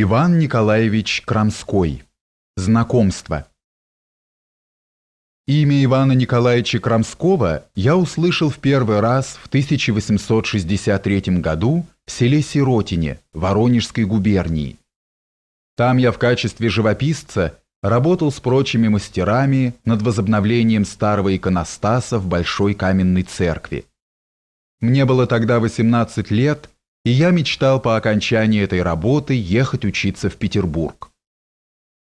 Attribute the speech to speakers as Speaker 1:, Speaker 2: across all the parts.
Speaker 1: Иван Николаевич Крамской.
Speaker 2: Знакомство. Имя Ивана Николаевича Крамского я услышал в первый раз в 1863 году в селе Сиротине Воронежской губернии. Там я в качестве живописца работал с прочими мастерами над возобновлением старого иконостаса в Большой Каменной Церкви. Мне было тогда 18 лет – и я мечтал по окончании этой работы ехать учиться в Петербург.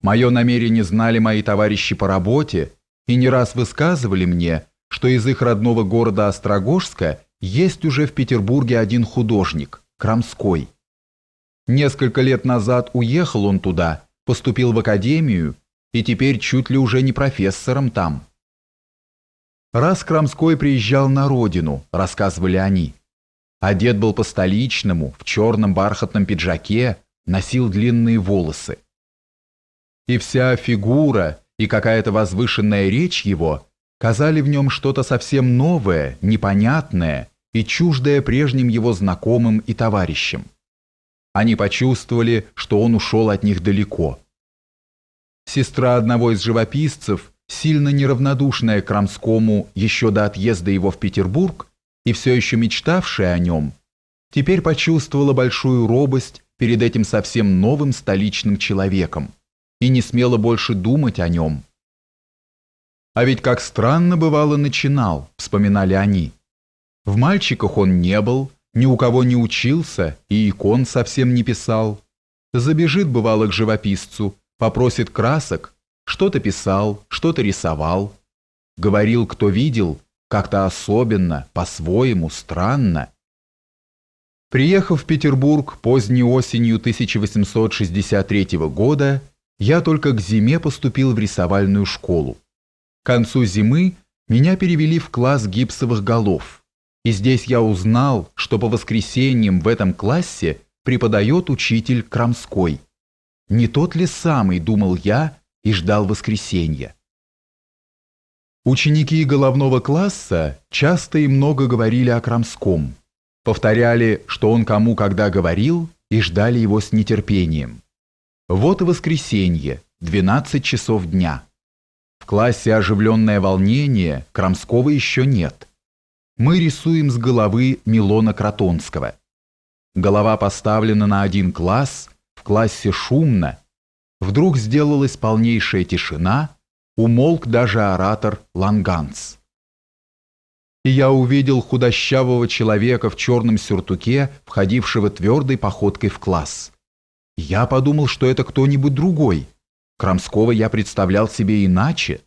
Speaker 2: Мое намерение знали мои товарищи по работе и не раз высказывали мне, что из их родного города Острогожска есть уже в Петербурге один художник, Крамской. Несколько лет назад уехал он туда, поступил в академию и теперь чуть ли уже не профессором там. Раз Крамской приезжал на родину, рассказывали они, Одет был по-столичному, в черном бархатном пиджаке, носил длинные волосы. И вся фигура, и какая-то возвышенная речь его казали в нем что-то совсем новое, непонятное и чуждое прежним его знакомым и товарищам. Они почувствовали, что он ушел от них далеко. Сестра одного из живописцев, сильно неравнодушная к Крамскому еще до отъезда его в Петербург, и все еще мечтавшая о нем, теперь почувствовала большую робость перед этим совсем новым столичным человеком и не смела больше думать о нем. «А ведь как странно бывало начинал», — вспоминали они. «В мальчиках он не был, ни у кого не учился и икон совсем не писал. Забежит, бывало, к живописцу, попросит красок, что-то писал, что-то рисовал. Говорил, кто видел, как-то особенно, по-своему, странно. Приехав в Петербург поздней осенью 1863 года, я только к зиме поступил в рисовальную школу. К концу зимы меня перевели в класс гипсовых голов, и здесь я узнал, что по воскресеньям в этом классе преподает учитель Крамской. Не тот ли самый, думал я, и ждал воскресенья. Ученики головного класса часто и много говорили о Крамском, повторяли, что он кому когда говорил, и ждали его с нетерпением. Вот и воскресенье, 12 часов дня. В классе оживленное волнение, Крамского еще нет. Мы рисуем с головы Милона Кротонского. Голова поставлена на один класс, в классе шумно. Вдруг сделалась полнейшая тишина – умолк даже оратор Ланганц. И я увидел худощавого человека в черном сюртуке, входившего твердой походкой в класс. Я подумал, что это кто-нибудь другой. Крамского я представлял себе иначе.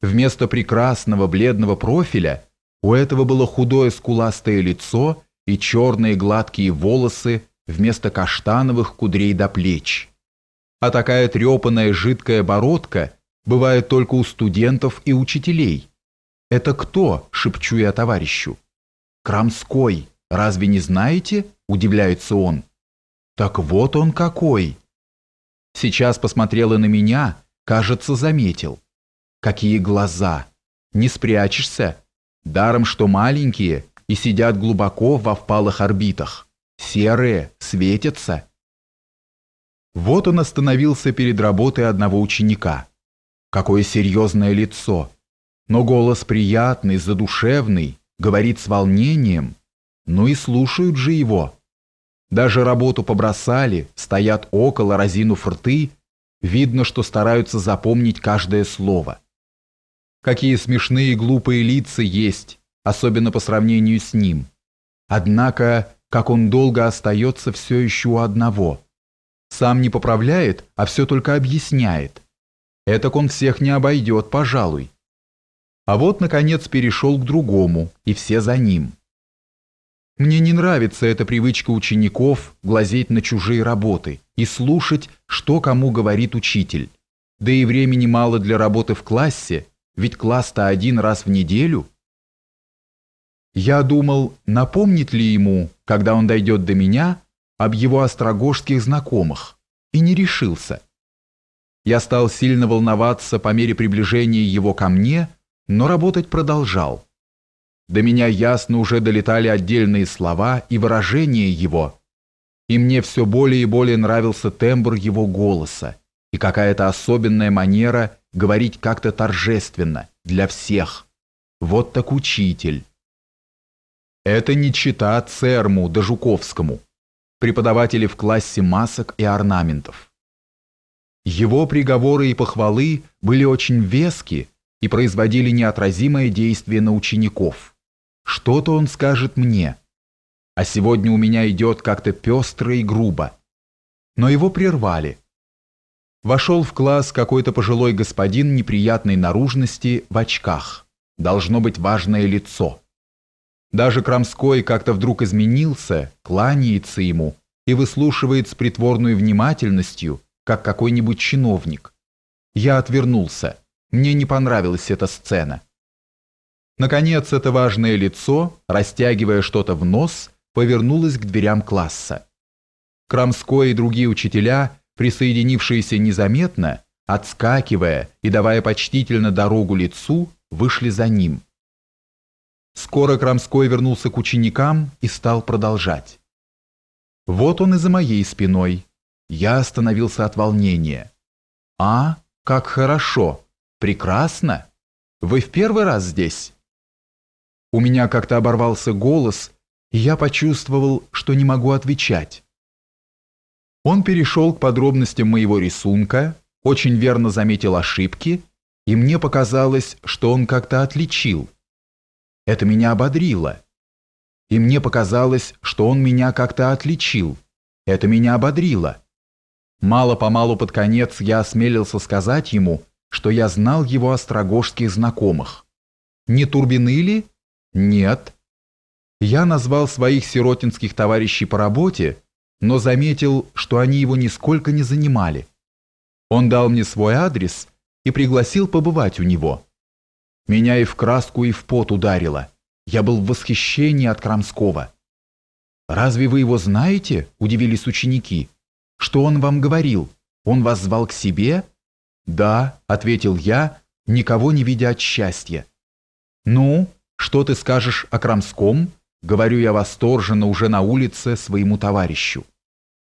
Speaker 2: Вместо прекрасного бледного профиля у этого было худое скуластое лицо и черные гладкие волосы вместо каштановых кудрей до плеч. А такая трепанная жидкая бородка – бывает только у студентов и учителей. «Это кто?» – шепчу я товарищу. «Крамской. Разве не знаете?» – удивляется он. «Так вот он какой!» Сейчас посмотрел посмотрела на меня, кажется, заметил. Какие глаза! Не спрячешься. Даром, что маленькие и сидят глубоко во впалых орбитах. Серые, светятся. Вот он остановился перед работой одного ученика какое серьезное лицо. Но голос приятный, задушевный, говорит с волнением. Ну и слушают же его. Даже работу побросали, стоят около, разинув рты. Видно, что стараются запомнить каждое слово. Какие смешные и глупые лица есть, особенно по сравнению с ним. Однако, как он долго остается все еще у одного. Сам не поправляет, а все только объясняет. Этак он всех не обойдет, пожалуй. А вот, наконец, перешел к другому, и все за ним. Мне не нравится эта привычка учеников глазеть на чужие работы и слушать, что кому говорит учитель. Да и времени мало для работы в классе, ведь класс-то один раз в неделю. Я думал, напомнит ли ему, когда он дойдет до меня, об его острогожских знакомых, и не решился. Я стал сильно волноваться по мере приближения его ко мне, но работать продолжал. До меня ясно уже долетали отдельные слова и выражения его, и мне все более и более нравился тембр его голоса и какая-то особенная манера говорить как-то торжественно, для всех. Вот так учитель. Это не чита Церму да Жуковскому, преподаватели в классе масок и орнаментов. Его приговоры и похвалы были очень вески и производили неотразимое действие на учеников. Что-то он скажет мне. А сегодня у меня идет как-то пестро и грубо. Но его прервали. Вошел в класс какой-то пожилой господин неприятной наружности в очках. Должно быть важное лицо. Даже Крамской как-то вдруг изменился, кланяется ему и выслушивает с притворной внимательностью, как какой-нибудь чиновник. Я отвернулся. Мне не понравилась эта сцена. Наконец, это важное лицо, растягивая что-то в нос, повернулось к дверям класса. Крамской и другие учителя, присоединившиеся незаметно, отскакивая и давая почтительно дорогу лицу, вышли за ним. Скоро Крамской вернулся к ученикам и стал продолжать. Вот он и за моей спиной. Я остановился от волнения. «А, как хорошо! Прекрасно! Вы в первый раз здесь?» У меня как-то оборвался голос, и я почувствовал, что не могу отвечать. Он перешел к подробностям моего рисунка, очень верно заметил ошибки, и мне показалось, что он как-то отличил. Это меня ободрило. И мне показалось, что он меня как-то отличил. Это меня ободрило. Мало-помалу под конец я осмелился сказать ему, что я знал его острогожских знакомых. Не Турбины ли? Нет. Я назвал своих сиротинских товарищей по работе, но заметил, что они его нисколько не занимали. Он дал мне свой адрес и пригласил побывать у него. Меня и в краску, и в пот ударило. Я был в восхищении от Крамского. «Разве вы его знаете?» – удивились ученики. Что он вам говорил? Он вас звал к себе?» «Да», — ответил я, никого не видя от счастья. «Ну, что ты скажешь о Крамском?» — говорю я восторженно уже на улице своему товарищу.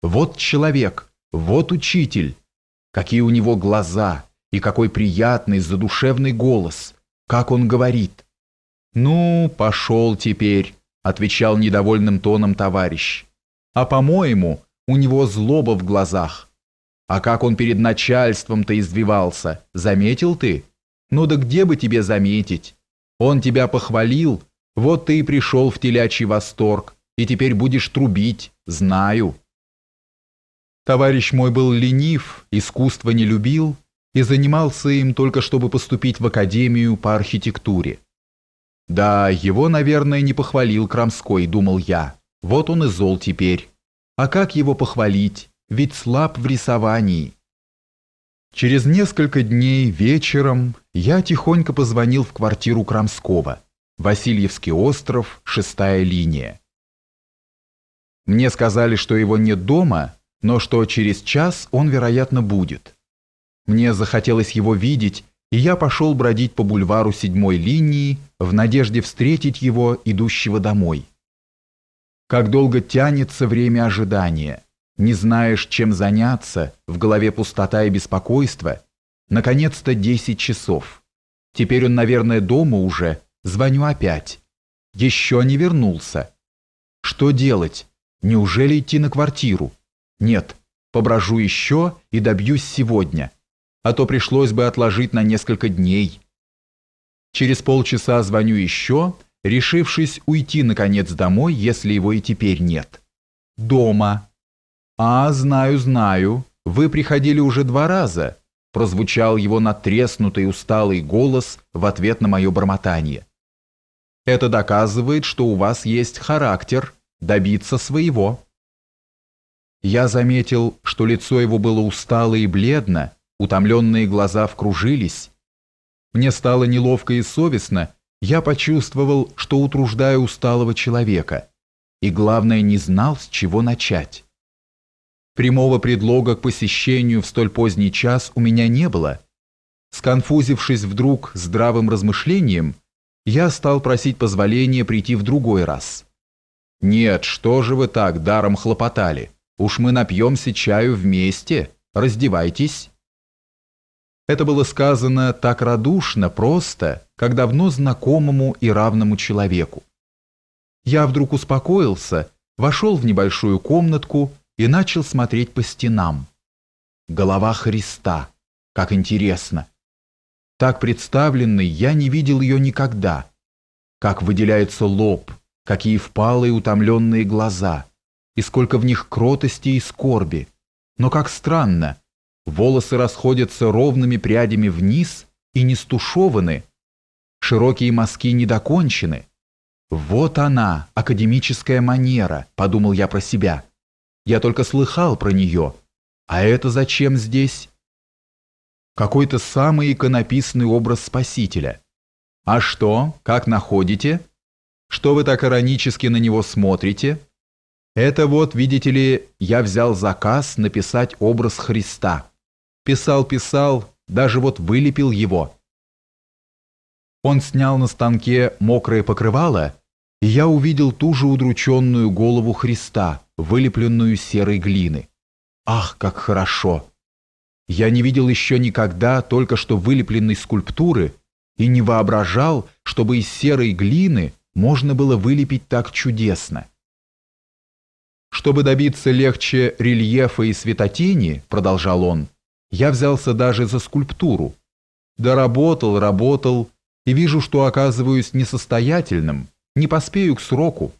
Speaker 2: «Вот человек, вот учитель! Какие у него глаза и какой приятный задушевный голос! Как он говорит!» «Ну, пошел теперь», — отвечал недовольным тоном товарищ. «А по-моему, у него злоба в глазах. А как он перед начальством-то извивался, заметил ты? Ну да где бы тебе заметить? Он тебя похвалил, вот ты и пришел в телячий восторг, и теперь будешь трубить, знаю. Товарищ мой был ленив, искусство не любил и занимался им только чтобы поступить в академию по архитектуре. Да, его, наверное, не похвалил Крамской, думал я. Вот он и зол теперь. А как его похвалить? Ведь слаб в рисовании. Через несколько дней вечером я тихонько позвонил в квартиру Крамского. Васильевский остров, шестая линия. Мне сказали, что его нет дома, но что через час он, вероятно, будет. Мне захотелось его видеть, и я пошел бродить по бульвару седьмой линии в надежде встретить его, идущего домой. Как долго тянется время ожидания. Не знаешь, чем заняться, в голове пустота и беспокойство. Наконец-то 10 часов. Теперь он, наверное, дома уже. Звоню опять. Еще не вернулся. Что делать? Неужели идти на квартиру? Нет, поброжу еще и добьюсь сегодня. А то пришлось бы отложить на несколько дней. Через полчаса звоню еще решившись уйти, наконец, домой, если его и теперь нет. «Дома». «А, знаю, знаю, вы приходили уже два раза», прозвучал его натреснутый усталый голос в ответ на мое бормотание. «Это доказывает, что у вас есть характер добиться своего». Я заметил, что лицо его было устало и бледно, утомленные глаза вкружились. Мне стало неловко и совестно, я почувствовал, что утруждаю усталого человека, и, главное, не знал, с чего начать. Прямого предлога к посещению в столь поздний час у меня не было. Сконфузившись вдруг здравым размышлением, я стал просить позволения прийти в другой раз. «Нет, что же вы так даром хлопотали? Уж мы напьемся чаю вместе. Раздевайтесь». Это было сказано так радушно, просто, как давно знакомому и равному человеку. Я вдруг успокоился, вошел в небольшую комнатку и начал смотреть по стенам. Голова Христа. Как интересно. Так представленный я не видел ее никогда. Как выделяется лоб, какие впалые утомленные глаза, и сколько в них кротости и скорби. Но как странно, волосы расходятся ровными прядями вниз и не стушеваны, широкие мазки не докончены. «Вот она, академическая манера», – подумал я про себя. «Я только слыхал про нее. А это зачем здесь?» Какой-то самый иконописный образ Спасителя. «А что? Как находите? Что вы так иронически на него смотрите?» «Это вот, видите ли, я взял заказ написать образ Христа. Писал-писал, даже вот вылепил его». Он снял на станке мокрое покрывало, и я увидел ту же удрученную голову Христа, вылепленную серой глины. Ах, как хорошо! Я не видел еще никогда только что вылепленной скульптуры и не воображал, чтобы из серой глины можно было вылепить так чудесно. Чтобы добиться легче рельефа и светотени, продолжал он, я взялся даже за скульптуру. Доработал, работал и вижу, что оказываюсь несостоятельным, не поспею к сроку.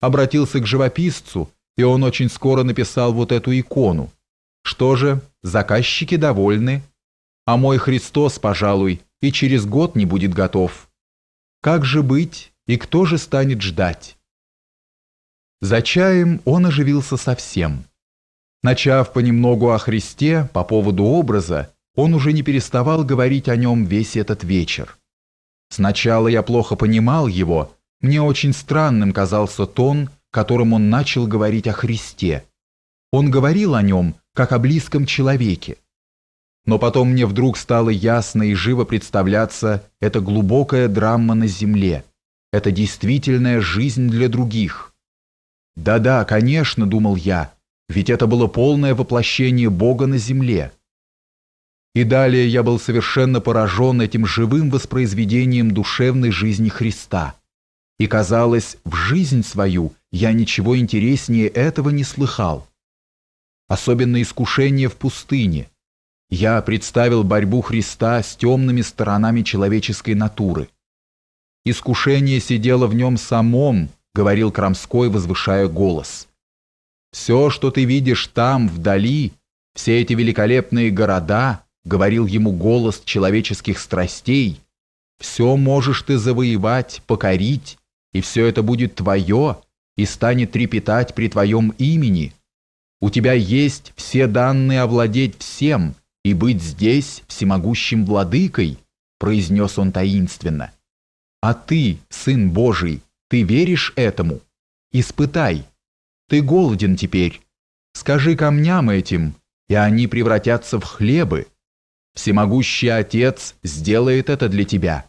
Speaker 2: Обратился к живописцу, и он очень скоро написал вот эту икону. Что же, заказчики довольны. А мой Христос, пожалуй, и через год не будет готов. Как же быть, и кто же станет ждать? За чаем он оживился совсем. Начав понемногу о Христе по поводу образа, он уже не переставал говорить о нем весь этот вечер. Сначала я плохо понимал его, мне очень странным казался тон, которым он начал говорить о Христе. Он говорил о нем, как о близком человеке. Но потом мне вдруг стало ясно и живо представляться эта глубокая драма на земле, это действительная жизнь для других. «Да-да, конечно», — думал я, — «ведь это было полное воплощение Бога на земле». И далее я был совершенно поражен этим живым воспроизведением душевной жизни Христа. И казалось, в жизнь свою я ничего интереснее этого не слыхал. Особенно искушение в пустыне. Я представил борьбу Христа с темными сторонами человеческой натуры. Искушение сидело в нем самом, говорил Крамской, возвышая голос. Все, что ты видишь там, вдали, все эти великолепные города – говорил ему голос человеческих страстей. «Все можешь ты завоевать, покорить, и все это будет твое, и станет трепетать при твоем имени. У тебя есть все данные овладеть всем и быть здесь всемогущим владыкой», произнес он таинственно. «А ты, Сын Божий, ты веришь этому? Испытай. Ты голоден теперь. Скажи камням этим, и они превратятся в хлебы». Всемогущий Отец сделает это для тебя.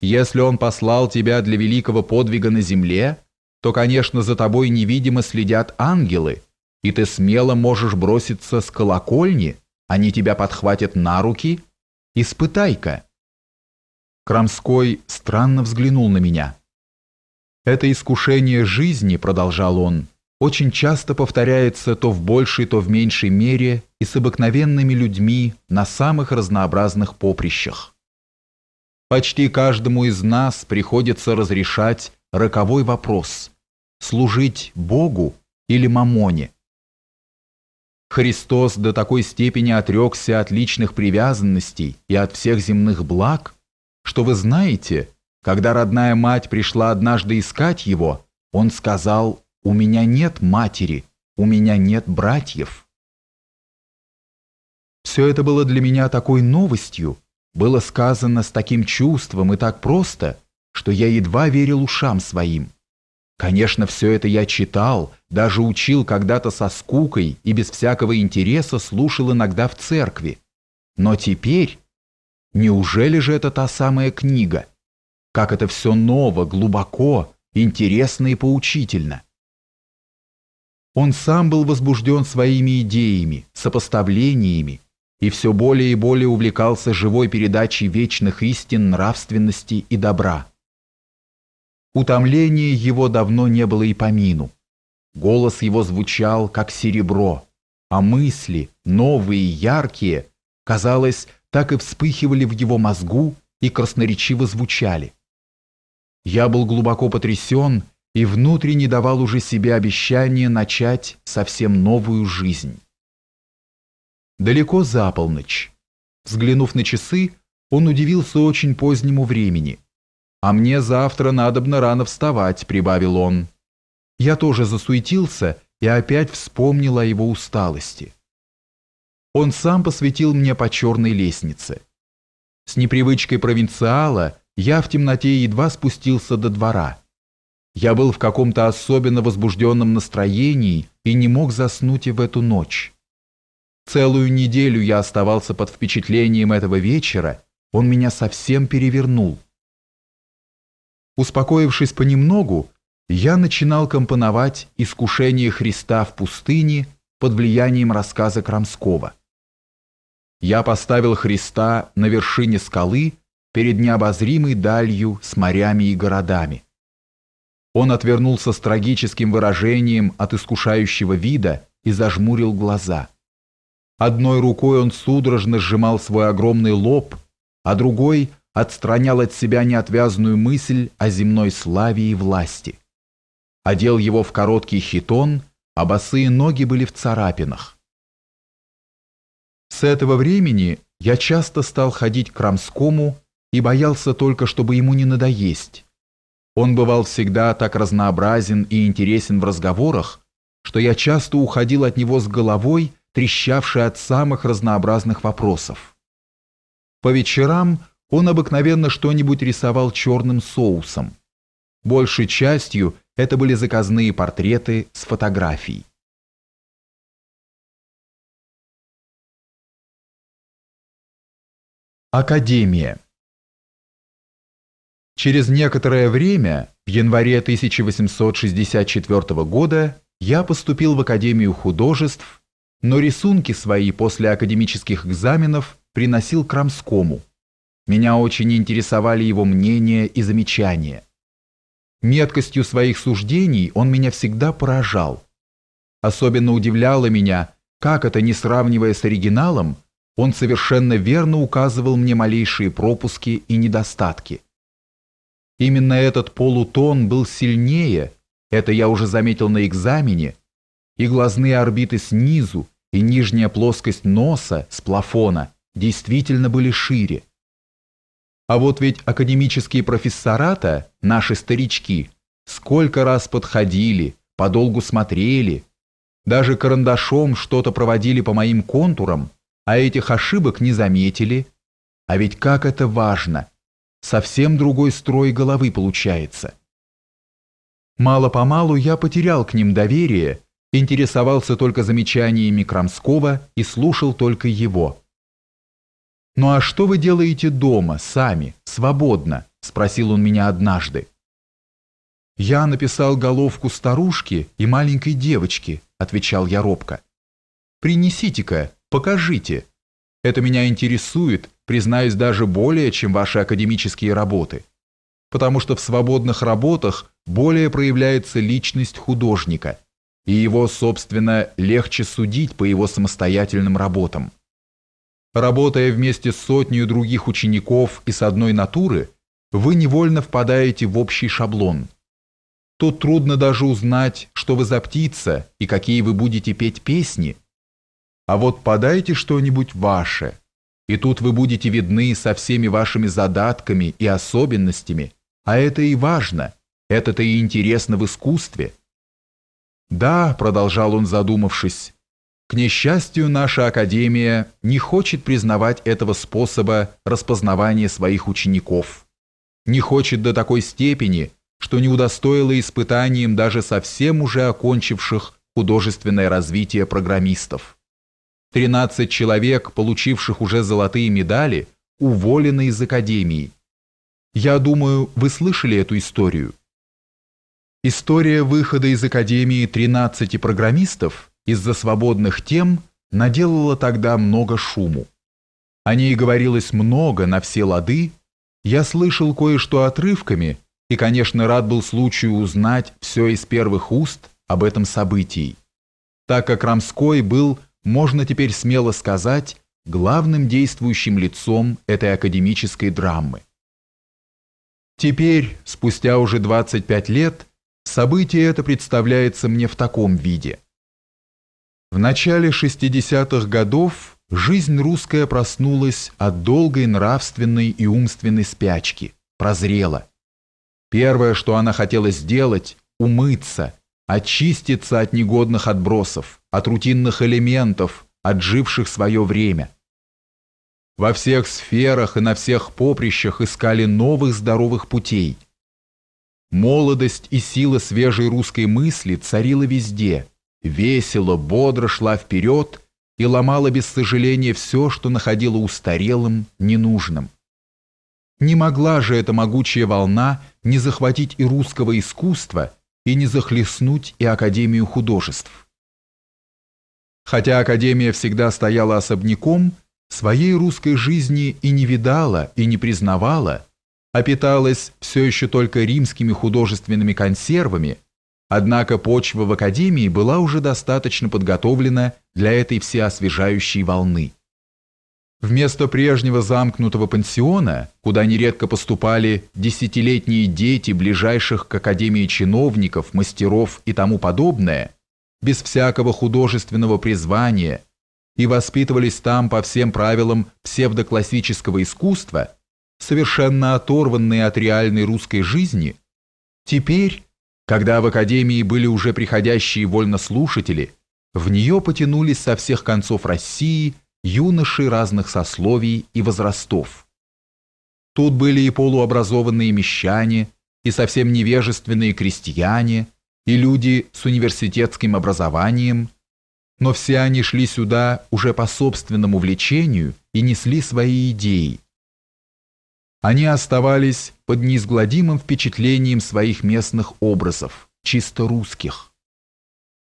Speaker 2: Если Он послал тебя для великого подвига на земле, то, конечно, за тобой невидимо следят ангелы, и ты смело можешь броситься с колокольни, они тебя подхватят на руки. Испытай-ка». Крамской странно взглянул на меня. «Это искушение жизни», — продолжал он, — очень часто повторяется то в большей, то в меньшей мере и с обыкновенными людьми на самых разнообразных поприщах. Почти каждому из нас приходится разрешать роковой вопрос – служить Богу или Мамоне? Христос до такой степени отрекся от личных привязанностей и от всех земных благ, что вы знаете, когда родная мать пришла однажды искать его, он сказал у меня нет матери, у меня нет братьев. Все это было для меня такой новостью, было сказано с таким чувством и так просто, что я едва верил ушам своим. Конечно, все это я читал, даже учил когда-то со скукой и без всякого интереса слушал иногда в церкви. Но теперь... Неужели же это та самая книга? Как это все ново, глубоко, интересно и поучительно. Он сам был возбужден своими идеями, сопоставлениями и все более и более увлекался живой передачей вечных истин нравственности и добра. Утомление его давно не было и помину. Голос его звучал, как серебро, а мысли, новые, яркие, казалось, так и вспыхивали в его мозгу и красноречиво звучали. Я был глубоко потрясен и внутренне давал уже себе обещание начать совсем новую жизнь. Далеко за полночь. Взглянув на часы, он удивился очень позднему времени. «А мне завтра надобно рано вставать», — прибавил он. Я тоже засуетился и опять вспомнил о его усталости. Он сам посвятил мне по черной лестнице. С непривычкой провинциала я в темноте едва спустился до двора. Я был в каком-то особенно возбужденном настроении и не мог заснуть и в эту ночь. Целую неделю я оставался под впечатлением этого вечера, он меня совсем перевернул. Успокоившись понемногу, я начинал компоновать «Искушение Христа в пустыне» под влиянием рассказа Крамского. Я поставил Христа на вершине скалы перед необозримой далью с морями и городами. Он отвернулся с трагическим выражением от искушающего вида и зажмурил глаза. Одной рукой он судорожно сжимал свой огромный лоб, а другой отстранял от себя неотвязную мысль о земной славе и власти. Одел его в короткий хитон, а босые ноги были в царапинах. С этого времени я часто стал ходить к Рамскому и боялся только, чтобы ему не надоесть он бывал всегда так разнообразен и интересен в разговорах, что я часто уходил от него с головой, трещавшей от самых разнообразных вопросов. По вечерам он обыкновенно что-нибудь рисовал черным соусом. Большей частью это были заказные портреты с фотографий. Академия Через некоторое время, в январе 1864 года, я поступил в Академию художеств, но рисунки свои после академических экзаменов приносил Крамскому. Меня очень интересовали его мнения и замечания. Меткостью своих суждений он меня всегда поражал. Особенно удивляло меня, как это, не сравнивая с оригиналом, он совершенно верно указывал мне малейшие пропуски и недостатки. Именно этот полутон был сильнее, это я уже заметил на экзамене, и глазные орбиты снизу, и нижняя плоскость носа с плафона действительно были шире. А вот ведь академические профессората, наши старички, сколько раз подходили, подолгу смотрели, даже карандашом что-то проводили по моим контурам, а этих ошибок не заметили. А ведь как это важно Совсем другой строй головы получается. Мало-помалу я потерял к ним доверие, интересовался только замечаниями Крамского и слушал только его. «Ну а что вы делаете дома, сами, свободно?» – спросил он меня однажды. «Я написал головку старушки и маленькой девочки», – отвечал я робко. «Принесите-ка, покажите. Это меня интересует, признаюсь, даже более, чем ваши академические работы, потому что в свободных работах более проявляется личность художника, и его, собственно, легче судить по его самостоятельным работам. Работая вместе с сотней других учеников и с одной натуры, вы невольно впадаете в общий шаблон. Тут трудно даже узнать, что вы за птица и какие вы будете петь песни. А вот подайте что-нибудь ваше – и тут вы будете видны со всеми вашими задатками и особенностями, а это и важно, это-то и интересно в искусстве. Да, продолжал он, задумавшись, к несчастью, наша Академия не хочет признавать этого способа распознавания своих учеников. Не хочет до такой степени, что не удостоила испытанием даже совсем уже окончивших художественное развитие программистов. 13 человек, получивших уже золотые медали, уволены из академии. Я думаю, вы слышали эту историю. История выхода из академии 13 программистов из-за свободных тем наделала тогда много шуму. О ней говорилось много на все лады. Я слышал кое-что отрывками и, конечно, рад был случаю узнать все из первых уст об этом событии, так как Рамской был можно теперь смело сказать, главным действующим лицом этой академической драмы. Теперь, спустя уже 25 лет, событие это представляется мне в таком виде. В начале 60-х годов жизнь русская проснулась от долгой нравственной и умственной спячки, прозрела. Первое, что она хотела сделать – умыться, очиститься от негодных отбросов – от рутинных элементов, отживших свое время. Во всех сферах и на всех поприщах искали новых здоровых путей. Молодость и сила свежей русской мысли царила везде, весело, бодро шла вперед и ломала без сожаления все, что находила устарелым, ненужным. Не могла же эта могучая волна не захватить и русского искусства, и не захлестнуть и Академию художеств. Хотя Академия всегда стояла особняком, своей русской жизни и не видала, и не признавала, а питалась все еще только римскими художественными консервами, однако почва в Академии была уже достаточно подготовлена для этой всеосвежающей волны. Вместо прежнего замкнутого пансиона, куда нередко поступали десятилетние дети ближайших к Академии чиновников, мастеров и тому подобное – без всякого художественного призвания и воспитывались там по всем правилам псевдоклассического искусства, совершенно оторванные от реальной русской жизни, теперь, когда в Академии были уже приходящие вольнослушатели, в нее потянулись со всех концов России юноши разных сословий и возрастов. Тут были и полуобразованные мещане, и совсем невежественные крестьяне – и люди с университетским образованием, но все они шли сюда уже по собственному влечению и несли свои идеи. Они оставались под неизгладимым впечатлением своих местных образов, чисто русских.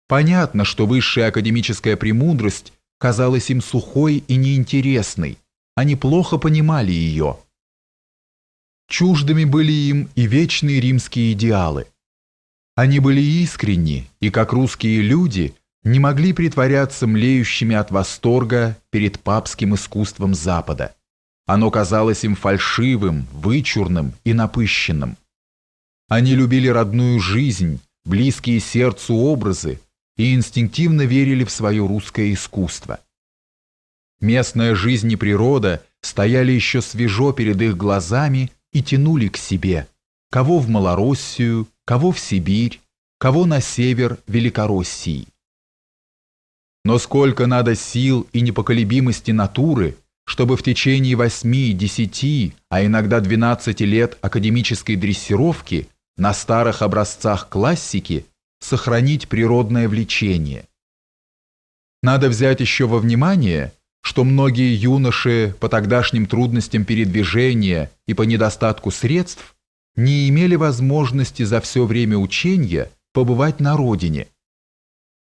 Speaker 2: Понятно, что высшая академическая премудрость казалась им сухой и неинтересной, они плохо понимали ее. Чуждыми были им и вечные римские идеалы – они были искренни и, как русские люди, не могли притворяться млеющими от восторга перед папским искусством Запада. Оно казалось им фальшивым, вычурным и напыщенным. Они любили родную жизнь, близкие сердцу образы и инстинктивно верили в свое русское искусство. Местная жизнь и природа стояли еще свежо перед их глазами и тянули к себе – кого в Малороссию, кого в Сибирь, кого на север Великороссии. Но сколько надо сил и непоколебимости натуры, чтобы в течение восьми, десяти, а иногда двенадцати лет академической дрессировки на старых образцах классики сохранить природное влечение. Надо взять еще во внимание, что многие юноши по тогдашним трудностям передвижения и по недостатку средств не имели возможности за все время учения побывать на родине.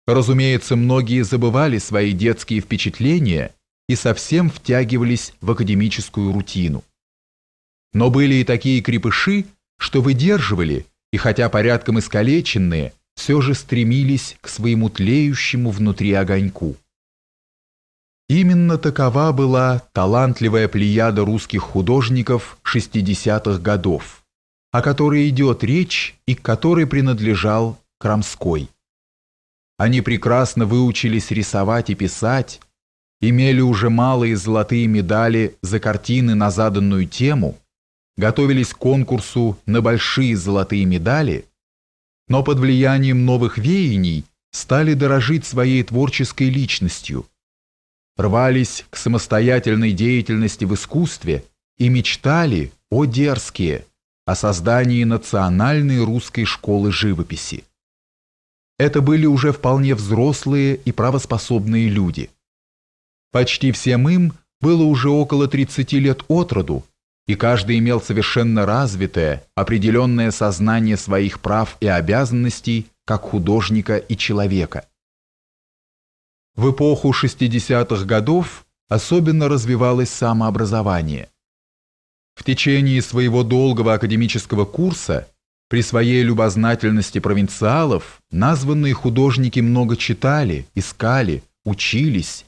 Speaker 2: Разумеется, многие забывали свои детские впечатления и совсем втягивались в академическую рутину. Но были и такие крепыши, что выдерживали, и хотя порядком искалеченные, все же стремились к своему тлеющему внутри огоньку. Именно такова была талантливая плеяда русских художников 60-х годов о которой идет речь и к которой принадлежал Крамской. Они прекрасно выучились рисовать и писать, имели уже малые золотые медали за картины на заданную тему, готовились к конкурсу на большие золотые медали, но под влиянием новых веяний стали дорожить своей творческой личностью, рвались к самостоятельной деятельности в искусстве и мечтали, о дерзкие, о создании национальной русской школы живописи. Это были уже вполне взрослые и правоспособные люди. Почти всем им было уже около 30 лет от роду, и каждый имел совершенно развитое, определенное сознание своих прав и обязанностей как художника и человека. В эпоху 60-х годов особенно развивалось самообразование – в течение своего долгого академического курса при своей любознательности провинциалов названные художники много читали, искали, учились,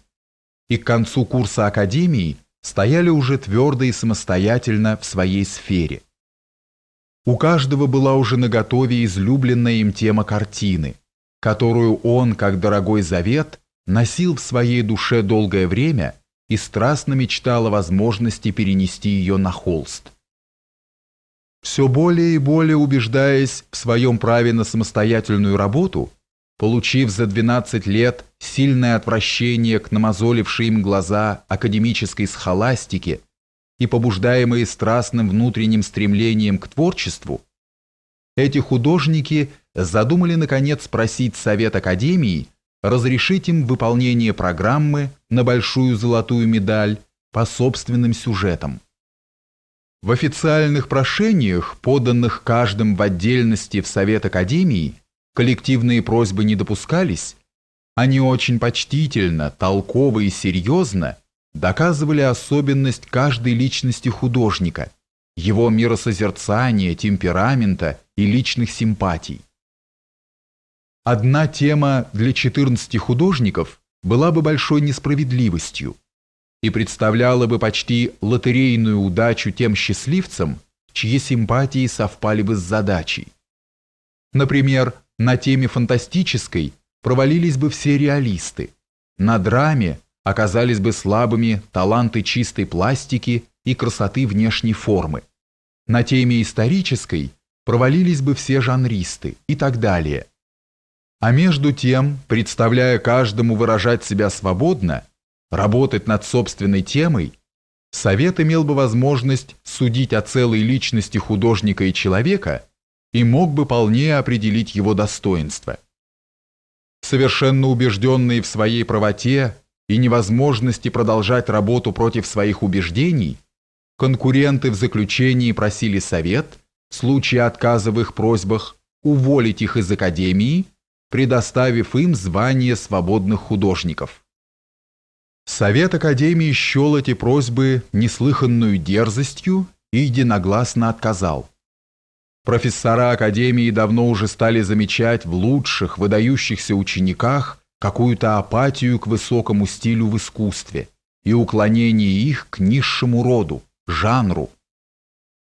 Speaker 2: и к концу курса академии стояли уже твердо и самостоятельно в своей сфере. У каждого была уже наготове излюбленная им тема картины, которую он, как дорогой завет, носил в своей душе долгое время – и страстно мечтала о возможности перенести ее на холст. Все более и более убеждаясь в своем праве на самостоятельную работу, получив за 12 лет сильное отвращение к намозолившей им глаза академической схоластике и побуждаемые страстным внутренним стремлением к творчеству, эти художники задумали наконец спросить Совет Академии разрешить им выполнение программы на большую золотую медаль по собственным сюжетам. В официальных прошениях, поданных каждым в отдельности в Совет Академии, коллективные просьбы не допускались, они очень почтительно, толково и серьезно доказывали особенность каждой личности художника, его миросозерцания, темперамента и личных симпатий. Одна тема для 14 художников была бы большой несправедливостью и представляла бы почти лотерейную удачу тем счастливцам, чьи симпатии совпали бы с задачей. Например, на теме фантастической провалились бы все реалисты, на драме оказались бы слабыми таланты чистой пластики и красоты внешней формы, на теме исторической провалились бы все жанристы и так далее. А между тем, представляя каждому выражать себя свободно, работать над собственной темой, Совет имел бы возможность судить о целой личности художника и человека и мог бы полнее определить его достоинство. Совершенно убежденные в своей правоте и невозможности продолжать работу против своих убеждений, конкуренты в заключении просили Совет, в случае отказа в их просьбах, уволить их из Академии – предоставив им звание свободных художников. Совет Академии счел эти просьбы неслыханную дерзостью и единогласно отказал. Профессора Академии давно уже стали замечать в лучших, выдающихся учениках какую-то апатию к высокому стилю в искусстве и уклонение их к низшему роду, жанру.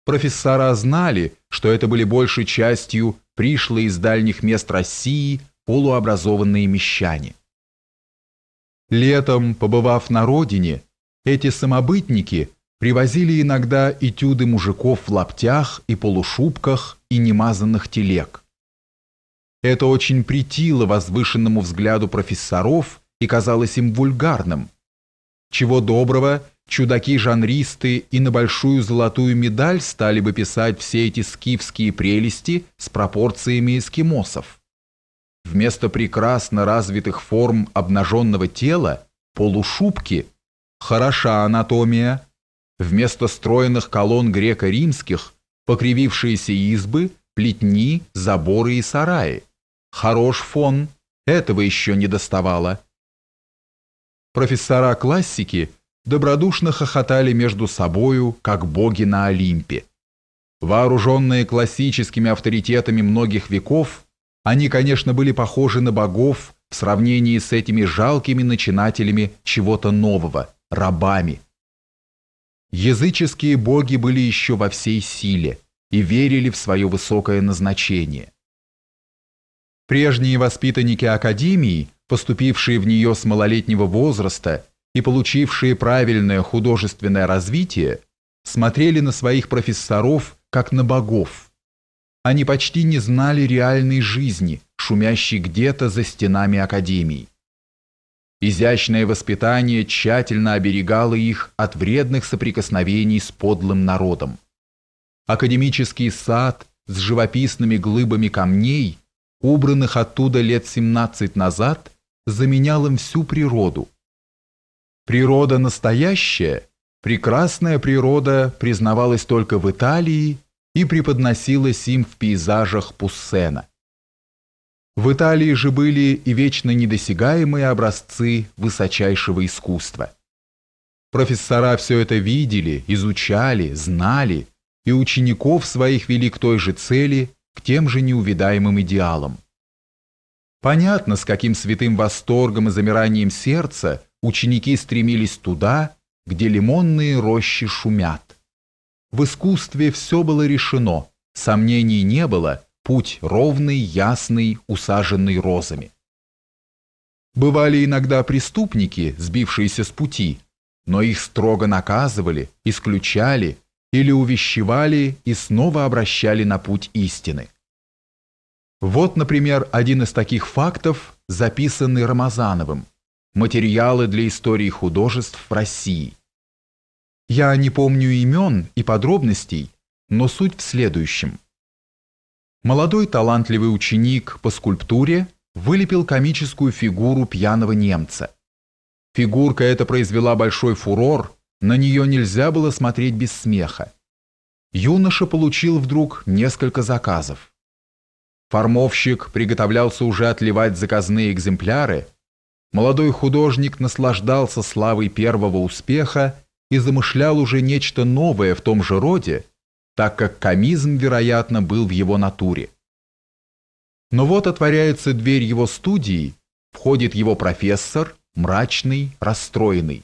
Speaker 2: Профессора знали, что это были большей частью пришлые из дальних мест России – полуобразованные мещане. Летом, побывав на родине, эти самобытники привозили иногда этюды мужиков в лаптях и полушубках и немазанных телег. Это очень притило возвышенному взгляду профессоров и казалось им вульгарным. Чего доброго, чудаки-жанристы и на большую золотую медаль стали бы писать все эти скифские прелести с пропорциями эскимосов. Вместо прекрасно развитых форм обнаженного тела – полушубки. Хороша анатомия. Вместо стройных колонн греко-римских – покривившиеся избы, плетни, заборы и сараи. Хорош фон. Этого еще не доставало. Профессора классики добродушно хохотали между собою, как боги на Олимпе. Вооруженные классическими авторитетами многих веков – они, конечно, были похожи на богов в сравнении с этими жалкими начинателями чего-то нового, рабами. Языческие боги были еще во всей силе и верили в свое высокое назначение. Прежние воспитанники Академии, поступившие в нее с малолетнего возраста и получившие правильное художественное развитие, смотрели на своих профессоров как на богов – они почти не знали реальной жизни, шумящей где-то за стенами академий. Изящное воспитание тщательно оберегало их от вредных соприкосновений с подлым народом. Академический сад с живописными глыбами камней, убранных оттуда лет 17 назад, заменял им всю природу. Природа настоящая, прекрасная природа признавалась только в Италии и преподносилось им в пейзажах Пуссена. В Италии же были и вечно недосягаемые образцы высочайшего искусства. Профессора все это видели, изучали, знали, и учеников своих вели к той же цели, к тем же неувидаемым идеалам. Понятно, с каким святым восторгом и замиранием сердца ученики стремились туда, где лимонные рощи шумят. В искусстве все было решено, сомнений не было, путь ровный, ясный, усаженный розами. Бывали иногда преступники, сбившиеся с пути, но их строго наказывали, исключали или увещевали и снова обращали на путь истины. Вот, например, один из таких фактов, записанный Рамазановым. Материалы для истории художеств в России. Я не помню имен и подробностей, но суть в следующем. Молодой талантливый ученик по скульптуре вылепил комическую фигуру пьяного немца. Фигурка эта произвела большой фурор, на нее нельзя было смотреть без смеха. Юноша получил вдруг несколько заказов. Формовщик приготовлялся уже отливать заказные экземпляры. Молодой художник наслаждался славой первого успеха и замышлял уже нечто новое в том же роде, так как комизм, вероятно, был в его натуре. Но вот отворяется дверь его студии, входит его профессор, мрачный, расстроенный.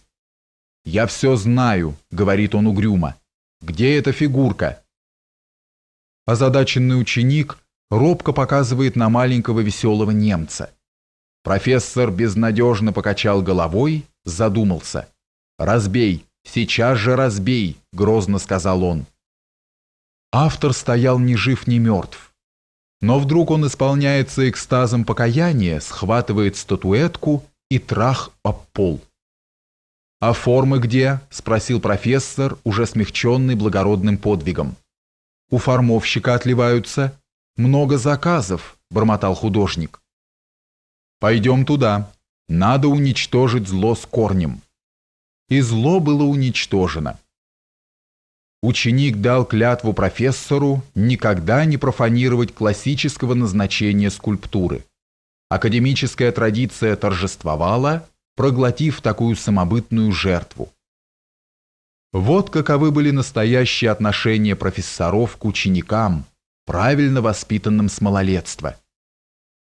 Speaker 2: «Я все знаю», — говорит он угрюмо. «Где эта фигурка?» Озадаченный ученик робко показывает на маленького веселого немца. Профессор безнадежно покачал головой, задумался. «Разбей!» Сейчас же разбей!» — грозно сказал он. Автор стоял ни жив, ни мертв. Но вдруг он исполняется экстазом покаяния, схватывает статуэтку и трах об пол. «А формы где?» – спросил профессор, уже смягченный благородным подвигом. «У формовщика отливаются. Много заказов», – бормотал художник. «Пойдем туда. Надо уничтожить зло с корнем» и зло было уничтожено. Ученик дал клятву профессору никогда не профанировать классического назначения скульптуры. Академическая традиция торжествовала, проглотив такую самобытную жертву. Вот каковы были настоящие отношения профессоров к ученикам, правильно воспитанным с малолетства.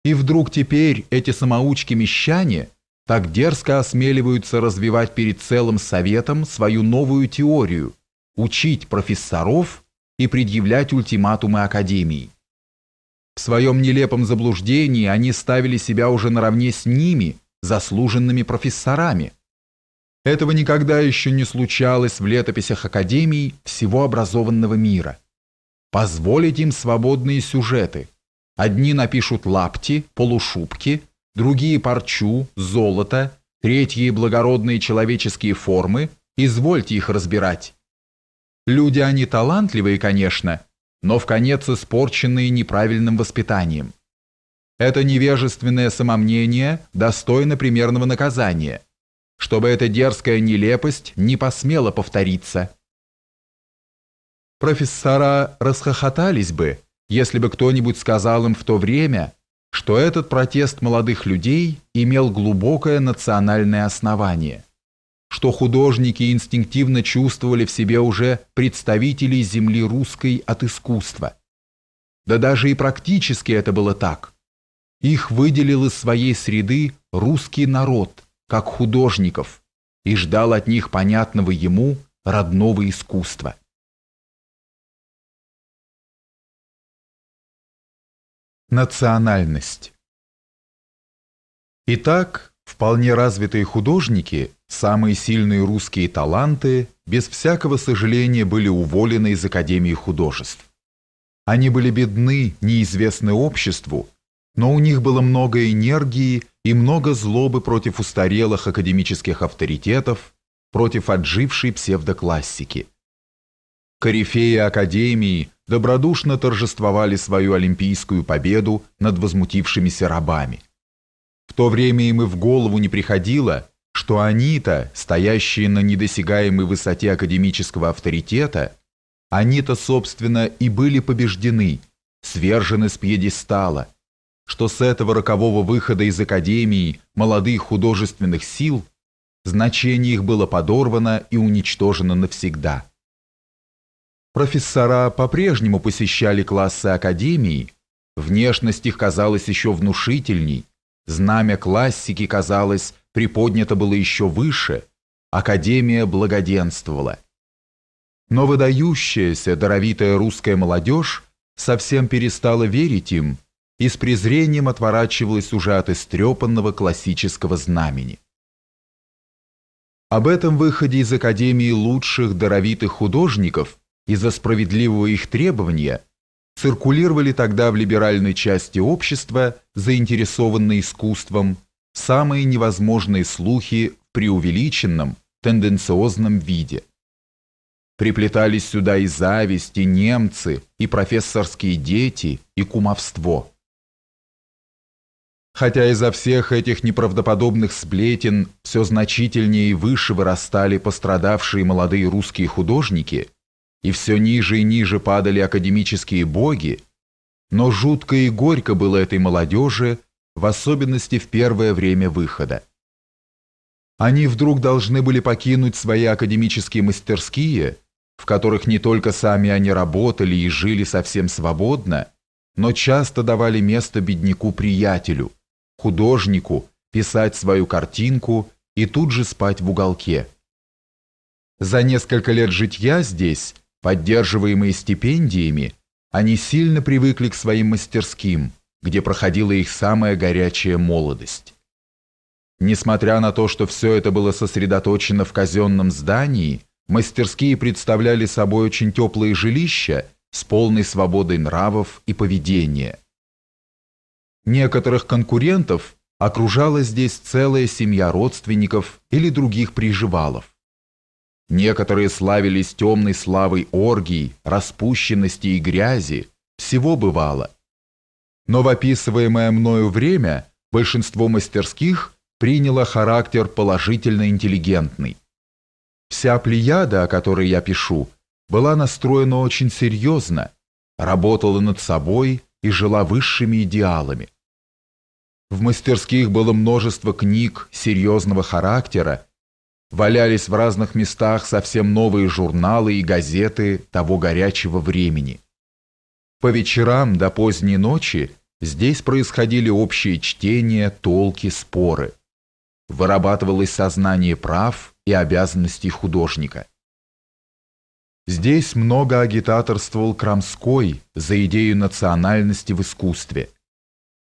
Speaker 2: И вдруг теперь эти самоучки-мещане так дерзко осмеливаются развивать перед целым советом свою новую теорию, учить профессоров и предъявлять ультиматумы академии. В своем нелепом заблуждении они ставили себя уже наравне с ними, заслуженными профессорами. Этого никогда еще не случалось в летописях академий всего образованного мира. Позволить им свободные сюжеты. Одни напишут лапти, полушубки – другие парчу, золото, третьи благородные человеческие формы, извольте их разбирать. Люди они талантливые, конечно, но в конец испорченные неправильным воспитанием. Это невежественное самомнение достойно примерного наказания, чтобы эта дерзкая нелепость не посмела повториться. Профессора расхохотались бы, если бы кто-нибудь сказал им в то время – что этот протест молодых людей имел глубокое национальное основание, что художники инстинктивно чувствовали в себе уже представителей земли русской от искусства. Да даже и практически это было так. Их выделил из своей среды русский народ, как художников, и ждал от них понятного ему родного искусства. Национальность. Итак, вполне развитые художники, самые сильные русские таланты, без всякого сожаления были уволены из Академии художеств. Они были бедны, неизвестны обществу, но у них было много энергии и много злобы против устарелых академических авторитетов, против отжившей псевдоклассики. Корифеи Академии добродушно торжествовали свою олимпийскую победу над возмутившимися рабами. В то время им и в голову не приходило, что они-то, стоящие на недосягаемой высоте академического авторитета, они-то, собственно, и были побеждены, свержены с пьедестала, что с этого рокового выхода из Академии молодых художественных сил значение их было подорвано и уничтожено навсегда. Профессора по-прежнему посещали классы академии, внешность их казалась еще внушительней, знамя классики, казалось, приподнято было еще выше, академия благоденствовала. Но выдающаяся, даровитая русская молодежь совсем перестала верить им и с презрением отворачивалась уже от истрепанного классического знамени. Об этом выходе из Академии лучших даровитых художников – из-за справедливого их требования циркулировали тогда в либеральной части общества, заинтересованные искусством, самые невозможные слухи в преувеличенном, тенденциозном виде. Приплетались сюда и зависть, и немцы, и профессорские дети, и кумовство. Хотя изо всех этих неправдоподобных сплетен все значительнее и выше вырастали пострадавшие молодые русские художники – и все ниже и ниже падали академические боги, но жутко и горько было этой молодежи, в особенности в первое время выхода. Они вдруг должны были покинуть свои академические мастерские, в которых не только сами они работали и жили совсем свободно, но часто давали место бедняку-приятелю, художнику, писать свою картинку и тут же спать в уголке. За несколько лет житья здесь Поддерживаемые стипендиями, они сильно привыкли к своим мастерским, где проходила их самая горячая молодость. Несмотря на то, что все это было сосредоточено в казенном здании, мастерские представляли собой очень теплые жилища с полной свободой нравов и поведения. Некоторых конкурентов окружала здесь целая семья родственников или других приживалов. Некоторые славились темной славой оргий, распущенности и грязи, всего бывало. Но в описываемое мною время большинство мастерских приняло характер положительно-интеллигентный. Вся плеяда, о которой я пишу, была настроена очень серьезно, работала над собой и жила высшими идеалами. В мастерских было множество книг серьезного характера, Валялись в разных местах совсем новые журналы и газеты того горячего времени. По вечерам до поздней ночи здесь происходили общие чтения, толки, споры. Вырабатывалось сознание прав и обязанностей художника. Здесь много агитаторствовал Крамской за идею национальности в искусстве.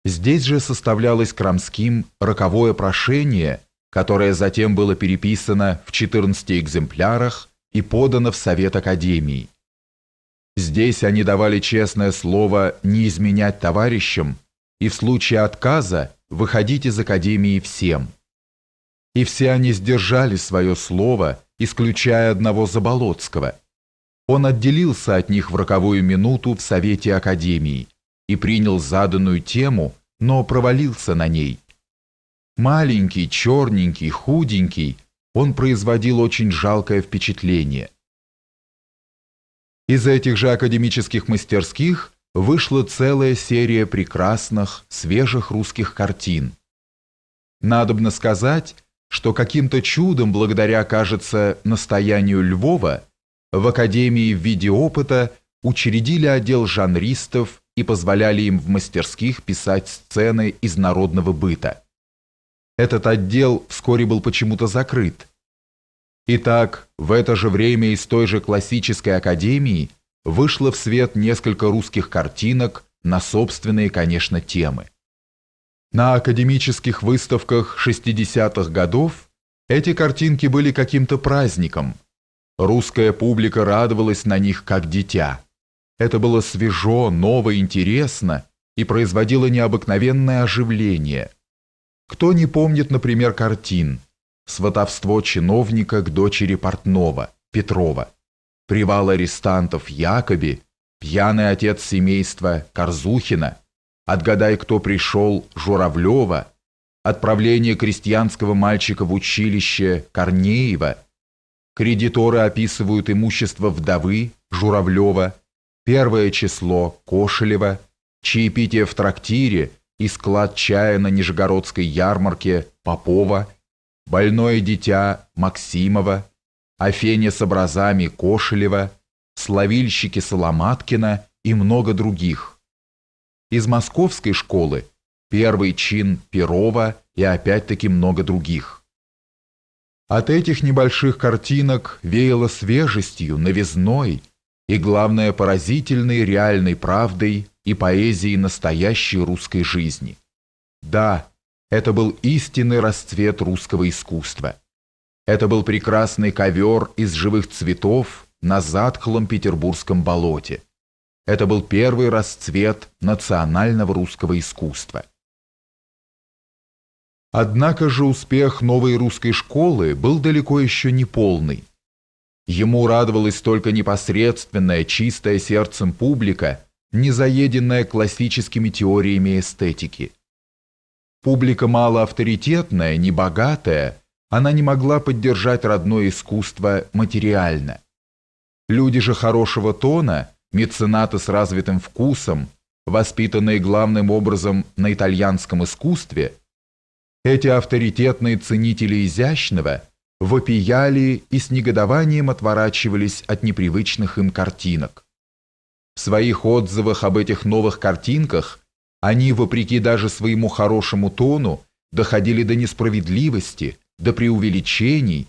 Speaker 2: Здесь же составлялось Крамским роковое прошение которое затем было переписано в 14 экземплярах и подано в Совет Академии. Здесь они давали честное слово не изменять товарищам и в случае отказа выходить из Академии всем. И все они сдержали свое слово, исключая одного Заболоцкого. Он отделился от них в роковую минуту в Совете Академии и принял заданную тему, но провалился на ней – Маленький, черненький, худенький, он производил очень жалкое впечатление. Из этих же академических мастерских вышла целая серия прекрасных, свежих русских картин. Надобно сказать, что каким-то чудом, благодаря, кажется, настоянию Львова, в Академии в виде опыта учредили отдел жанристов и позволяли им в мастерских писать сцены из народного быта. Этот отдел вскоре был почему-то закрыт. Итак, в это же время из той же классической академии вышло в свет несколько русских картинок на собственные, конечно, темы. На академических выставках 60-х годов эти картинки были каким-то праздником. Русская публика радовалась на них как дитя. Это было свежо, ново, интересно и производило необыкновенное оживление – кто не помнит, например, картин «Сватовство чиновника к дочери портного» Петрова, «Привал арестантов Якоби», «Пьяный отец семейства Корзухина», «Отгадай, кто пришел» Журавлева, «Отправление крестьянского мальчика в училище Корнеева», «Кредиторы описывают имущество вдовы» Журавлева, «Первое число» Кошелева, «Чаепитие в трактире» и склад чая на Нижегородской ярмарке Попова, больное дитя Максимова, Афеня с образами Кошелева, словильщики Соломаткина и много других. Из московской школы первый чин Перова и опять-таки много других. От этих небольших картинок веяло свежестью, новизной и, главное, поразительной реальной правдой и поэзии настоящей русской жизни. Да, это был истинный расцвет русского искусства. Это был прекрасный ковер из живых цветов на затхлом петербургском болоте. Это был первый расцвет национального русского искусства. Однако же успех новой русской школы был далеко еще не полный. Ему радовалась только непосредственная, чистая сердцем публика, не заеденная классическими теориями эстетики. Публика мало авторитетная, не богатая, она не могла поддержать родное искусство материально. Люди же хорошего тона, меценаты с развитым вкусом, воспитанные главным образом на итальянском искусстве, эти авторитетные ценители изящного вопияли и с негодованием отворачивались от непривычных им картинок. В своих отзывах об этих новых картинках они, вопреки даже своему хорошему тону, доходили до несправедливости, до преувеличений.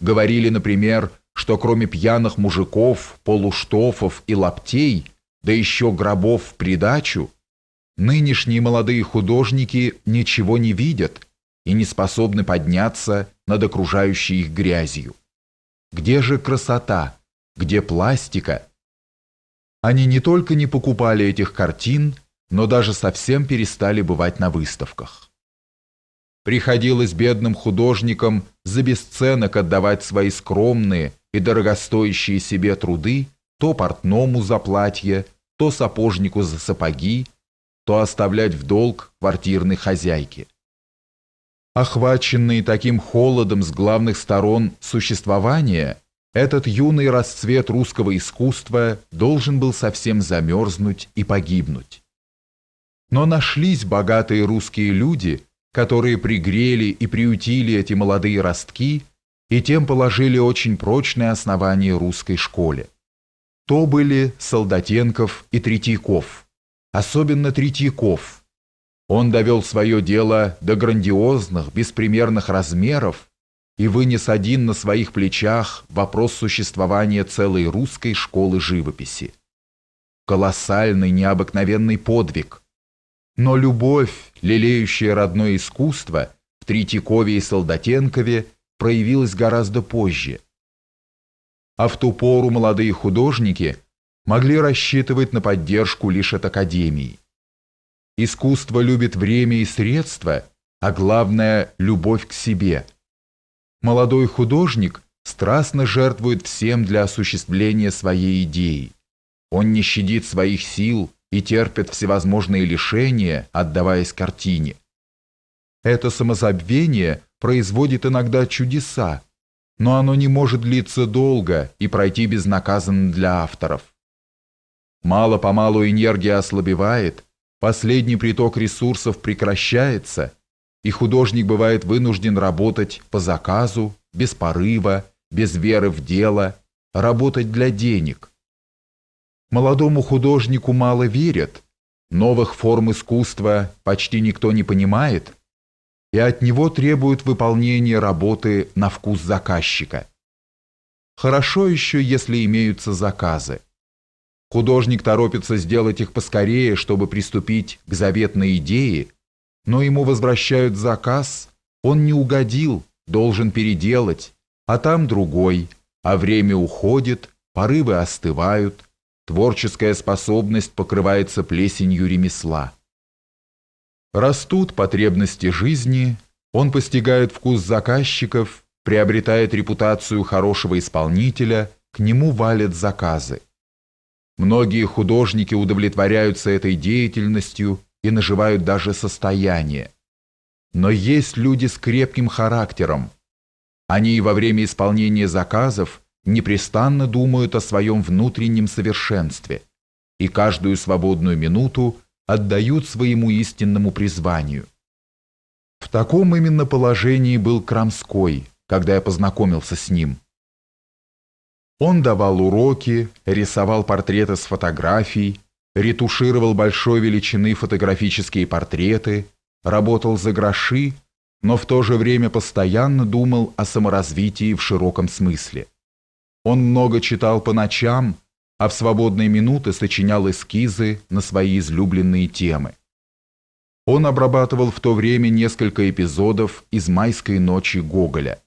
Speaker 2: Говорили, например, что кроме пьяных мужиков, полуштофов и лаптей, да еще гробов в придачу, нынешние молодые художники ничего не видят и не способны подняться над окружающей их грязью. Где же красота? Где пластика? они не только не покупали этих картин, но даже совсем перестали бывать на выставках. Приходилось бедным художникам за бесценок отдавать свои скромные и дорогостоящие себе труды то портному за платье, то сапожнику за сапоги, то оставлять в долг квартирной хозяйке. Охваченные таким холодом с главных сторон существования – этот юный расцвет русского искусства должен был совсем замерзнуть и погибнуть. Но нашлись богатые русские люди, которые пригрели и приютили эти молодые ростки и тем положили очень прочное основание русской школе. То были Солдатенков и Третьяков, особенно Третьяков. Он довел свое дело до грандиозных, беспримерных размеров, и вынес один на своих плечах вопрос существования целой русской школы живописи. Колоссальный, необыкновенный подвиг. Но любовь, лелеющая родное искусство, в Третьякове и Солдатенкове проявилась гораздо позже. А в ту пору молодые художники могли рассчитывать на поддержку лишь от академии. Искусство любит время и средства, а главное – любовь к себе – Молодой художник страстно жертвует всем для осуществления своей идеи. Он не щадит своих сил и терпит всевозможные лишения, отдаваясь картине. Это самозабвение производит иногда чудеса, но оно не может длиться долго и пройти безнаказанно для авторов. Мало-помалу энергия ослабевает, последний приток ресурсов прекращается – и художник бывает вынужден работать по заказу, без порыва, без веры в дело, работать для денег. Молодому художнику мало верят, новых форм искусства почти никто не понимает, и от него требуют выполнения работы на вкус заказчика. Хорошо еще, если имеются заказы. Художник торопится сделать их поскорее, чтобы приступить к заветной идее – но ему возвращают заказ, он не угодил, должен переделать, а там другой, а время уходит, порывы остывают, творческая способность покрывается плесенью ремесла. Растут потребности жизни, он постигает вкус заказчиков, приобретает репутацию хорошего исполнителя, к нему валят заказы. Многие художники удовлетворяются этой деятельностью, и наживают даже состояние. Но есть люди с крепким характером. Они во время исполнения заказов непрестанно думают о своем внутреннем совершенстве и каждую свободную минуту отдают своему истинному призванию. В таком именно положении был Крамской, когда я познакомился с ним. Он давал уроки, рисовал портреты с фотографий, ретушировал большой величины фотографические портреты, работал за гроши, но в то же время постоянно думал о саморазвитии в широком смысле. Он много читал по ночам, а в свободные минуты сочинял эскизы на свои излюбленные темы. Он обрабатывал в то время несколько эпизодов из «Майской ночи» Гоголя.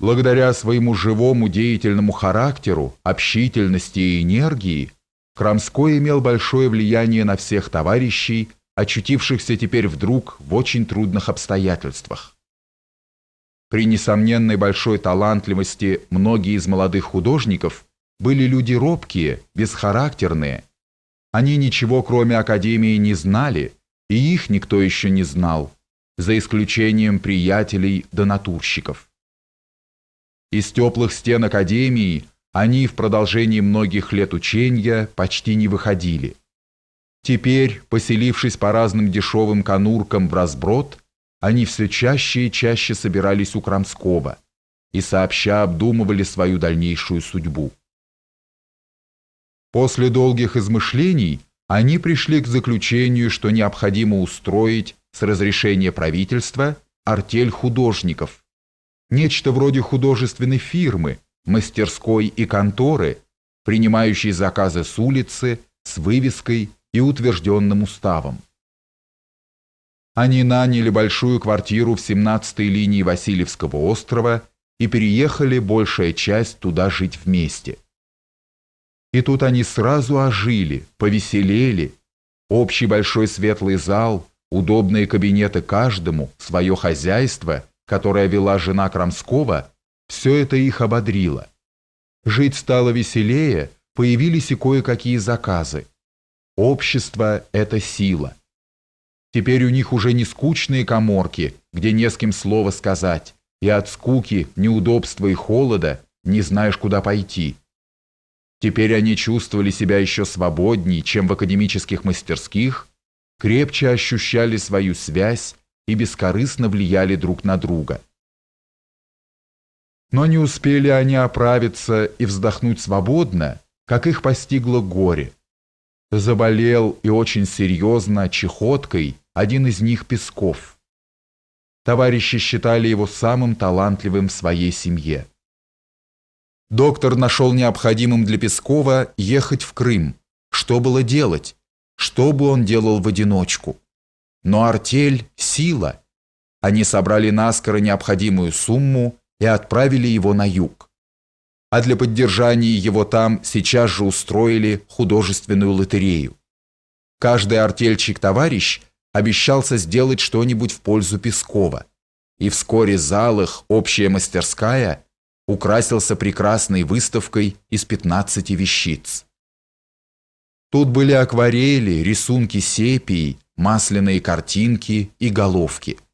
Speaker 2: Благодаря своему живому деятельному характеру, общительности и энергии Крамской имел большое влияние на всех товарищей, очутившихся теперь вдруг в очень трудных обстоятельствах. При несомненной большой талантливости многие из молодых художников были люди робкие, бесхарактерные. Они ничего кроме Академии не знали, и их никто еще не знал, за исключением приятелей донатурщиков. Из теплых стен Академии – они в продолжении многих лет учения почти не выходили. Теперь, поселившись по разным дешевым конуркам в разброд, они все чаще и чаще собирались у Крамского и сообща обдумывали свою дальнейшую судьбу. После долгих измышлений они пришли к заключению, что необходимо устроить с разрешения правительства артель художников, нечто вроде художественной фирмы, мастерской и конторы, принимающей заказы с улицы, с вывеской и утвержденным уставом. Они наняли большую квартиру в 17-й линии Васильевского острова и переехали большая часть туда жить вместе. И тут они сразу ожили, повеселели. Общий большой светлый зал, удобные кабинеты каждому, свое хозяйство, которое вела жена Крамского – все это их ободрило. Жить стало веселее, появились и кое-какие заказы. Общество – это сила. Теперь у них уже не скучные коморки, где не с кем слово сказать, и от скуки, неудобства и холода не знаешь, куда пойти. Теперь они чувствовали себя еще свободнее, чем в академических мастерских, крепче ощущали свою связь и бескорыстно влияли друг на друга. Но не успели они оправиться и вздохнуть свободно, как их постигло горе. Заболел и очень серьезно чехоткой один из них Песков. Товарищи считали его самым талантливым в своей семье. Доктор нашел необходимым для Пескова ехать в Крым. Что было делать? Что бы он делал в одиночку? Но артель – сила. Они собрали наскоро необходимую сумму – и отправили его на юг. А для поддержания его там сейчас же устроили художественную лотерею. Каждый артельщик-товарищ обещался сделать что-нибудь в пользу Пескова. И вскоре зал их, общая мастерская, украсился прекрасной выставкой из 15 вещиц. Тут были акварели, рисунки сепии, масляные картинки и головки –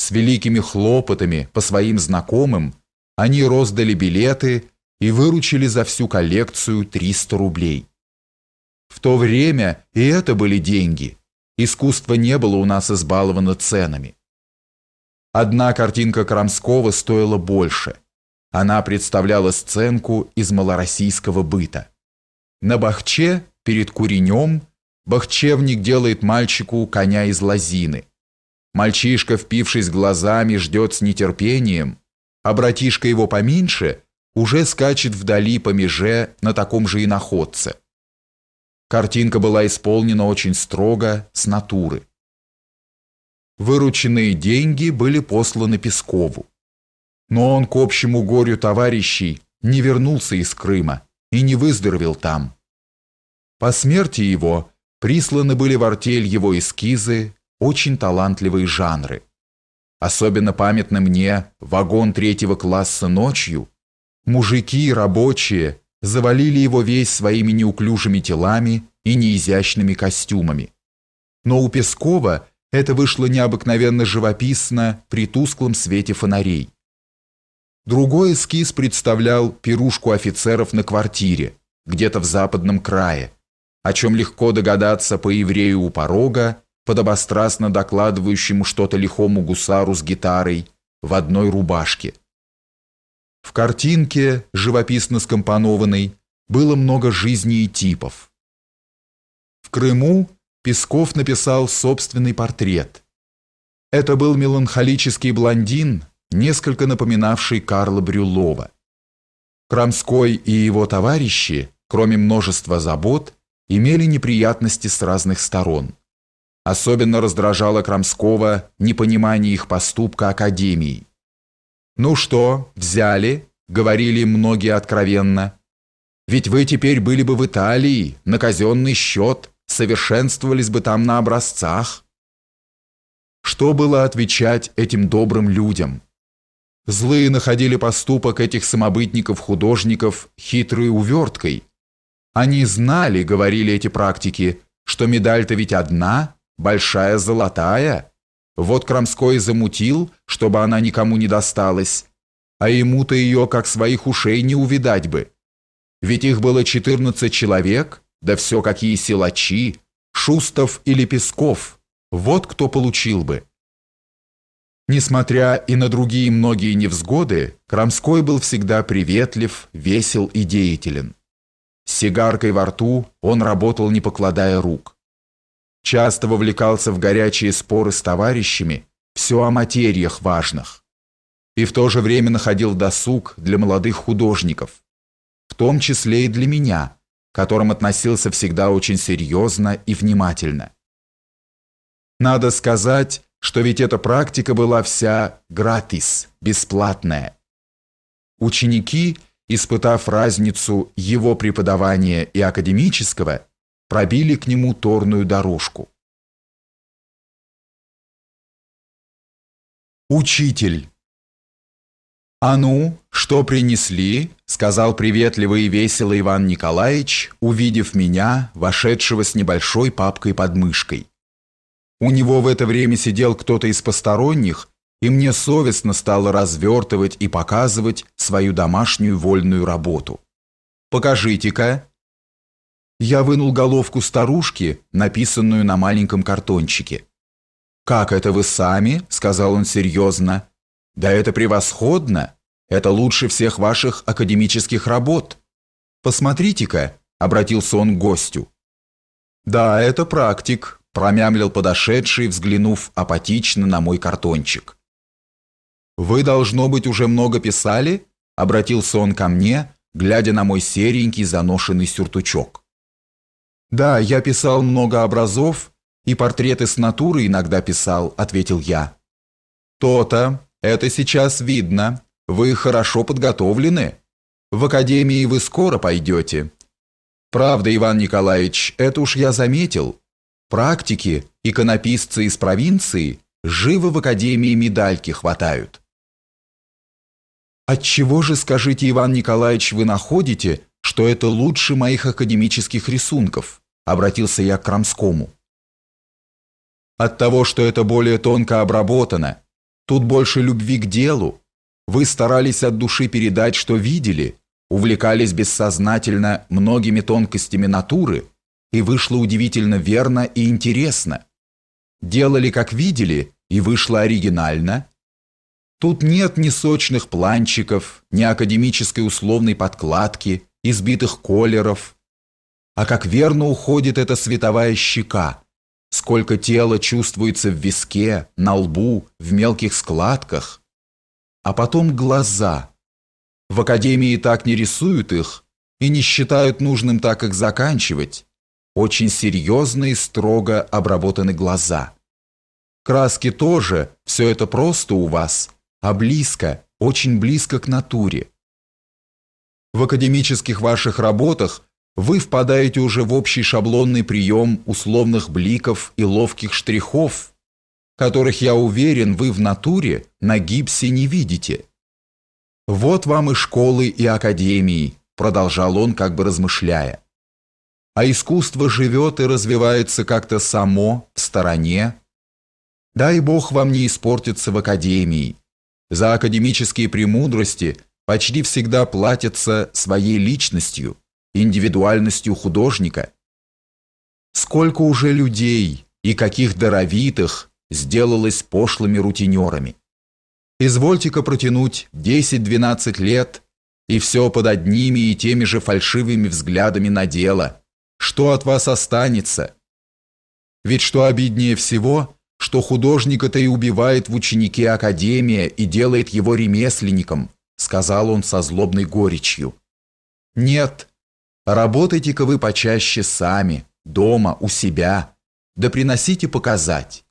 Speaker 2: с великими хлопотами по своим знакомым они роздали билеты и выручили за всю коллекцию 300 рублей. В то время и это были деньги. Искусство не было у нас избаловано ценами. Одна картинка Крамского стоила больше. Она представляла сценку из малороссийского быта. На бахче, перед куренем, бахчевник делает мальчику коня из лозины. Мальчишка, впившись глазами, ждет с нетерпением, а братишка его поменьше уже скачет вдали по меже на таком же иноходце. Картинка была исполнена очень строго, с натуры. Вырученные деньги были посланы Пескову. Но он к общему горю товарищей не вернулся из Крыма и не выздоровел там. По смерти его присланы были в артель его эскизы, очень талантливые жанры. Особенно памятны мне вагон третьего класса ночью. Мужики, рабочие, завалили его весь своими неуклюжими телами и неизящными костюмами. Но у Пескова это вышло необыкновенно живописно при тусклом свете фонарей. Другой эскиз представлял пирушку офицеров на квартире, где-то в западном крае, о чем легко догадаться по еврею у порога подобострастно докладывающему что-то лихому гусару с гитарой в одной рубашке. В картинке, живописно скомпонованной, было много жизни и типов. В Крыму Песков написал собственный портрет. Это был меланхолический блондин, несколько напоминавший Карла Брюлова. Крамской и его товарищи, кроме множества забот, имели неприятности с разных сторон. Особенно раздражало Крамского непонимание их поступка Академии. «Ну что, взяли?» – говорили многие откровенно. «Ведь вы теперь были бы в Италии, на казенный счет, совершенствовались бы там на образцах». Что было отвечать этим добрым людям? Злые находили поступок этих самобытников-художников хитрой уверткой. Они знали, говорили эти практики, что медаль-то ведь одна – большая золотая. Вот Крамской замутил, чтобы она никому не досталась, а ему-то ее, как своих ушей, не увидать бы. Ведь их было 14 человек, да все какие силачи, Шустов или Песков, вот кто получил бы. Несмотря и на другие многие невзгоды, Крамской был всегда приветлив, весел и деятелен. С сигаркой во рту он работал, не покладая рук. Часто вовлекался в горячие споры с товарищами, все о материях важных. И в то же время находил досуг для молодых художников, в том числе и для меня, к которым относился всегда очень серьезно и внимательно. Надо сказать, что ведь эта практика была вся гратис, бесплатная. Ученики, испытав разницу его преподавания и академического, пробили к нему торную дорожку.
Speaker 1: Учитель.
Speaker 2: «А ну, что принесли?» — сказал приветливый и веселый Иван Николаевич, увидев меня, вошедшего с небольшой папкой под мышкой. У него в это время сидел кто-то из посторонних, и мне совестно стало развертывать и показывать свою домашнюю вольную работу. «Покажите-ка», я вынул головку старушки, написанную на маленьком картончике. «Как это вы сами?» – сказал он серьезно. «Да это превосходно! Это лучше всех ваших академических работ! Посмотрите-ка!» – обратился он к гостю. «Да, это практик», – промямлил подошедший, взглянув апатично на мой картончик. «Вы, должно быть, уже много писали?» – обратился он ко мне, глядя на мой серенький заношенный сюртучок. «Да, я писал много образов, и портреты с натуры иногда писал», — ответил я. «То-то, это сейчас видно. Вы хорошо подготовлены. В академии вы скоро пойдете». «Правда, Иван Николаевич, это уж я заметил. Практики, иконописцы из провинции живо в академии медальки хватают». От чего же, скажите, Иван Николаевич, вы находите, что это лучше моих академических рисунков, обратился я к Крамскому. От того, что это более тонко обработано, тут больше любви к делу, вы старались от души передать, что видели, увлекались бессознательно многими тонкостями натуры, и вышло удивительно верно и интересно. Делали, как видели, и вышло оригинально. Тут нет ни сочных планчиков, ни академической условной подкладки, избитых колеров. А как верно уходит эта световая щека, сколько тела чувствуется в виске, на лбу, в мелких складках. А потом глаза. В академии так не рисуют их и не считают нужным так их заканчивать. Очень серьезно и строго обработаны глаза. Краски тоже, все это просто у вас, а близко, очень близко к натуре в академических ваших работах вы впадаете уже в общий шаблонный прием условных бликов и ловких штрихов, которых, я уверен, вы в натуре на гипсе не видите. «Вот вам и школы, и академии», – продолжал он, как бы размышляя. «А искусство живет и развивается как-то само, в стороне. Дай Бог вам не испортиться в академии. За академические премудрости – почти всегда платятся своей личностью, индивидуальностью художника. Сколько уже людей и каких даровитых сделалось пошлыми рутинерами. Извольте-ка протянуть 10-12 лет и все под одними и теми же фальшивыми взглядами на дело. Что от вас останется? Ведь что обиднее всего, что художника-то и убивает в ученике академия и делает его ремесленником –— сказал он со злобной горечью. «Нет, работайте-ка вы почаще сами, дома, у себя, да приносите показать.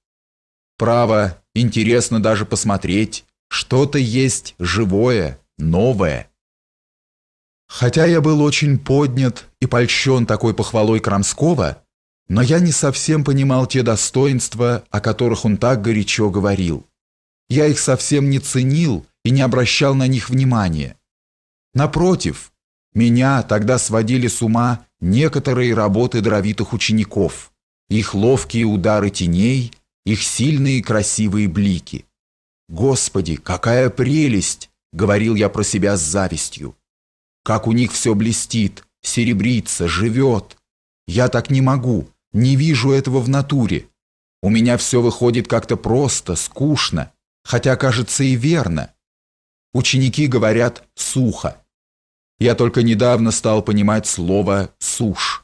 Speaker 2: Право, интересно даже посмотреть, что-то есть живое, новое». Хотя я был очень поднят и польщен такой похвалой Крамского, но я не совсем понимал те достоинства, о которых он так горячо говорил. Я их совсем не ценил, и не обращал на них внимания. Напротив, меня тогда сводили с ума некоторые работы дровитых учеников, их ловкие удары теней, их сильные красивые блики. «Господи, какая прелесть!» — говорил я про себя с завистью. «Как у них все блестит, серебрится, живет! Я так не могу, не вижу этого в натуре. У меня все выходит как-то просто, скучно, хотя кажется и верно. Ученики говорят «сухо». Я только недавно стал понимать слово «сушь».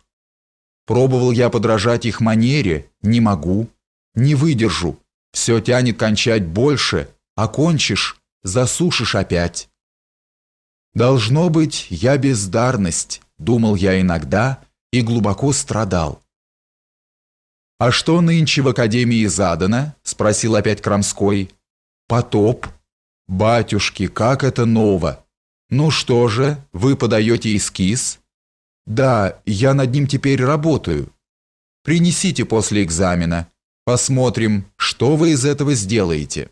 Speaker 2: Пробовал я подражать их манере, не могу, не выдержу. Все тянет кончать больше, окончишь, а засушишь опять. Должно быть, я бездарность, думал я иногда и глубоко страдал. «А что нынче в Академии задано?» – спросил опять Крамской. «Потоп», «Батюшки, как это ново! Ну что же, вы подаете эскиз?» «Да, я над ним теперь работаю. Принесите после экзамена. Посмотрим, что вы из этого сделаете».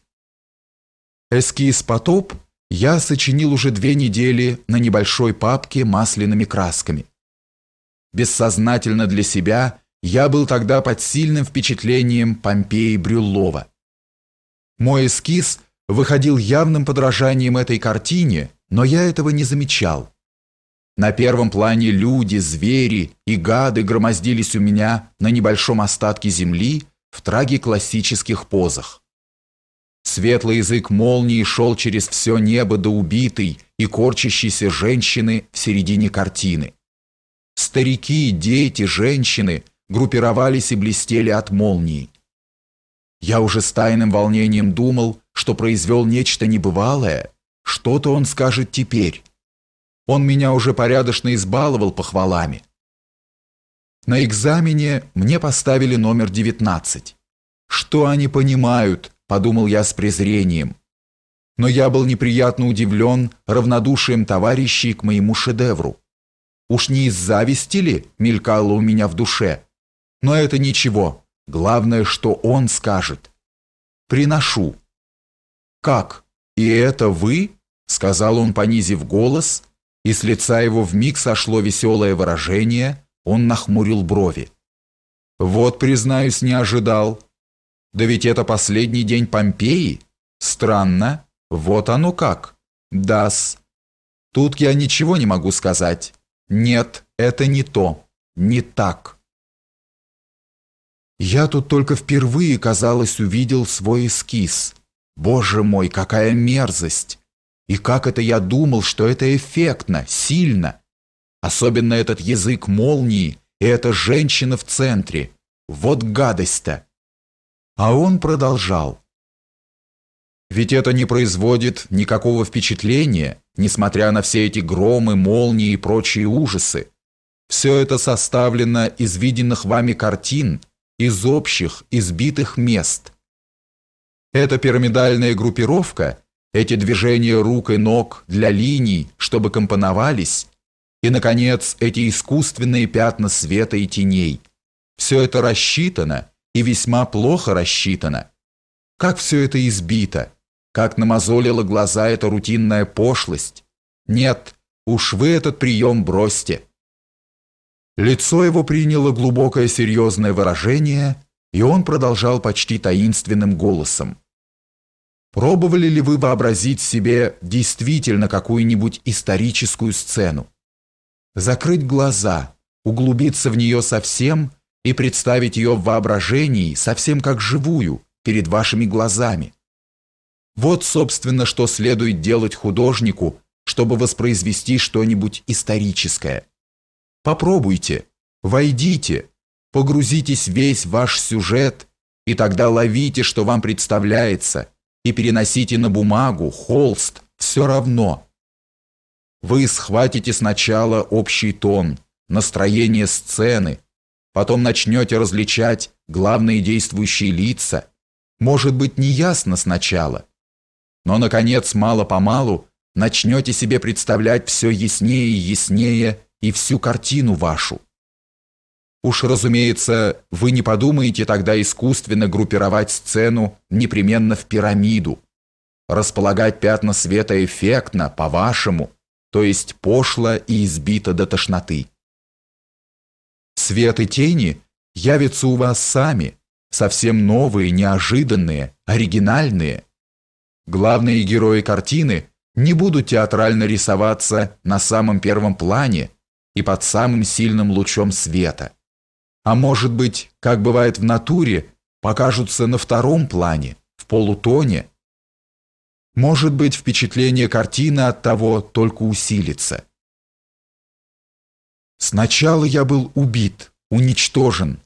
Speaker 2: Эскиз «Потоп» я сочинил уже две недели на небольшой папке масляными красками. Бессознательно для себя я был тогда под сильным впечатлением Помпеи Брюллова. Мой эскиз – выходил явным подражанием этой картине, но я этого не замечал. На первом плане люди, звери и гады громоздились у меня на небольшом остатке земли в трагиклассических позах. Светлый язык молнии шел через все небо до убитой и корчащейся женщины в середине картины. Старики, дети, женщины группировались и блестели от молний. Я уже с тайным волнением думал, что произвел нечто небывалое, что-то он скажет теперь. Он меня уже порядочно избаловал похвалами. На экзамене мне поставили номер 19. Что они понимают, подумал я с презрением. Но я был неприятно удивлен равнодушием товарищей к моему шедевру. Уж не из зависти ли мелькало у меня в душе? Но это ничего. Главное, что он скажет. Приношу. «Как? И это вы?» — сказал он, понизив голос, и с лица его вмиг сошло веселое выражение, он нахмурил брови. «Вот, признаюсь, не ожидал. Да ведь это последний день Помпеи. Странно. Вот оно как. Дас. Тут я ничего не могу сказать. Нет, это не то. Не так». Я тут только впервые, казалось, увидел свой эскиз — Боже мой, какая мерзость! И как это я думал, что это эффектно, сильно! Особенно этот язык молнии и эта женщина в центре. Вот гадость-то! А он продолжал. Ведь это не производит никакого впечатления, несмотря на все эти громы, молнии и прочие ужасы. Все это составлено из виденных вами картин, из общих, избитых мест, эта пирамидальная группировка, эти движения рук и ног для линий, чтобы компоновались, и, наконец, эти искусственные пятна света и теней. Все это рассчитано и весьма плохо рассчитано. Как все это избито, как намазолила глаза эта рутинная пошлость. Нет, уж вы этот прием бросьте. Лицо его приняло глубокое серьезное выражение, и он продолжал почти таинственным голосом. Пробовали ли вы вообразить себе действительно какую-нибудь историческую сцену? Закрыть глаза, углубиться в нее совсем и представить ее в воображении совсем как живую, перед вашими глазами. Вот, собственно, что следует делать художнику, чтобы воспроизвести что-нибудь историческое. Попробуйте, войдите, погрузитесь весь ваш сюжет, и тогда ловите, что вам представляется – и переносите на бумагу, холст, все равно. Вы схватите сначала общий тон, настроение сцены, потом начнете различать главные действующие лица. Может быть, не ясно сначала, но, наконец, мало-помалу начнете себе представлять все яснее и яснее и всю картину вашу. Уж, разумеется, вы не подумаете тогда искусственно группировать сцену непременно в пирамиду. Располагать пятна света эффектно, по-вашему, то есть пошло и избито до тошноты. Свет и тени явятся у вас сами, совсем новые, неожиданные, оригинальные. Главные герои картины не будут театрально рисоваться на самом первом плане и под самым сильным лучом света а может быть, как бывает в натуре, покажутся на втором плане, в полутоне. Может быть, впечатление картины от того только усилится. Сначала я был убит, уничтожен,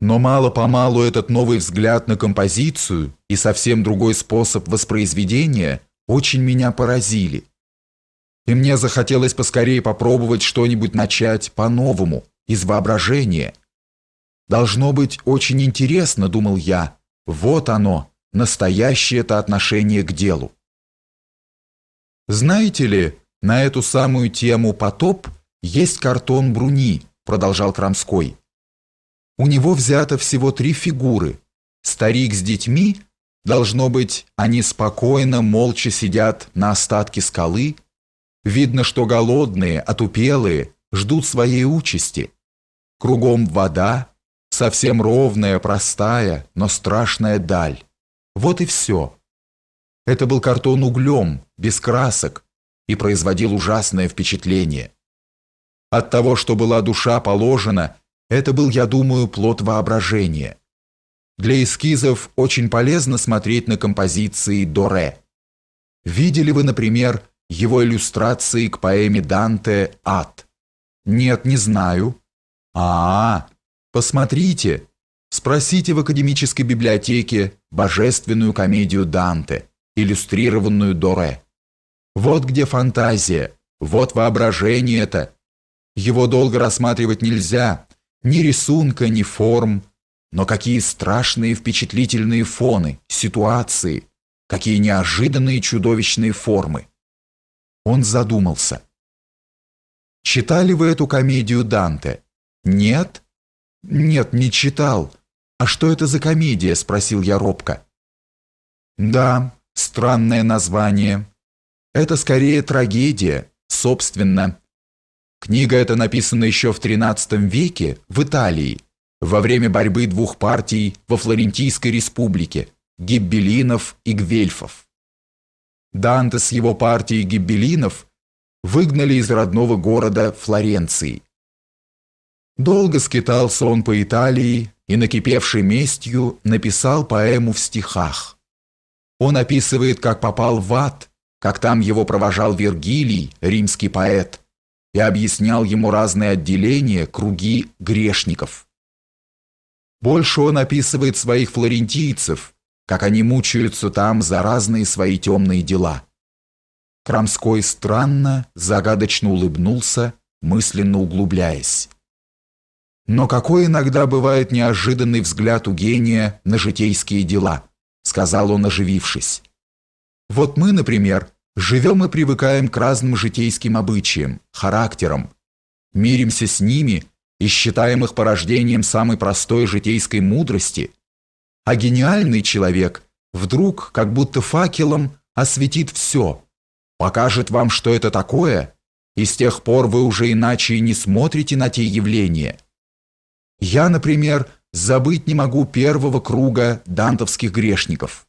Speaker 2: но мало-помалу этот новый взгляд на композицию и совсем другой способ воспроизведения очень меня поразили. И мне захотелось поскорее попробовать что-нибудь начать по-новому, из воображения – Должно быть очень интересно, думал я. Вот оно, настоящее-то отношение к делу. Знаете ли, на эту самую тему «Потоп» есть картон Бруни, продолжал Крамской. У него взято всего три фигуры. Старик с детьми, должно быть, они спокойно, молча сидят на остатке скалы. Видно, что голодные, отупелые, ждут своей участи. Кругом вода, совсем ровная, простая, но страшная даль. Вот и все. Это был картон углем, без красок, и производил ужасное впечатление. От того, что была душа положена, это был, я думаю, плод воображения. Для эскизов очень полезно смотреть на композиции Доре. Видели вы, например, его иллюстрации к поэме Данте «Ад»? Нет, не знаю. А, -а, -а Посмотрите, спросите в академической библиотеке божественную комедию Данте, иллюстрированную Доре. Вот где фантазия, вот воображение это. Его долго рассматривать нельзя, ни рисунка, ни форм, но какие страшные впечатлительные фоны, ситуации, какие неожиданные чудовищные формы. Он задумался. Читали вы эту комедию Данте? Нет? «Нет, не читал. А что это за комедия?» – спросил я робко. «Да, странное название. Это скорее трагедия, собственно. Книга эта написана еще в XIII веке в Италии, во время борьбы двух партий во Флорентийской республике – гиббелинов и гвельфов. Данте с его партией гиббелинов выгнали из родного города Флоренции – Долго скитался он по Италии и, накипевший местью, написал поэму в стихах. Он описывает, как попал в ад, как там его провожал Вергилий, римский поэт, и объяснял ему разные отделения, круги грешников. Больше он описывает своих флорентийцев, как они мучаются там за разные свои темные дела. Крамской странно, загадочно улыбнулся, мысленно углубляясь. Но какой иногда бывает неожиданный взгляд у гения на житейские дела, сказал он, оживившись. Вот мы, например, живем и привыкаем к разным житейским обычаям, характерам, миримся с ними и считаем их порождением самой простой житейской мудрости, а гениальный человек вдруг, как будто факелом, осветит все, покажет вам, что это такое, и с тех пор вы уже иначе и не смотрите на те явления – я, например, забыть не могу первого круга дантовских грешников.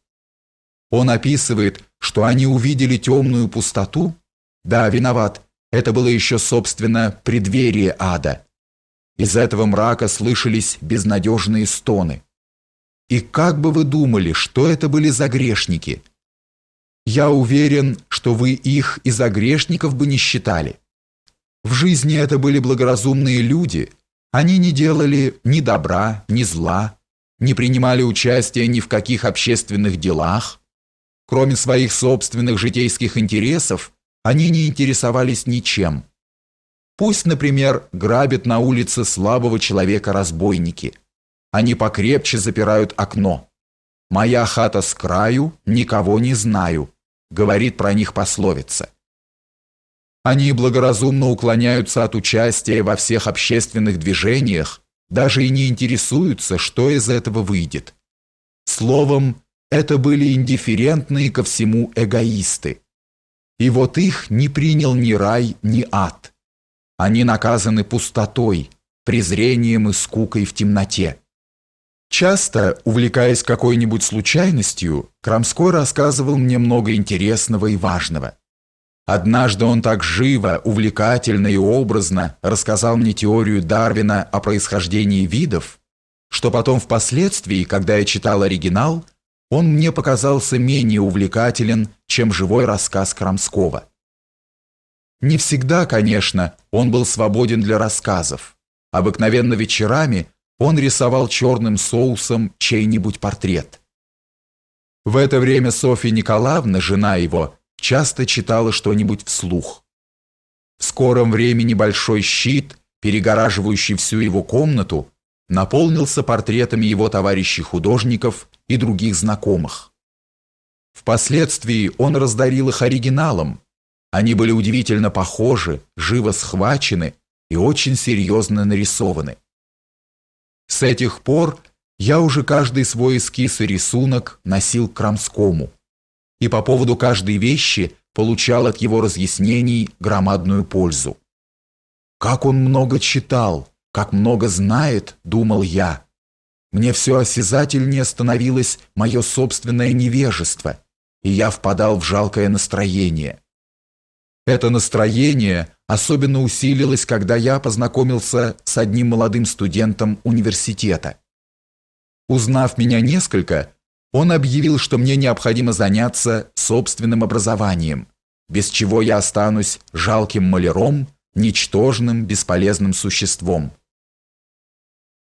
Speaker 2: Он описывает, что они увидели темную пустоту. Да, виноват, это было еще, собственно, преддверие ада. Из этого мрака слышались безнадежные стоны. И как бы вы думали, что это были за грешники? Я уверен, что вы их и за грешников бы не считали. В жизни это были благоразумные люди – они не делали ни добра, ни зла, не принимали участия ни в каких общественных делах. Кроме своих собственных житейских интересов, они не интересовались ничем. Пусть, например, грабят на улице слабого человека разбойники. Они покрепче запирают окно. «Моя хата с краю, никого не знаю», — говорит про них пословица. Они благоразумно уклоняются от участия во всех общественных движениях, даже и не интересуются, что из этого выйдет. Словом, это были индифферентные ко всему эгоисты. И вот их не принял ни рай, ни ад. Они наказаны пустотой, презрением и скукой в темноте. Часто, увлекаясь какой-нибудь случайностью, Крамской рассказывал мне много интересного и важного. Однажды он так живо, увлекательно и образно рассказал мне теорию Дарвина о происхождении видов, что потом впоследствии, когда я читал оригинал, он мне показался менее увлекателен, чем живой рассказ Крамского. Не всегда, конечно, он был свободен для рассказов. Обыкновенно вечерами он рисовал черным соусом чей-нибудь портрет. В это время Софья Николаевна, жена его, часто читала что-нибудь вслух. В скором времени большой щит, перегораживающий всю его комнату, наполнился портретами его товарищей-художников и других знакомых. Впоследствии он раздарил их оригиналом. Они были удивительно похожи, живо схвачены и очень серьезно нарисованы. С этих пор я уже каждый свой эскиз и рисунок носил к Крамскому и по поводу каждой вещи получал от его разъяснений громадную пользу. «Как он много читал, как много знает», — думал я. Мне все осязательнее становилось мое собственное невежество, и я впадал в жалкое настроение. Это настроение особенно усилилось, когда я познакомился с одним молодым студентом университета. Узнав меня несколько, он объявил, что мне необходимо заняться собственным образованием, без чего я останусь жалким маляром, ничтожным, бесполезным существом.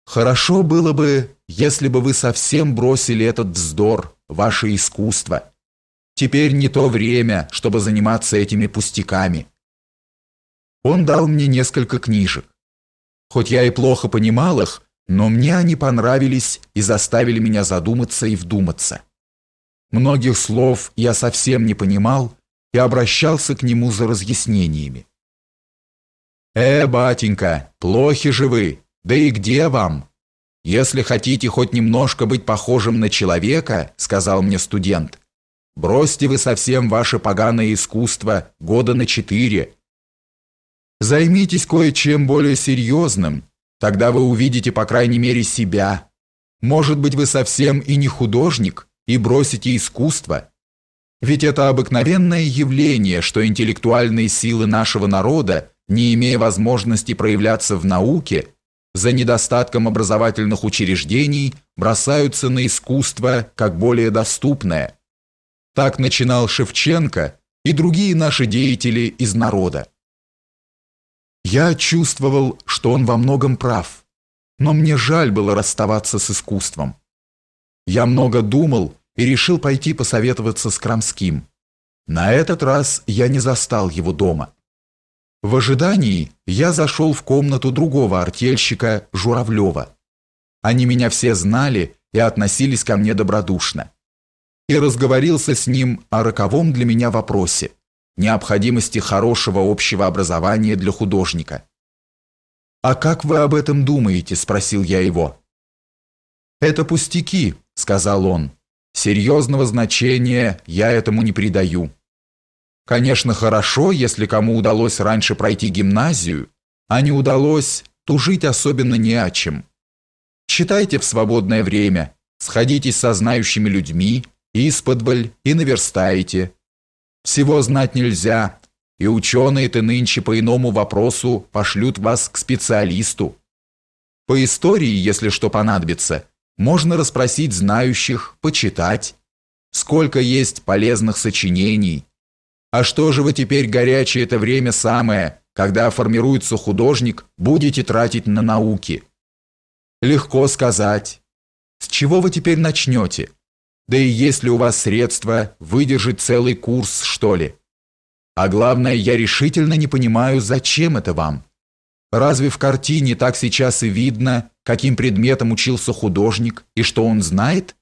Speaker 2: Хорошо было бы, если бы вы совсем бросили этот вздор, ваше искусство. Теперь не то время, чтобы заниматься этими пустяками. Он дал мне несколько книжек. Хоть я и плохо понимал их, но мне они понравились и заставили меня задуматься и вдуматься. Многих слов я совсем не понимал и обращался к нему за разъяснениями. «Э, батенька, плохи же вы, да и где вам? Если хотите хоть немножко быть похожим на человека, — сказал мне студент, — бросьте вы совсем ваше поганое искусство года на четыре. Займитесь кое-чем более серьезным, Тогда вы увидите, по крайней мере, себя. Может быть, вы совсем и не художник, и бросите искусство. Ведь это обыкновенное явление, что интеллектуальные силы нашего народа, не имея возможности проявляться в науке, за недостатком образовательных учреждений бросаются на искусство как более доступное. Так начинал Шевченко и другие наши деятели из народа. Я чувствовал, что он во многом прав, но мне жаль было расставаться с искусством. Я много думал и решил пойти посоветоваться с Крамским. На этот раз я не застал его дома. В ожидании я зашел в комнату другого артельщика Журавлева. Они меня все знали и относились ко мне добродушно. И разговорился с ним о роковом для меня вопросе – необходимости хорошего общего образования для художника. «А как вы об этом думаете?» – спросил я его. «Это пустяки», – сказал он. «Серьезного значения я этому не придаю. Конечно, хорошо, если кому удалось раньше пройти гимназию, а не удалось, то жить особенно не о чем. Читайте в свободное время, сходитесь со знающими людьми, исподволь и наверстаете, всего знать нельзя, и ученые-то нынче по иному вопросу пошлют вас к специалисту. По истории, если что понадобится, можно расспросить знающих, почитать. Сколько есть полезных сочинений. А что же вы теперь горячее это время самое, когда формируется художник, будете тратить на науки? Легко сказать. С чего вы теперь начнете? Да и есть ли у вас средства выдержать целый курс, что ли? А главное, я решительно не понимаю, зачем это вам. Разве в картине так сейчас и видно, каким предметом учился художник и что он знает?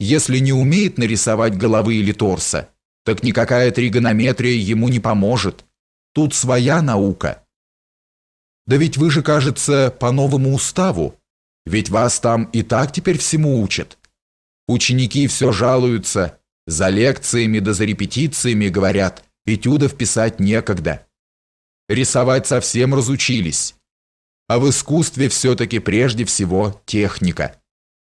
Speaker 2: Если не умеет нарисовать головы или торса, так никакая тригонометрия ему не поможет. Тут своя наука. Да ведь вы же, кажется, по новому уставу. Ведь вас там и так теперь всему учат. Ученики все жалуются. За лекциями да за репетициями, говорят, этюдов писать некогда. Рисовать совсем разучились. А в искусстве все-таки прежде всего техника.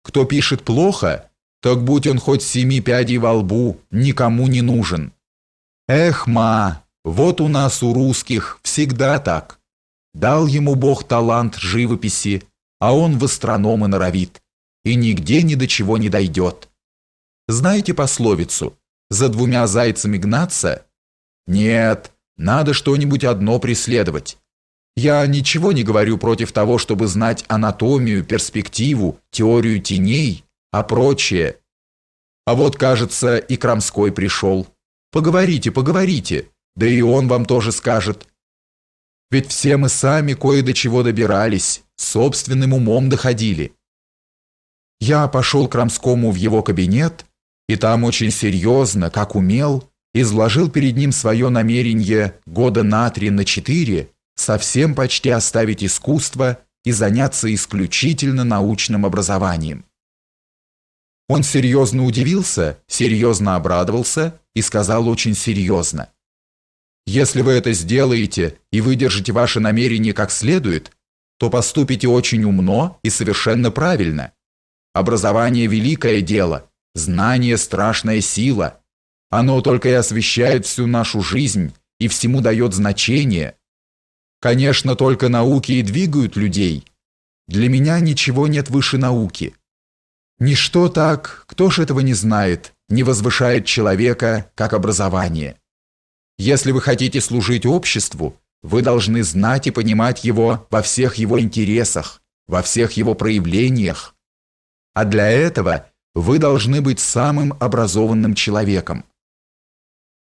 Speaker 2: Кто пишет плохо, так будь он хоть семи пядей во лбу, никому не нужен. Эх, ма, вот у нас у русских всегда так. Дал ему Бог талант живописи, а он в астрономы норовит и нигде ни до чего не дойдет. Знаете пословицу «за двумя зайцами гнаться»? Нет, надо что-нибудь одно преследовать. Я ничего не говорю против того, чтобы знать анатомию, перспективу, теорию теней, а прочее. А вот, кажется, и Крамской пришел. Поговорите, поговорите, да и он вам тоже скажет. Ведь все мы сами кое до чего добирались, собственным умом доходили. Я пошел к Рамскому в его кабинет, и там очень серьезно, как умел, изложил перед ним свое намерение года на три, на четыре совсем почти оставить искусство и заняться исключительно научным образованием. Он серьезно удивился, серьезно обрадовался и сказал очень серьезно. «Если вы это сделаете и выдержите ваше намерение как следует, то поступите очень умно и совершенно правильно. Образование – великое дело, знание – страшная сила. Оно только и освещает всю нашу жизнь и всему дает значение. Конечно, только науки и двигают людей. Для меня ничего нет выше науки. Ничто так, кто ж этого не знает, не возвышает человека, как образование. Если вы хотите служить обществу, вы должны знать и понимать его во всех его интересах, во всех его проявлениях, а для этого вы должны быть самым образованным человеком.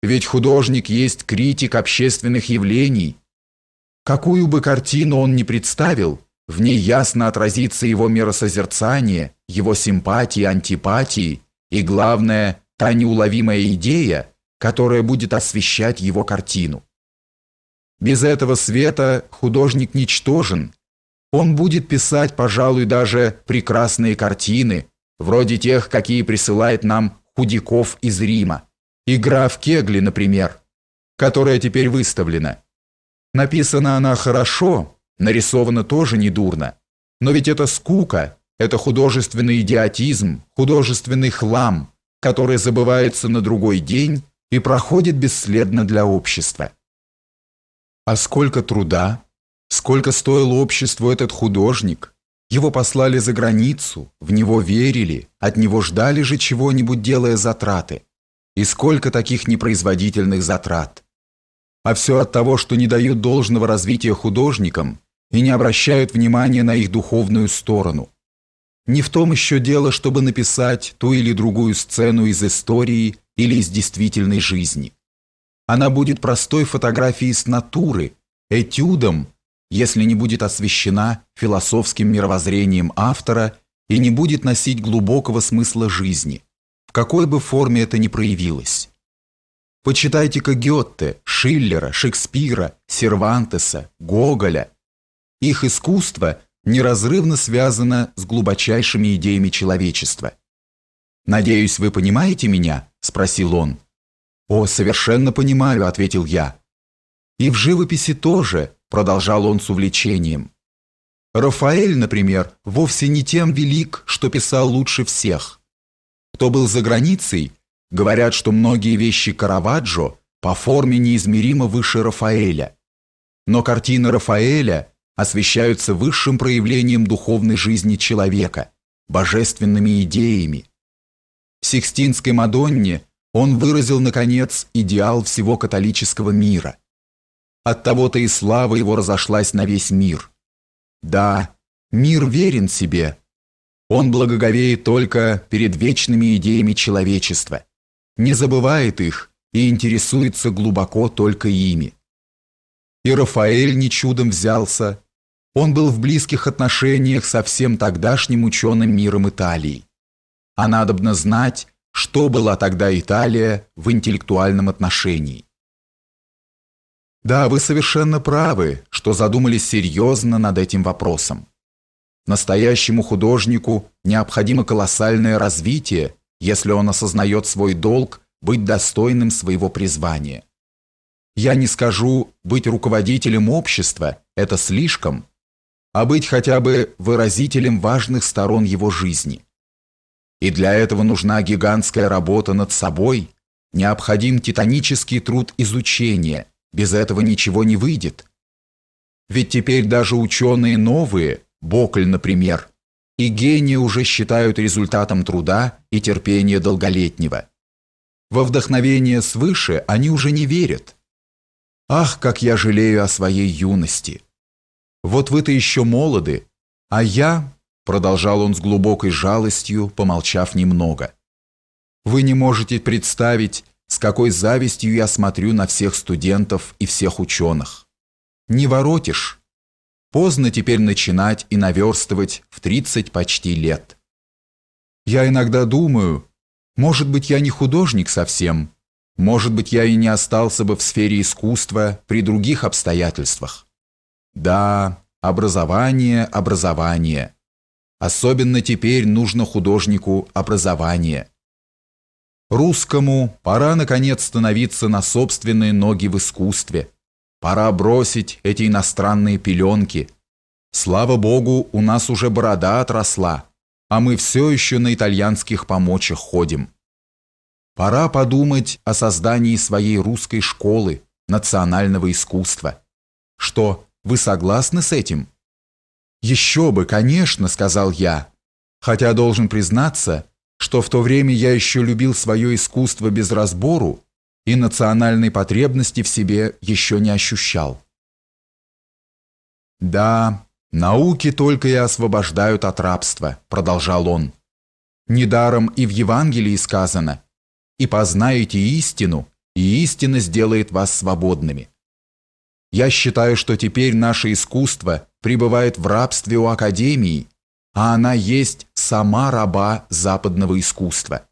Speaker 2: Ведь художник есть критик общественных явлений. Какую бы картину он ни представил, в ней ясно отразится его миросозерцание, его симпатии, антипатии и, главное, та неуловимая идея, которая будет освещать его картину. Без этого света художник ничтожен, он будет писать, пожалуй, даже прекрасные картины, вроде тех, какие присылает нам Худяков из Рима. Игра в кегли, например, которая теперь выставлена. Написана она хорошо, нарисована тоже недурно. Но ведь это скука, это художественный идиотизм, художественный хлам, который забывается на другой день и проходит бесследно для общества. А сколько труда, Сколько стоил обществу этот художник? Его послали за границу, в него верили, от него ждали же чего-нибудь, делая затраты. И сколько таких непроизводительных затрат? А все от того, что не дают должного развития художникам и не обращают внимания на их духовную сторону. Не в том еще дело, чтобы написать ту или другую сцену из истории или из действительной жизни. Она будет простой фотографией с натуры, этюдом, если не будет освещена философским мировоззрением автора и не будет носить глубокого смысла жизни, в какой бы форме это ни проявилось. Почитайте-ка Гетте, Шиллера, Шекспира, Сервантеса, Гоголя. Их искусство неразрывно связано с глубочайшими идеями человечества. «Надеюсь, вы понимаете меня?» – спросил он. «О, совершенно понимаю», – ответил я. «И в живописи тоже», продолжал он с увлечением. Рафаэль, например, вовсе не тем велик, что писал лучше всех. Кто был за границей, говорят, что многие вещи Караваджо по форме неизмеримо выше Рафаэля. Но картины Рафаэля освещаются высшим проявлением духовной жизни человека, божественными идеями. В Сикстинской Мадонне он выразил, наконец, идеал всего католического мира – Оттого-то и слава его разошлась на весь мир. Да, мир верен себе. Он благоговеет только перед вечными идеями человечества, не забывает их и интересуется глубоко только ими. И Рафаэль не чудом взялся. Он был в близких отношениях со всем тогдашним ученым миром Италии. А надобно знать, что была тогда Италия в интеллектуальном отношении. Да, вы совершенно правы, что задумались серьезно над этим вопросом. Настоящему художнику необходимо колоссальное развитие, если он осознает свой долг быть достойным своего призвания. Я не скажу быть руководителем общества, это слишком, а быть хотя бы выразителем важных сторон его жизни. И для этого нужна гигантская работа над собой, необходим титанический труд изучения – без этого ничего не выйдет. Ведь теперь даже ученые новые, Бокль, например, и гении уже считают результатом труда и терпения долголетнего. Во вдохновение свыше они уже не верят. Ах, как я жалею о своей юности! Вот вы-то еще молоды, а я, продолжал он с глубокой жалостью, помолчав немного, вы не можете представить, с какой завистью я смотрю на всех студентов и всех ученых. Не воротишь. Поздно теперь начинать и наверстывать в 30 почти лет. Я иногда думаю, может быть, я не художник совсем. Может быть, я и не остался бы в сфере искусства при других обстоятельствах. Да, образование, образование. Особенно теперь нужно художнику образование. Русскому пора наконец становиться на собственные ноги в искусстве. Пора бросить эти иностранные пеленки. Слава богу, у нас уже борода отросла, а мы все еще на итальянских помочах ходим. Пора подумать о создании своей русской школы, национального искусства. Что, вы согласны с этим? «Еще бы, конечно», — сказал я, хотя, должен признаться, — что в то время я еще любил свое искусство без разбору и национальной потребности в себе еще не ощущал. «Да, науки только и освобождают от рабства», – продолжал он. «Недаром и в Евангелии сказано, и познаете истину, и истина сделает вас свободными. Я считаю, что теперь наше искусство пребывает в рабстве у Академии а она есть сама раба западного искусства.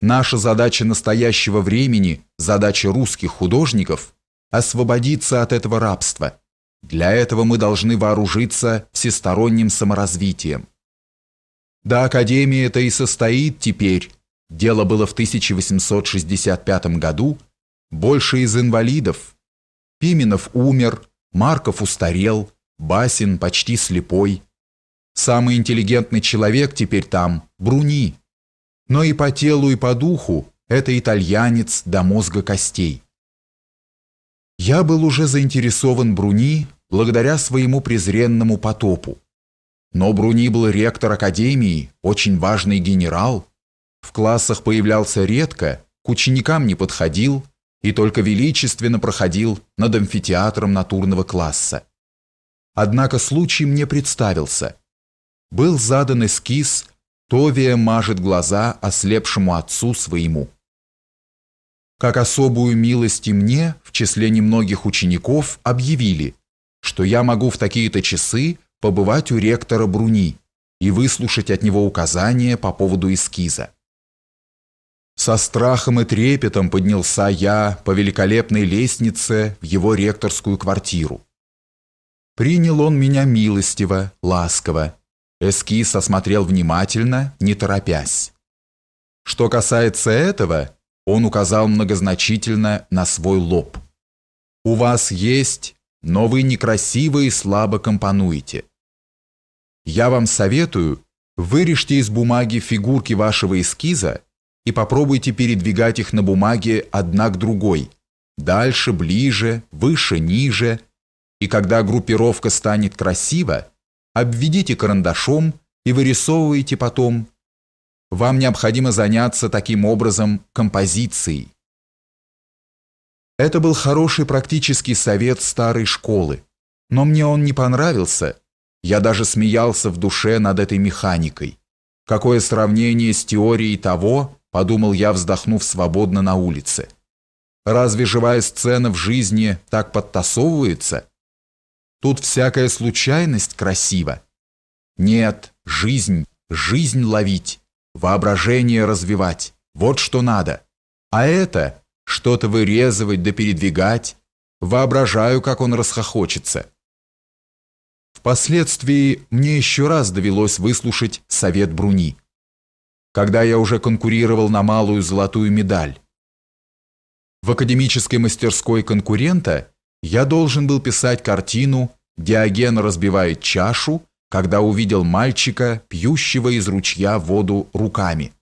Speaker 2: Наша задача настоящего времени, задача русских художников – освободиться от этого рабства. Для этого мы должны вооружиться всесторонним саморазвитием. Да, Академия это и состоит теперь, дело было в 1865 году, больше из инвалидов. Пименов умер, Марков устарел, Басин почти слепой – Самый интеллигентный человек теперь там – Бруни. Но и по телу, и по духу – это итальянец до мозга костей. Я был уже заинтересован Бруни благодаря своему презренному потопу. Но Бруни был ректор академии, очень важный генерал. В классах появлялся редко, к ученикам не подходил и только величественно проходил над амфитеатром натурного класса. Однако случай мне представился – был задан эскиз «Товия мажет глаза ослепшему отцу своему». Как особую милость и мне в числе немногих учеников объявили, что я могу в такие-то часы побывать у ректора Бруни и выслушать от него указания по поводу эскиза. Со страхом и трепетом поднялся я по великолепной лестнице в его ректорскую квартиру. Принял он меня милостиво, ласково, Эскиз осмотрел внимательно, не торопясь. Что касается этого, он указал многозначительно на свой лоб. «У вас есть, но вы некрасиво и слабо компонуете. Я вам советую, вырежьте из бумаги фигурки вашего эскиза и попробуйте передвигать их на бумаге одна к другой, дальше, ближе, выше, ниже, и когда группировка станет красива, обведите карандашом и вырисовывайте потом. Вам необходимо заняться таким образом композицией. Это был хороший практический совет старой школы, но мне он не понравился. Я даже смеялся в душе над этой механикой. Какое сравнение с теорией того, подумал я, вздохнув свободно на улице. Разве живая сцена в жизни так подтасовывается? Тут всякая случайность красива. Нет, жизнь, жизнь ловить, воображение развивать, вот что надо. А это, что-то вырезывать да передвигать, воображаю, как он расхохочется. Впоследствии мне еще раз довелось выслушать совет Бруни, когда я уже конкурировал на малую золотую медаль. В академической мастерской конкурента – я должен был писать картину «Диоген разбивает чашу», когда увидел мальчика, пьющего из ручья воду руками.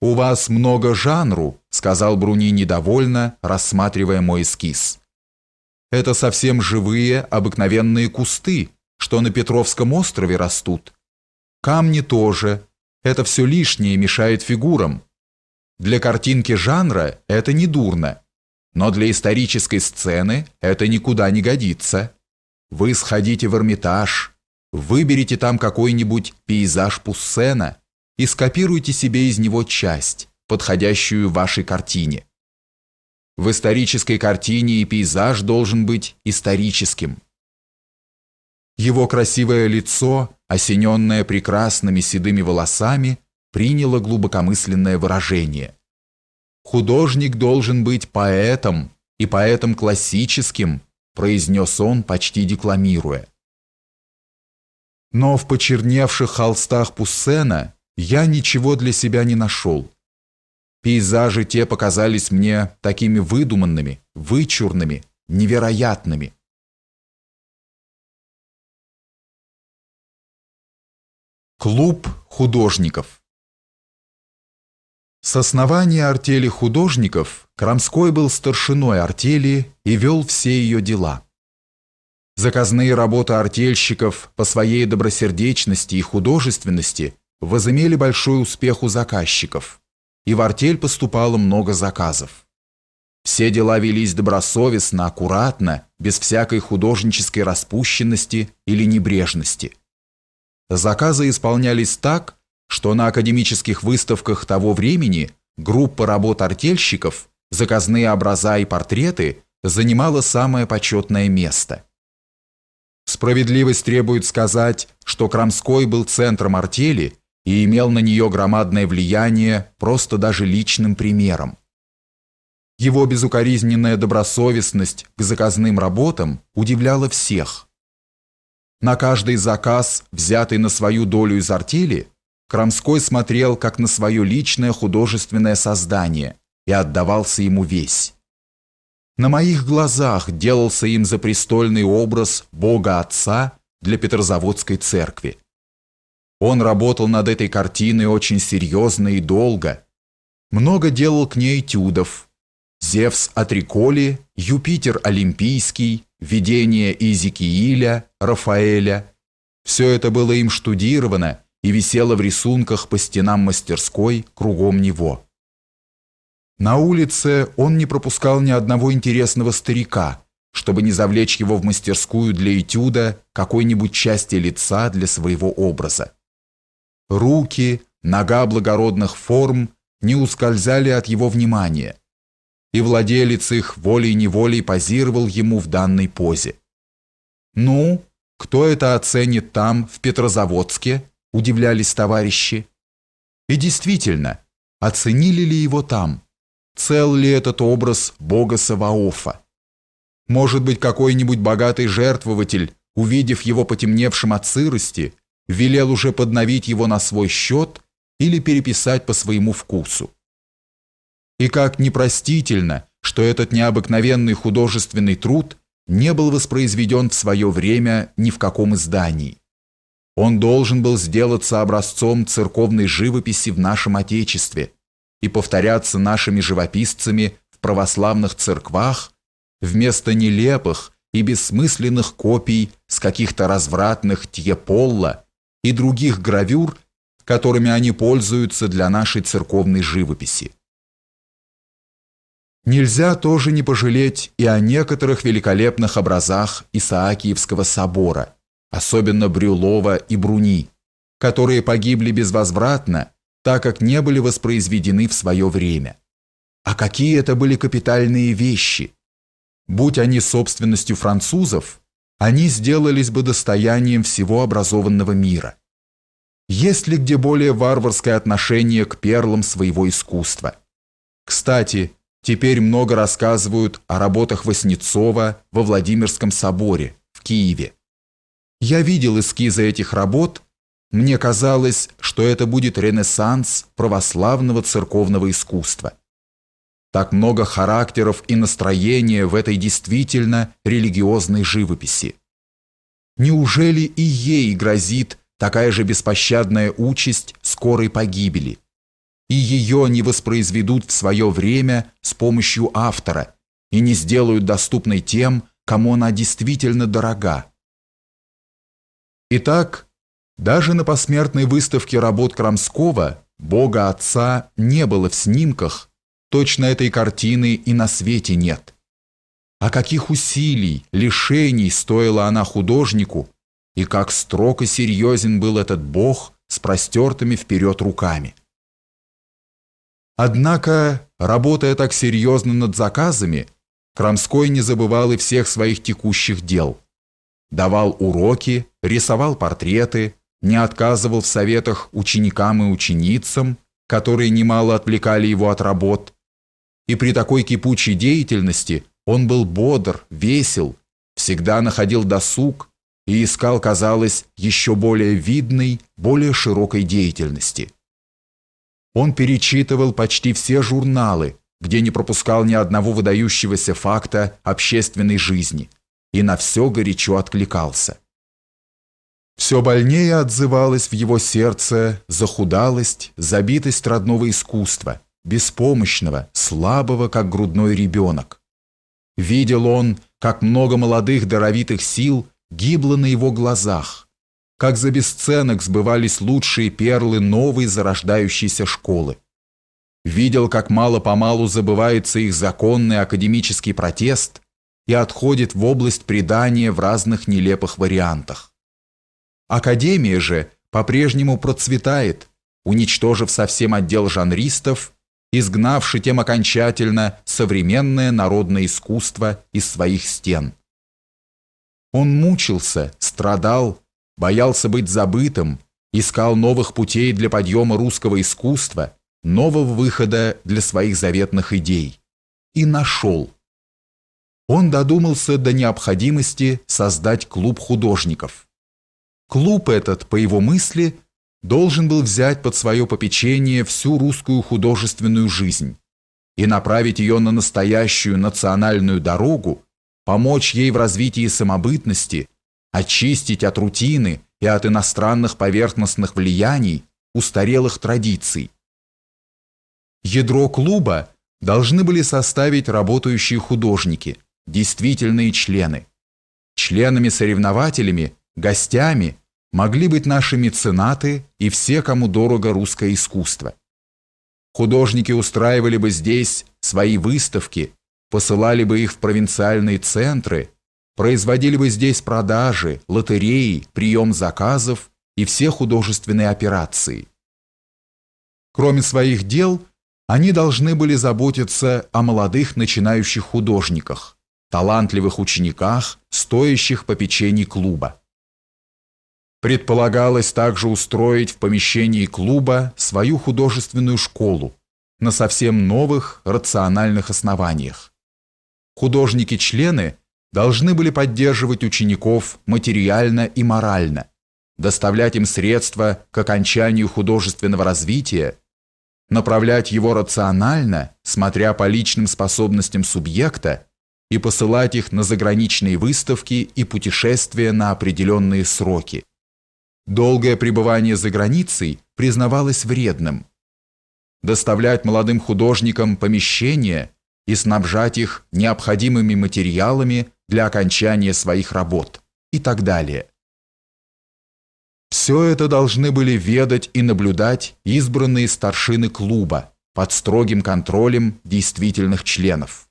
Speaker 2: «У вас много жанру», — сказал Бруни недовольно, рассматривая мой эскиз. «Это совсем живые, обыкновенные кусты, что на Петровском острове растут. Камни тоже. Это все лишнее мешает фигурам. Для картинки жанра это не дурно. Но для исторической сцены это никуда не годится. Вы сходите в Эрмитаж, выберите там какой-нибудь пейзаж Пуссена и скопируйте себе из него часть, подходящую вашей картине. В исторической картине и пейзаж должен быть историческим. Его красивое лицо, осененное прекрасными седыми волосами, приняло глубокомысленное выражение – «Художник должен быть поэтом, и поэтом классическим», произнес он, почти декламируя. Но в почерневших холстах Пуссена я ничего для себя не нашел. Пейзажи те показались мне такими выдуманными,
Speaker 1: вычурными, невероятными. Клуб художников
Speaker 2: с основания артели художников Крамской был старшиной артели и вел все ее дела. Заказные работы артельщиков по своей добросердечности и художественности возымели большой успех у заказчиков, и в артель поступало много заказов. Все дела велись добросовестно, аккуратно, без всякой художнической распущенности или небрежности. Заказы исполнялись так, что на академических выставках того времени группа работ артельщиков, заказные образа и портреты занимала самое почетное место. Справедливость требует сказать, что Крамской был центром артели и имел на нее громадное влияние просто даже личным примером. Его безукоризненная добросовестность к заказным работам удивляла всех. На каждый заказ, взятый на свою долю из артели, Крамской смотрел как на свое личное художественное создание и отдавался ему весь. На моих глазах делался им запрестольный образ Бога Отца для Петрозаводской церкви. Он работал над этой картиной очень серьезно и долго. Много делал к ней этюдов. Зевс Атриколи, Юпитер Олимпийский, Видение Изикииля, Рафаэля. Все это было им штудировано и висела в рисунках по стенам мастерской кругом него. На улице он не пропускал ни одного интересного старика, чтобы не завлечь его в мастерскую для этюда какой-нибудь части лица для своего образа. Руки, нога благородных форм не ускользали от его внимания, и владелец их волей-неволей позировал ему в данной позе. «Ну, кто это оценит там, в Петрозаводске?» – удивлялись товарищи. И действительно, оценили ли его там? Цел ли этот образ бога Саваофа? Может быть, какой-нибудь богатый жертвователь, увидев его потемневшим от сырости, велел уже подновить его на свой счет или переписать по своему вкусу. И как непростительно, что этот необыкновенный художественный труд не был воспроизведен в свое время ни в каком издании. Он должен был сделаться образцом церковной живописи в нашем Отечестве и повторяться нашими живописцами в православных церквах вместо нелепых и бессмысленных копий с каких-то развратных Тьеполла и других гравюр, которыми они пользуются для нашей церковной живописи. Нельзя тоже не пожалеть и о некоторых великолепных образах Исаакиевского собора – особенно Брюлова и Бруни, которые погибли безвозвратно, так как не были воспроизведены в свое время. А какие это были капитальные вещи! Будь они собственностью французов, они сделались бы достоянием всего образованного мира. Есть ли где более варварское отношение к перлам своего искусства? Кстати, теперь много рассказывают о работах Васнецова во Владимирском соборе в Киеве. Я видел эскизы этих работ. Мне казалось, что это будет ренессанс православного церковного искусства. Так много характеров и настроения в этой действительно религиозной живописи. Неужели и ей грозит такая же беспощадная участь скорой погибели? И ее не воспроизведут в свое время с помощью автора и не сделают доступной тем, кому она действительно дорога Итак, даже на посмертной выставке работ Крамского Бога Отца не было в снимках, точно этой картины и на свете нет. А каких усилий, лишений стоила она художнику, и как строг и серьезен был этот Бог с простертыми вперед руками. Однако, работая так серьезно над заказами, Крамской не забывал и всех своих текущих дел. Давал уроки, рисовал портреты, не отказывал в советах ученикам и ученицам, которые немало отвлекали его от работ. И при такой кипучей деятельности он был бодр, весел, всегда находил досуг и искал, казалось, еще более видной, более широкой деятельности. Он перечитывал почти все журналы, где не пропускал ни одного выдающегося факта общественной жизни, и на все горячо откликался. Все больнее отзывалась в его сердце захудалость, забитость родного искусства, беспомощного, слабого, как грудной ребенок. Видел он, как много молодых даровитых сил гибло на его глазах, как за бесценок сбывались лучшие перлы новой зарождающейся школы. Видел, как мало-помалу забывается их законный академический протест и отходит в область предания в разных нелепых вариантах. Академия же по-прежнему процветает, уничтожив совсем отдел жанристов, изгнавши тем окончательно современное народное искусство из своих стен. Он мучился, страдал, боялся быть забытым, искал новых путей для подъема русского искусства, нового выхода для своих заветных идей. И нашел. Он додумался до необходимости создать клуб художников. Клуб этот, по его мысли, должен был взять под свое попечение всю русскую художественную жизнь и направить ее на настоящую национальную дорогу, помочь ей в развитии самобытности, очистить от рутины и от иностранных поверхностных влияний устарелых традиций. Ядро клуба должны были составить работающие художники, действительные члены. Членами-соревнователями, гостями – могли быть наши меценаты и все, кому дорого русское искусство. Художники устраивали бы здесь свои выставки, посылали бы их в провинциальные центры, производили бы здесь продажи, лотереи, прием заказов и все художественные операции. Кроме своих дел, они должны были заботиться о молодых начинающих художниках, талантливых учениках, стоящих попечений клуба. Предполагалось также устроить в помещении клуба свою художественную школу на совсем новых рациональных основаниях. Художники-члены должны были поддерживать учеников материально и морально, доставлять им средства к окончанию художественного развития, направлять его рационально, смотря по личным способностям субъекта, и посылать их на заграничные выставки и путешествия на определенные сроки. Долгое пребывание за границей признавалось вредным. Доставлять молодым художникам помещение и снабжать их необходимыми материалами для окончания своих работ и так далее. Все это должны были ведать и наблюдать избранные старшины клуба под строгим контролем действительных членов.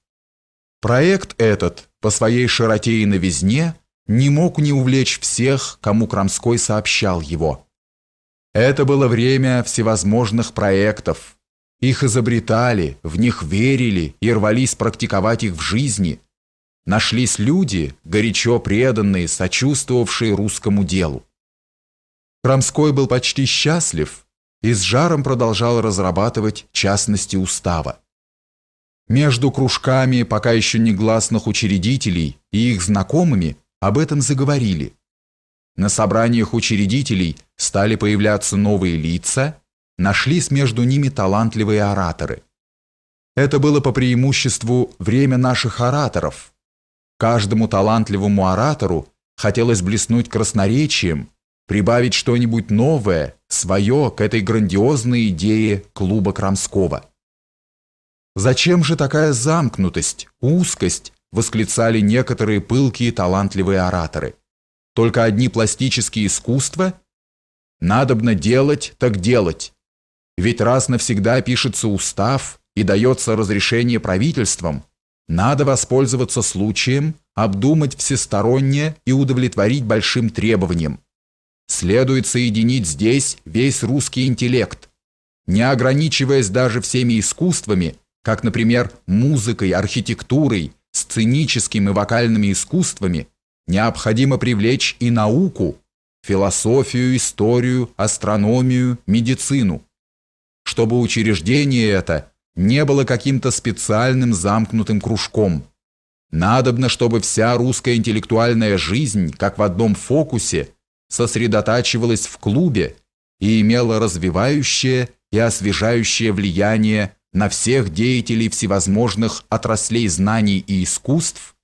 Speaker 2: Проект этот по своей широте и новизне не мог не увлечь всех, кому Крамской сообщал его. Это было время всевозможных проектов. Их изобретали, в них верили и рвались практиковать их в жизни. Нашлись люди, горячо преданные, сочувствовавшие русскому делу. Крамской был почти счастлив и с жаром продолжал разрабатывать частности устава. Между кружками пока еще негласных учредителей и их знакомыми об этом заговорили. На собраниях учредителей стали появляться новые лица, нашлись между ними талантливые ораторы. Это было по преимуществу время наших ораторов. Каждому талантливому оратору хотелось блеснуть красноречием, прибавить что-нибудь новое, свое, к этой грандиозной идее клуба Крамского. Зачем же такая замкнутость, узкость, восклицали некоторые пылкие талантливые ораторы. Только одни пластические искусства? Надобно делать, так делать. Ведь раз навсегда пишется устав и дается разрешение правительством, надо воспользоваться случаем, обдумать всесторонне и удовлетворить большим требованиям. Следует соединить здесь весь русский интеллект, не ограничиваясь даже всеми искусствами, как, например, музыкой, архитектурой, сценическим и вокальными искусствами, необходимо привлечь и науку, философию, историю, астрономию, медицину, чтобы учреждение это не было каким-то специальным замкнутым кружком. Надобно, чтобы вся русская интеллектуальная жизнь, как в одном фокусе, сосредотачивалась в клубе и имела развивающее и освежающее влияние на всех деятелей всевозможных отраслей знаний и искусств,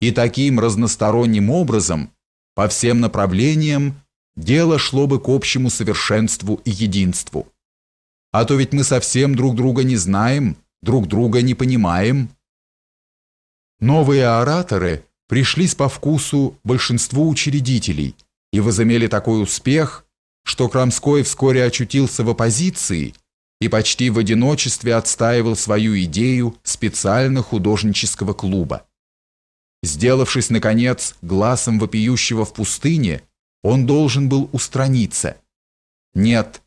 Speaker 2: и таким разносторонним образом, по всем направлениям, дело шло бы к общему совершенству и единству. А то ведь мы совсем друг друга не знаем, друг друга не понимаем. Новые ораторы пришлись по вкусу большинству учредителей и возымели такой успех, что Крамской вскоре очутился в оппозиции – и почти в одиночестве отстаивал свою идею специально художнического клуба. Сделавшись, наконец, глазом вопиющего в пустыне, он должен был устраниться. «Нет,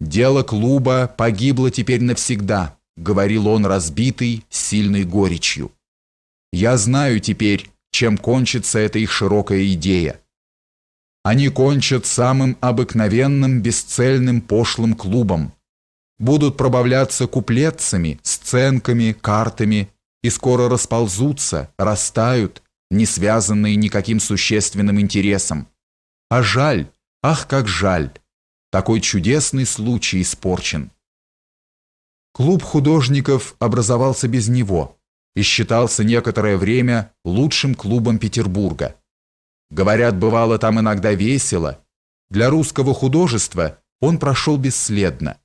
Speaker 2: дело клуба погибло теперь навсегда», — говорил он разбитый, сильной горечью. «Я знаю теперь, чем кончится эта их широкая идея. Они кончат самым обыкновенным бесцельным пошлым клубом, будут пробавляться куплетцами, сценками, картами и скоро расползутся, растают, не связанные никаким существенным интересом. А жаль, ах, как жаль! Такой чудесный случай испорчен. Клуб художников образовался без него и считался некоторое время лучшим клубом Петербурга. Говорят, бывало там иногда весело. Для русского художества он прошел бесследно.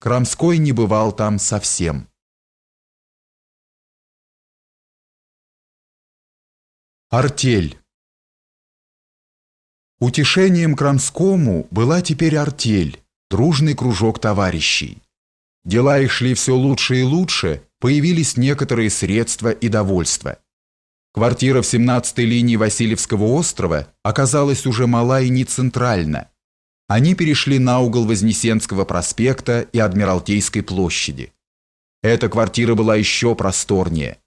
Speaker 2: Крамской не бывал там
Speaker 1: совсем.
Speaker 2: Артель Утешением Крамскому была теперь артель, дружный кружок товарищей. Дела их шли все лучше и лучше, появились некоторые средства и довольства. Квартира в 17-й линии Васильевского острова оказалась уже мала и не центральна они перешли на угол Вознесенского проспекта и Адмиралтейской площади. Эта квартира была еще просторнее.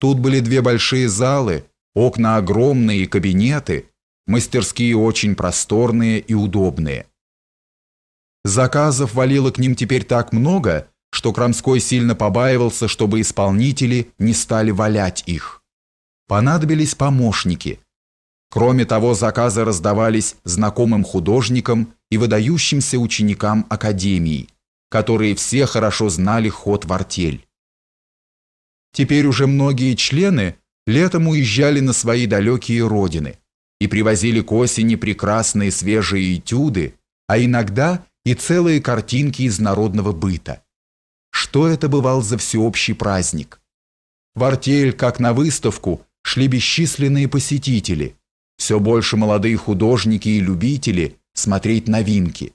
Speaker 2: Тут были две большие залы, окна огромные и кабинеты, мастерские очень просторные и удобные. Заказов валило к ним теперь так много, что Крамской сильно побаивался, чтобы исполнители не стали валять их. Понадобились помощники – Кроме того, заказы раздавались знакомым художникам и выдающимся ученикам академии, которые все хорошо знали ход в артель. Теперь уже многие члены летом уезжали на свои далекие родины и привозили к осени прекрасные свежие этюды, а иногда и целые картинки из народного быта. Что это бывал за всеобщий праздник? В артель, как на выставку, шли бесчисленные посетители – все больше молодые художники и любители смотреть новинки.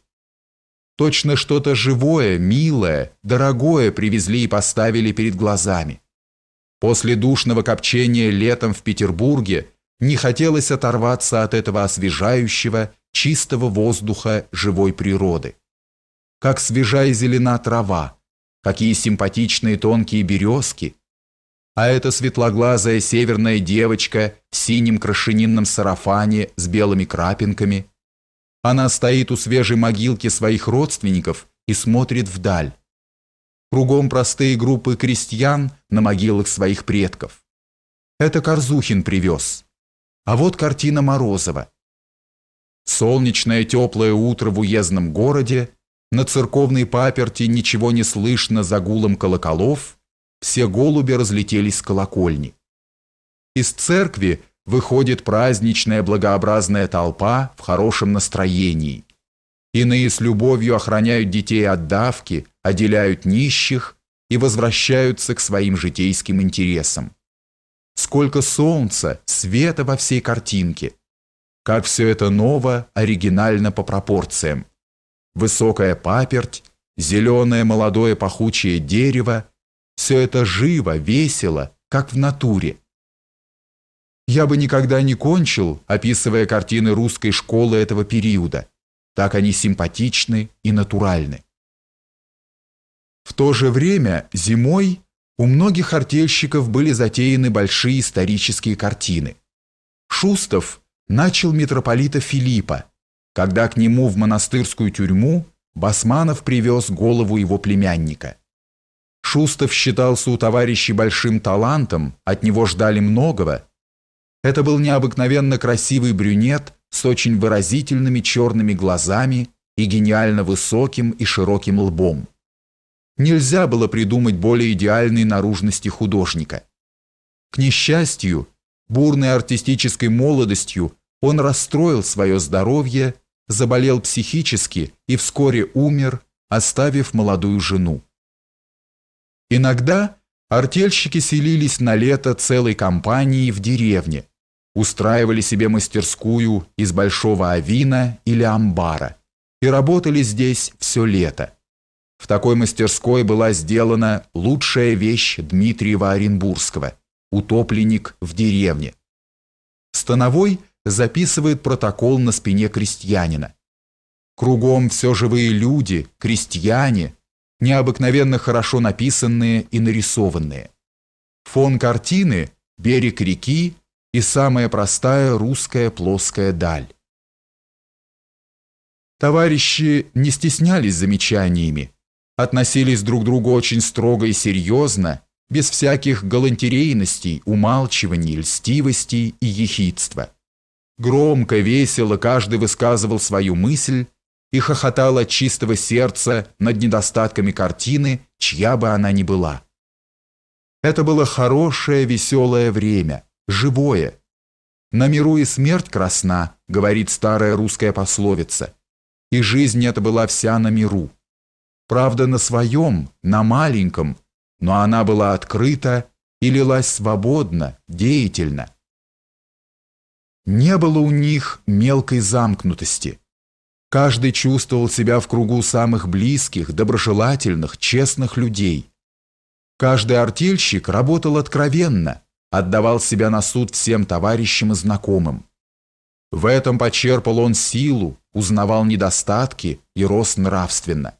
Speaker 2: Точно что-то живое, милое, дорогое привезли и поставили перед глазами. После душного копчения летом в Петербурге не хотелось оторваться от этого освежающего, чистого воздуха живой природы. Как свежая зелена трава, какие симпатичные тонкие березки – а эта светлоглазая северная девочка в синем крашенинном сарафане с белыми крапинками. Она стоит у свежей могилки своих родственников и смотрит вдаль. Кругом простые группы крестьян на могилах своих предков. Это Корзухин привез. А вот картина Морозова. Солнечное теплое утро в уездном городе, на церковной паперти ничего не слышно за гулом колоколов – все голуби разлетелись с колокольни. Из церкви выходит праздничная благообразная толпа в хорошем настроении. Иные с любовью охраняют детей от давки, отделяют нищих и возвращаются к своим житейским интересам. Сколько солнца, света во всей картинке. Как все это ново, оригинально по пропорциям. Высокая паперть, зеленое молодое пахучее дерево, все это живо, весело, как в натуре. Я бы никогда не кончил, описывая картины русской школы этого периода. Так они симпатичны и натуральны. В то же время, зимой, у многих артельщиков были затеяны большие исторические картины. Шустов начал митрополита Филиппа, когда к нему в монастырскую тюрьму Басманов привез голову его племянника – Шустов считался у товарищей большим талантом, от него ждали многого. Это был необыкновенно красивый брюнет с очень выразительными черными глазами и гениально высоким и широким лбом. Нельзя было придумать более идеальной наружности художника. К несчастью, бурной артистической молодостью он расстроил свое здоровье, заболел психически и вскоре умер, оставив молодую жену. Иногда артельщики селились на лето целой компанией в деревне, устраивали себе мастерскую из большого авина или амбара и работали здесь все лето. В такой мастерской была сделана лучшая вещь Дмитриева Оренбургского – «Утопленник в деревне». Становой записывает протокол на спине крестьянина. Кругом все живые люди, крестьяне, необыкновенно хорошо написанные и нарисованные. Фон картины – берег реки и самая простая русская плоская даль. Товарищи не стеснялись замечаниями, относились друг к другу очень строго и серьезно, без всяких галантерейностей, умалчиваний, льстивостей и ехидства. Громко, весело каждый высказывал свою мысль и хохотала чистого сердца над недостатками картины, чья бы она ни была. Это было хорошее, веселое время, живое. «На миру и смерть красна», — говорит старая русская пословица. И жизнь эта была вся на миру. Правда, на своем, на маленьком, но она была открыта и лилась свободно, деятельно. Не было у них мелкой замкнутости. Каждый чувствовал себя в кругу самых близких, доброжелательных, честных людей. Каждый артельщик работал откровенно, отдавал себя на суд всем товарищам и знакомым. В этом почерпал он силу, узнавал недостатки и рос нравственно.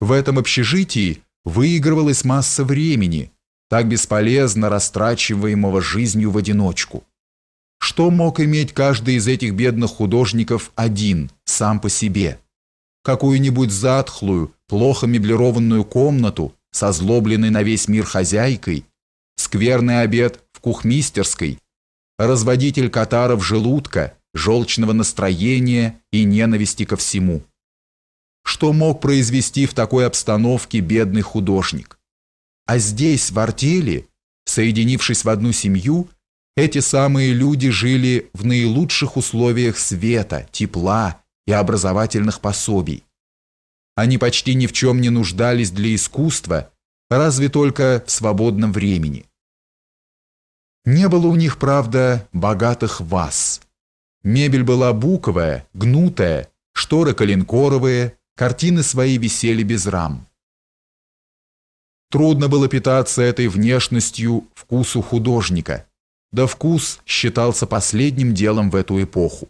Speaker 2: В этом общежитии выигрывалась масса времени, так бесполезно растрачиваемого жизнью в одиночку. Что мог иметь каждый из этих бедных художников один, сам по себе? Какую-нибудь затхлую, плохо меблированную комнату, со злобленной на весь мир хозяйкой, скверный обед в кухмистерской, разводитель катаров желудка, желчного настроения и ненависти ко всему. Что мог произвести в такой обстановке бедный художник? А здесь, в артели, соединившись в одну семью, эти самые люди жили в наилучших условиях света, тепла и образовательных пособий. Они почти ни в чем не нуждались для искусства, разве только в свободном времени. Не было у них, правда, богатых ваз. Мебель была буковая, гнутая, шторы коленкоровые, картины свои висели без рам. Трудно было питаться этой внешностью вкусу художника – да вкус считался последним делом в эту эпоху.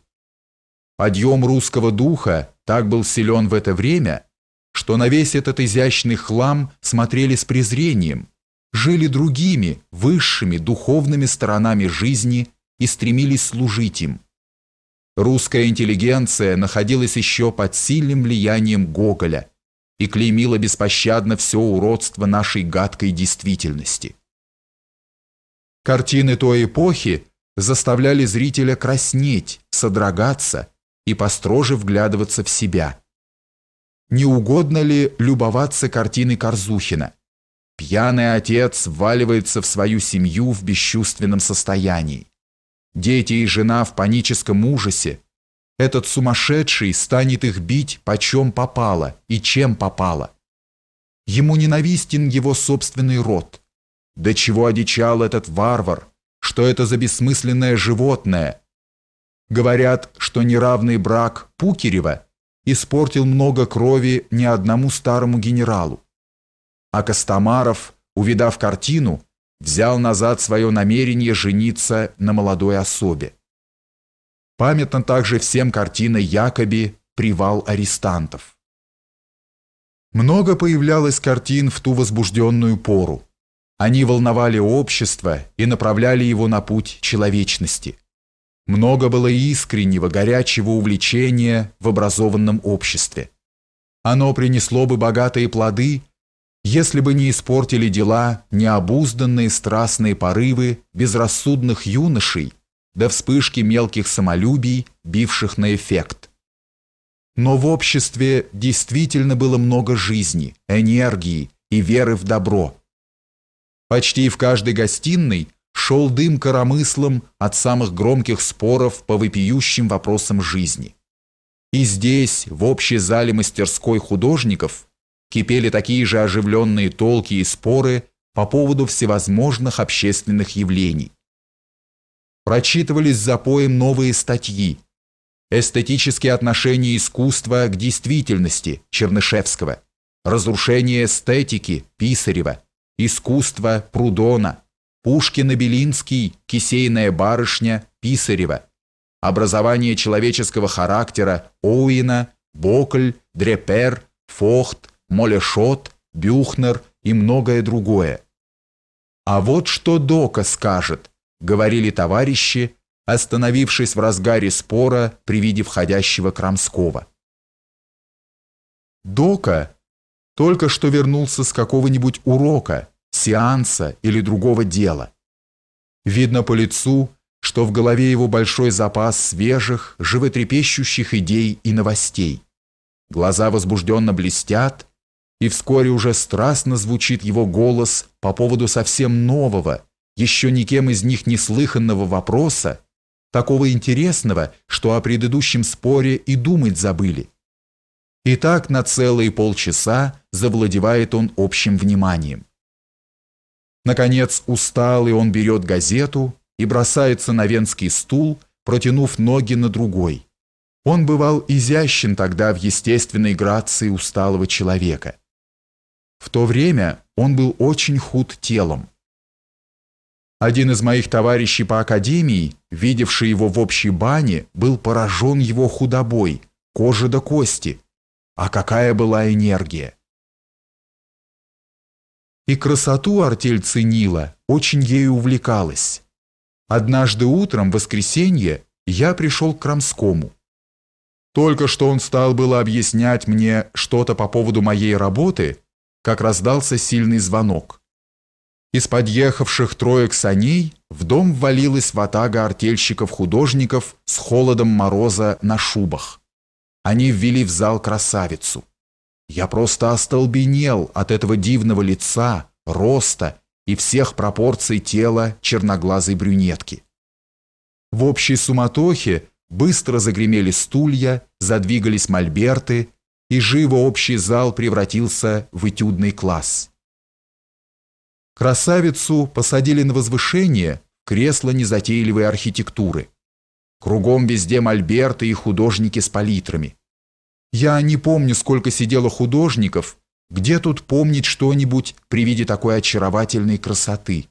Speaker 2: Подъем русского духа так был силен в это время, что на весь этот изящный хлам смотрели с презрением, жили другими, высшими, духовными сторонами жизни и стремились служить им. Русская интеллигенция находилась еще под сильным влиянием Гоголя и клеймила беспощадно все уродство нашей гадкой действительности. Картины той эпохи заставляли зрителя краснеть, содрогаться и построже вглядываться в себя. Не угодно ли любоваться картиной Корзухина? Пьяный отец вваливается в свою семью в бесчувственном состоянии. Дети и жена в паническом ужасе. Этот сумасшедший станет их бить почем попало и чем попало. Ему ненавистен его собственный род – до чего одичал этот варвар? Что это за бессмысленное животное? Говорят, что неравный брак Пукерева испортил много крови ни одному старому генералу. А Костомаров, увидав картину, взял назад свое намерение жениться на молодой особе. Памятна также всем картина Якоби «Привал арестантов». Много появлялось картин в ту возбужденную пору. Они волновали общество и направляли его на путь человечности. Много было искреннего, горячего увлечения в образованном обществе. Оно принесло бы богатые плоды, если бы не испортили дела необузданные страстные порывы безрассудных юношей до вспышки мелких самолюбий, бивших на эффект. Но в обществе действительно было много жизни, энергии и веры в добро – Почти в каждой гостиной шел дым коромыслом от самых громких споров по вопиющим вопросам жизни. И здесь, в общей зале мастерской художников, кипели такие же оживленные толки и споры по поводу всевозможных общественных явлений. Прочитывались за поем новые статьи. Эстетические отношения искусства к действительности Чернышевского. Разрушение эстетики Писарева искусство Прудона, Пушкин и Белинский, Кисейная барышня, Писарева, образование человеческого характера Оуина, Бокль, Дрепер, Фохт, Молешот, Бюхнер и многое другое. «А вот что Дока скажет», — говорили товарищи, остановившись в разгаре спора при виде входящего Крамского. Дока только что вернулся с какого-нибудь урока, сеанса или другого дела. Видно по лицу, что в голове его большой запас свежих, животрепещущих идей и новостей. Глаза возбужденно блестят, и вскоре уже страстно звучит его голос по поводу совсем нового, еще никем из них не слыханного вопроса, такого интересного, что о предыдущем споре и думать забыли. И так на целые полчаса завладевает он общим вниманием. Наконец, усталый, он берет газету и бросается на венский стул, протянув ноги на другой. Он бывал изящен тогда в естественной грации усталого человека. В то время он был очень худ телом. Один из моих товарищей по академии, видевший его в общей бане, был поражен его худобой, кожа до кости, а какая была энергия! И красоту артель ценила, очень ею увлекалась. Однажды утром, в воскресенье, я пришел к Крамскому. Только что он стал было объяснять мне что-то по поводу моей работы, как раздался сильный звонок. Из подъехавших троек саней в дом ввалилась ватага артельщиков-художников с холодом мороза на шубах они ввели в зал красавицу. Я просто остолбенел от этого дивного лица, роста и всех пропорций тела черноглазой брюнетки. В общей суматохе быстро загремели стулья, задвигались мольберты, и живо общий зал превратился в этюдный класс. Красавицу посадили на возвышение кресло незатейливой архитектуры, Кругом везде мольберты и художники с палитрами. Я не помню, сколько сидело художников. Где тут помнить что-нибудь при виде такой очаровательной красоты?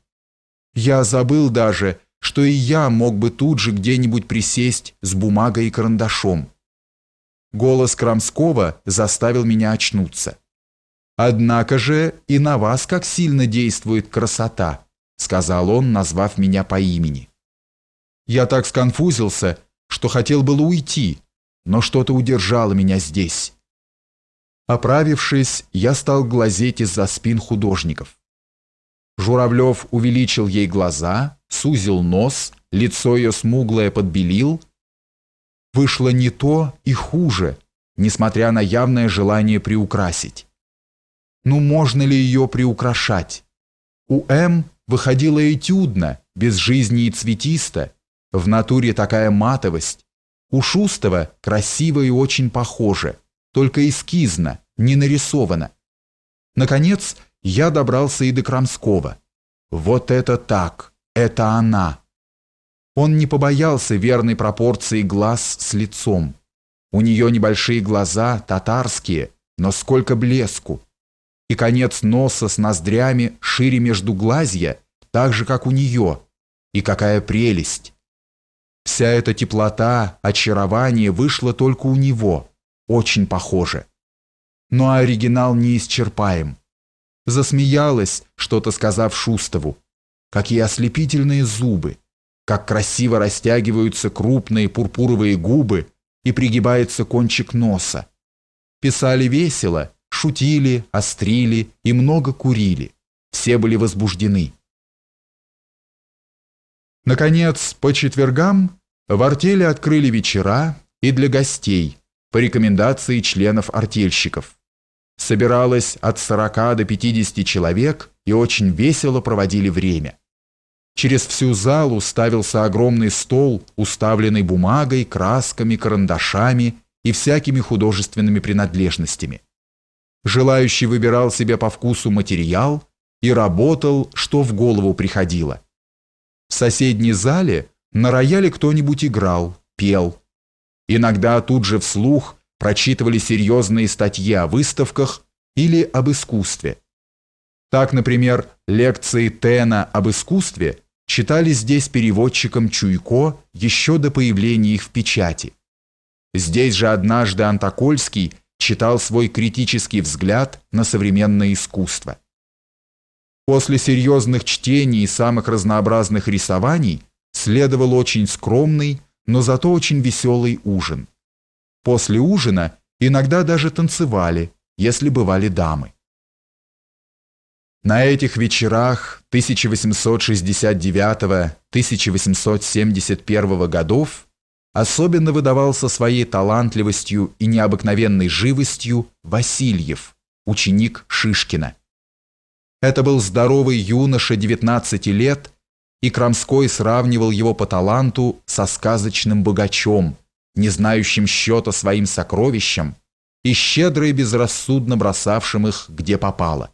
Speaker 2: Я забыл даже, что и я мог бы тут же где-нибудь присесть с бумагой и карандашом. Голос Крамского заставил меня очнуться. «Однако же и на вас как сильно действует красота», сказал он, назвав меня по имени. Я так сконфузился, что хотел было уйти, но что-то удержало меня здесь. Оправившись, я стал глазеть из-за спин художников. Журавлев увеличил ей глаза, сузил нос, лицо ее смуглое подбелил. Вышло не то и хуже, несмотря на явное желание приукрасить. Ну можно ли ее приукрашать? У М выходило этюдно, без жизни и цветисто, в натуре такая матовость. У Шустова красиво и очень похоже, только эскизно, не нарисовано. Наконец, я добрался и до Крамского. Вот это так, это она. Он не побоялся верной пропорции глаз с лицом. У нее небольшие глаза, татарские, но сколько блеску. И конец носа с ноздрями шире между глазья, так же, как у нее. И какая прелесть! Вся эта теплота, очарование вышло только у него. Очень похоже. Но оригинал неисчерпаем. Засмеялась, что-то сказав Шустову. Какие ослепительные зубы. Как красиво растягиваются крупные пурпуровые губы и пригибается кончик носа. Писали весело, шутили, острили и много курили. Все были возбуждены. Наконец, по четвергам в артели открыли вечера и для гостей, по рекомендации членов-артельщиков. Собиралось от 40 до 50 человек и очень весело проводили время. Через всю залу ставился огромный стол, уставленный бумагой, красками, карандашами и всякими художественными принадлежностями. Желающий выбирал себе по вкусу материал и работал, что в голову приходило – в соседней зале на рояле кто-нибудь играл, пел. Иногда тут же вслух прочитывали серьезные статьи о выставках или об искусстве. Так, например, лекции Тена об искусстве читали здесь переводчиком Чуйко еще до появления их в печати. Здесь же однажды Антокольский читал свой критический взгляд на современное искусство. После серьезных чтений и самых разнообразных рисований следовал очень скромный, но зато очень веселый ужин. После ужина иногда даже танцевали, если бывали дамы. На этих вечерах 1869-1871 годов особенно выдавался своей талантливостью и необыкновенной живостью Васильев, ученик Шишкина. Это был здоровый юноша 19 лет, и Крамской сравнивал его по таланту со сказочным богачом, не знающим счета своим сокровищам и щедро и безрассудно бросавшим их где попало.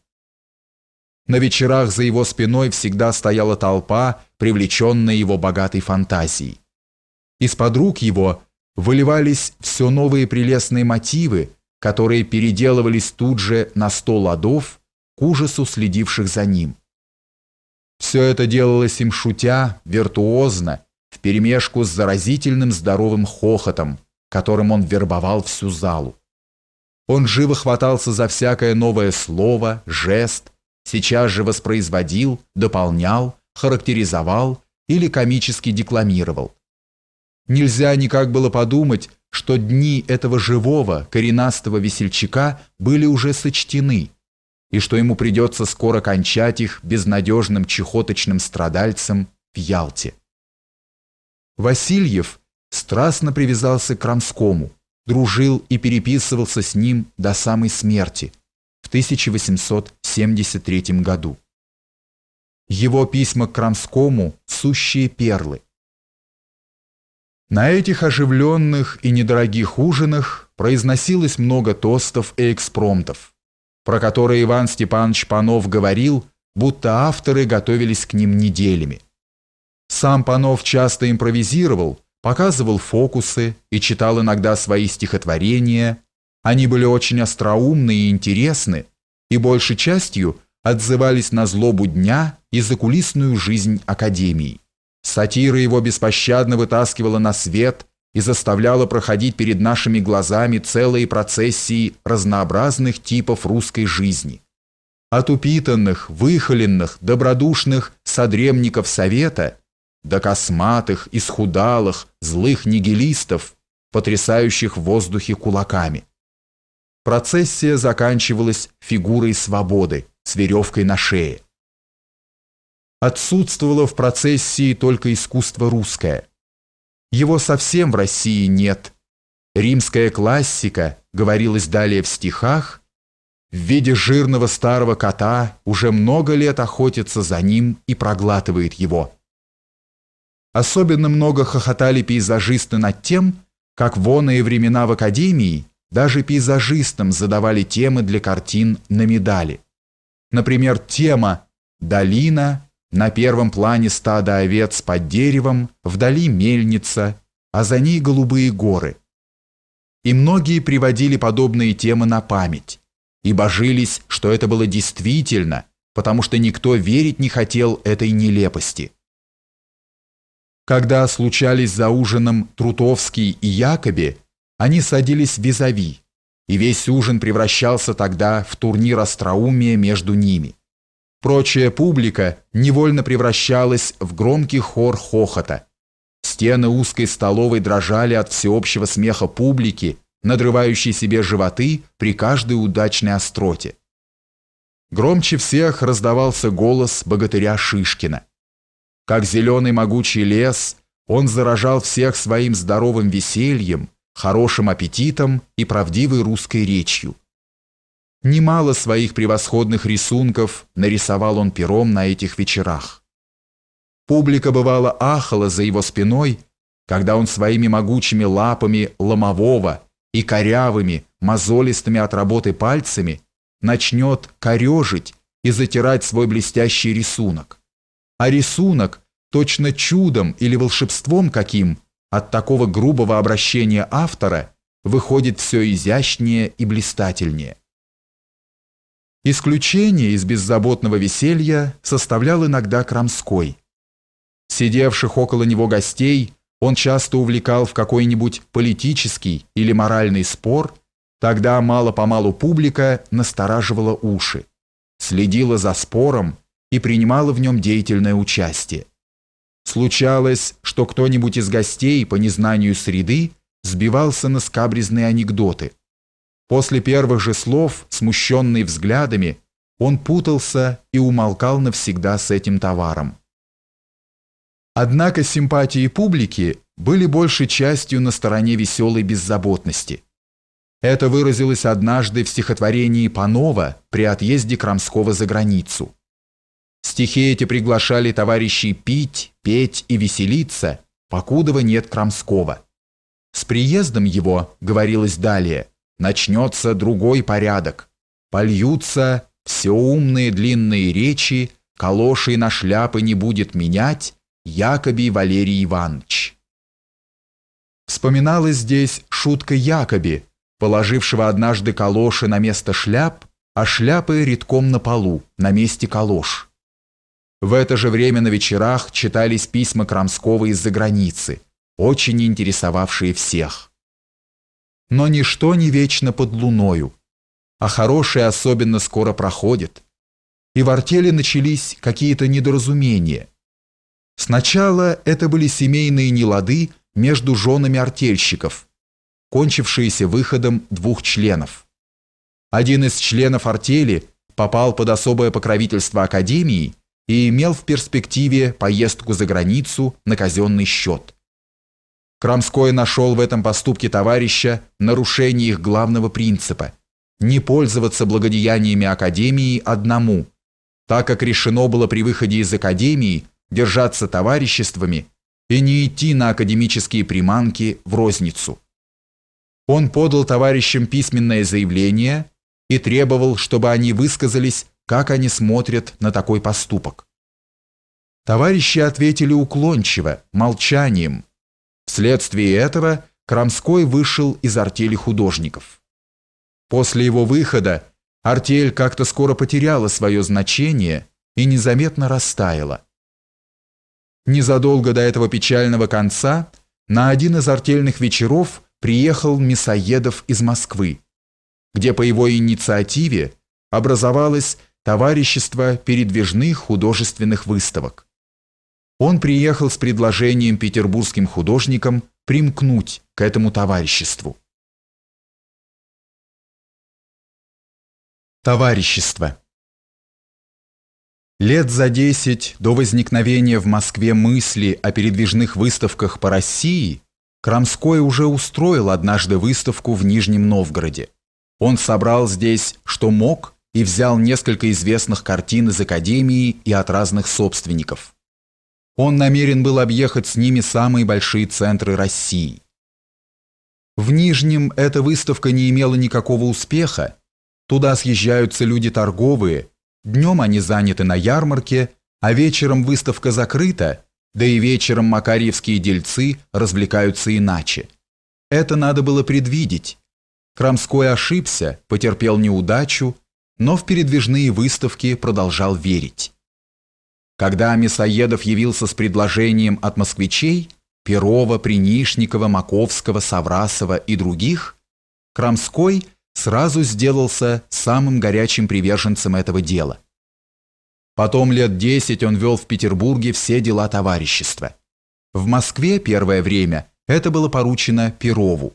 Speaker 2: На вечерах за его спиной всегда стояла толпа, привлеченная его богатой фантазией. Из подруг его выливались все новые прелестные мотивы, которые переделывались тут же на сто ладов к ужасу следивших за ним. Все это делалось им шутя, виртуозно, вперемешку с заразительным здоровым хохотом, которым он вербовал всю залу. Он живо хватался за всякое новое слово, жест, сейчас же воспроизводил, дополнял, характеризовал или комически декламировал. Нельзя никак было подумать, что дни этого живого, коренастого весельчака были уже сочтены – и что ему придется скоро кончать их безнадежным чехоточным страдальцем в Ялте. Васильев страстно привязался к Крамскому, дружил и переписывался с ним до самой смерти в 1873 году. Его письма к Крамскому – сущие перлы. На этих оживленных и недорогих ужинах произносилось много тостов и экспромтов про которые Иван Степанович Панов говорил, будто авторы готовились к ним неделями. Сам Панов часто импровизировал, показывал фокусы и читал иногда свои стихотворения. Они были очень остроумны и интересны, и большей частью отзывались на злобу дня и закулисную жизнь Академии. Сатира его беспощадно вытаскивала на свет и заставляла проходить перед нашими глазами целые процессии разнообразных типов русской жизни. От упитанных, выхоленных, добродушных содремников Совета до косматых, исхудалых, злых нигилистов, потрясающих в воздухе кулаками. Процессия заканчивалась фигурой свободы с веревкой на шее. Отсутствовало в процессии только искусство русское – его совсем в России нет. Римская классика, говорилось далее в стихах, в виде жирного старого кота уже много лет охотится за ним и проглатывает его. Особенно много хохотали пейзажисты над тем, как в оные времена в Академии даже пейзажистам задавали темы для картин на медали. Например, тема «Долина на первом плане стадо овец под деревом, вдали мельница, а за ней голубые горы. И многие приводили подобные темы на память, и божились, что это было действительно, потому что никто верить не хотел этой нелепости. Когда случались за ужином Трутовский и Якоби, они садились визави, и весь ужин превращался тогда в турнир остроумия между ними. Прочая публика невольно превращалась в громкий хор хохота. Стены узкой столовой дрожали от всеобщего смеха публики, надрывающей себе животы при каждой удачной остроте. Громче всех раздавался голос богатыря Шишкина. Как зеленый могучий лес, он заражал всех своим здоровым весельем, хорошим аппетитом и правдивой русской речью. Немало своих превосходных рисунков нарисовал он пером на этих вечерах. Публика бывала ахала за его спиной, когда он своими могучими лапами ломового и корявыми, мозолистыми от работы пальцами начнет корежить и затирать свой блестящий рисунок. А рисунок, точно чудом или волшебством каким, от такого грубого обращения автора, выходит все изящнее и блистательнее. Исключение из беззаботного веселья составлял иногда Крамской. Сидевших около него гостей он часто увлекал в какой-нибудь политический или моральный спор, тогда мало-помалу публика настораживала уши, следила за спором и принимала в нем деятельное участие. Случалось, что кто-нибудь из гостей по незнанию среды сбивался на скабрезные анекдоты, После первых же слов, смущенный взглядами, он путался и умолкал навсегда с этим товаром. Однако симпатии публики были большей частью на стороне веселой беззаботности. Это выразилось однажды в стихотворении Панова при отъезде Крамского за границу. Стихи эти приглашали товарищей пить, петь и веселиться, покудова нет Крамского. С приездом его, говорилось далее, начнется другой порядок. Польются все умные длинные речи, калоши на шляпы не будет менять, якоби Валерий Иванович. Вспоминалась здесь шутка якоби, положившего однажды калоши на место шляп, а шляпы редком на полу, на месте калош. В это же время на вечерах читались письма Крамского из-за границы, очень интересовавшие всех. Но ничто не вечно под луною, а хорошее особенно скоро проходит. И в артели начались какие-то недоразумения. Сначала это были семейные нелады между женами артельщиков, кончившиеся выходом двух членов. Один из членов артели попал под особое покровительство Академии и имел в перспективе поездку за границу на казенный счет. Крамской нашел в этом поступке товарища нарушение их главного принципа – не пользоваться благодеяниями Академии одному, так как решено было при выходе из Академии держаться товариществами и не идти на академические приманки в розницу. Он подал товарищам письменное заявление и требовал, чтобы они высказались, как они смотрят на такой поступок. Товарищи ответили уклончиво, молчанием, Вследствие этого Крамской вышел из артели художников. После его выхода артель как-то скоро потеряла свое значение и незаметно растаяла. Незадолго до этого печального конца на один из артельных вечеров приехал Мясоедов из Москвы, где по его инициативе образовалось товарищество передвижных художественных выставок. Он приехал с предложением петербургским художникам примкнуть к этому товариществу. Товарищество Лет за десять до возникновения в Москве мысли о передвижных выставках по России Крамской уже устроил однажды выставку в Нижнем Новгороде. Он собрал здесь, что мог, и взял несколько известных картин из Академии и от разных собственников. Он намерен был объехать с ними самые большие центры России. В Нижнем эта выставка не имела никакого успеха. Туда съезжаются люди торговые, днем они заняты на ярмарке, а вечером выставка закрыта, да и вечером макарьевские дельцы развлекаются иначе. Это надо было предвидеть. Крамской ошибся, потерпел неудачу, но в передвижные выставки продолжал верить. Когда Мясоедов явился с предложением от москвичей, Перова, Принишникова, Маковского, Саврасова и других, Крамской сразу сделался самым горячим приверженцем этого дела. Потом лет десять он вел в Петербурге все дела товарищества. В Москве первое время это было поручено Перову.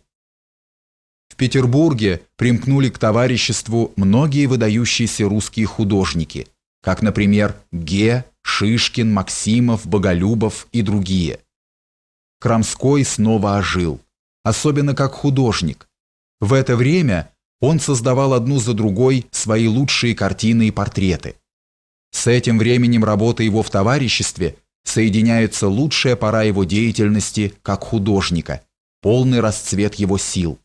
Speaker 2: В Петербурге примкнули к товариществу многие выдающиеся русские художники, как, например, Ге, Шишкин, Максимов, Боголюбов и другие. Крамской снова ожил, особенно как художник. В это время он создавал одну за другой свои лучшие картины и портреты. С этим временем работы его в товариществе соединяется лучшая пора его деятельности как художника, полный расцвет его сил.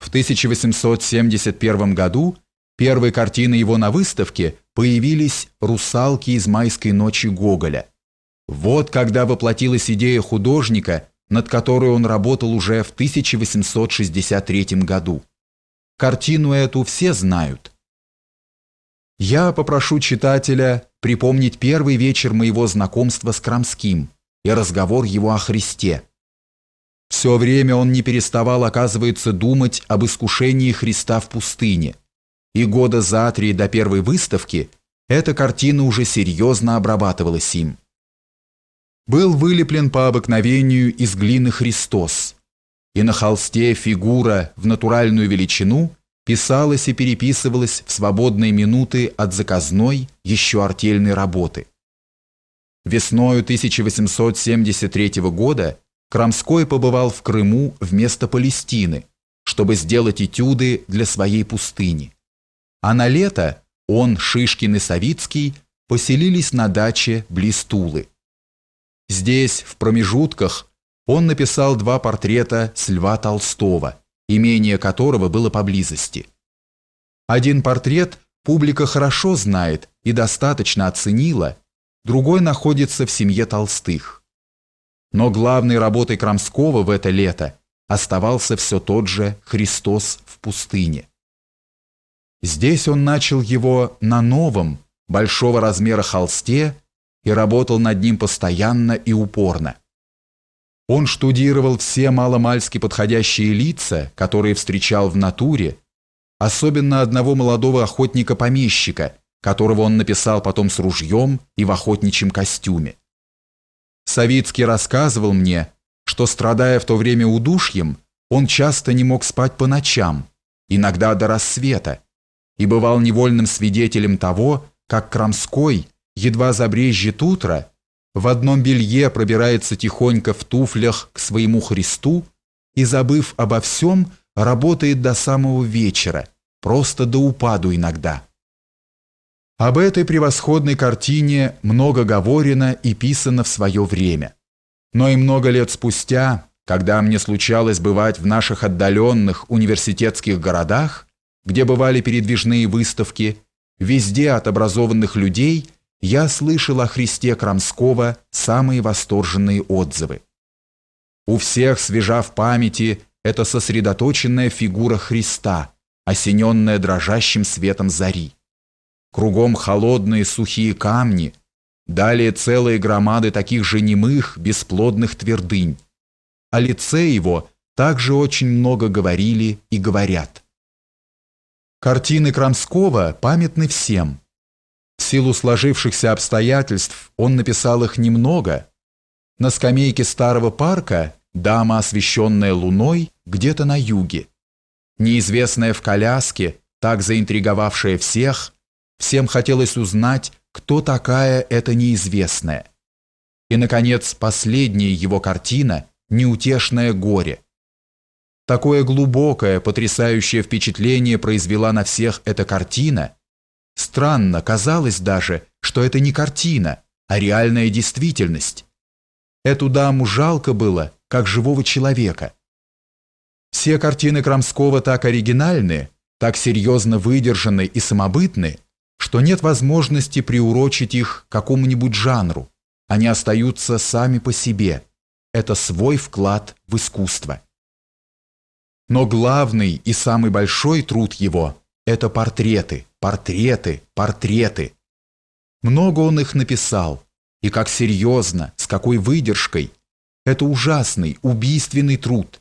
Speaker 2: В 1871 году Первые картины его на выставке появились «Русалки из майской ночи Гоголя». Вот когда воплотилась идея художника, над которой он работал уже в 1863 году. Картину эту все знают. Я попрошу читателя припомнить первый вечер моего знакомства с Крамским и разговор его о Христе. Все время он не переставал, оказывается, думать об искушении Христа в пустыне – и года за три до первой выставки эта картина уже серьезно обрабатывалась им. Был вылеплен по обыкновению из глины Христос, и на холсте фигура в натуральную величину писалась и переписывалась в свободные минуты от заказной, еще артельной работы. Весною 1873 года Крамской побывал в Крыму вместо Палестины, чтобы сделать этюды для своей пустыни. А на лето он, Шишкин и Савицкий поселились на даче близ Тулы. Здесь, в промежутках, он написал два портрета с Льва Толстого, имение которого было поблизости. Один портрет публика хорошо знает и достаточно оценила, другой находится в семье Толстых. Но главной работой Крамского в это лето оставался все тот же «Христос в пустыне». Здесь он начал его на новом, большого размера холсте и работал над ним постоянно и упорно. Он штудировал все маломальски подходящие лица, которые встречал в натуре, особенно одного молодого охотника-помещика, которого он написал потом с ружьем и в охотничьем костюме. Савицкий рассказывал мне, что, страдая в то время удушьем, он часто не мог спать по ночам, иногда до рассвета, и бывал невольным свидетелем того, как Крамской, едва забрежет утро, в одном белье пробирается тихонько в туфлях к своему Христу и, забыв обо всем, работает до самого вечера, просто до упаду иногда. Об этой превосходной картине много говорено и писано в свое время. Но и много лет спустя, когда мне случалось бывать в наших отдаленных университетских городах, где бывали передвижные выставки, везде от образованных людей я слышал о Христе Крамского самые восторженные отзывы. У всех свежа в памяти эта сосредоточенная фигура Христа, осененная дрожащим светом зари. Кругом холодные сухие камни, далее целые громады таких же немых, бесплодных твердынь. О лице его также очень много говорили и говорят. Картины Крамского памятны всем. В силу сложившихся обстоятельств он написал их немного. На скамейке старого парка дама, освещенная луной, где-то на юге. Неизвестная в коляске, так заинтриговавшая всех, всем хотелось узнать, кто такая эта неизвестная. И, наконец, последняя его картина «Неутешное горе», Такое глубокое, потрясающее впечатление произвела на всех эта картина. Странно, казалось даже, что это не картина, а реальная действительность. Эту даму жалко было, как живого человека. Все картины Крамского так оригинальны, так серьезно выдержаны и самобытны, что нет возможности приурочить их к какому-нибудь жанру. Они остаются сами по себе. Это свой вклад в искусство. Но главный и самый большой труд его – это портреты, портреты, портреты. Много он их написал, и как серьезно, с какой выдержкой. Это ужасный, убийственный труд.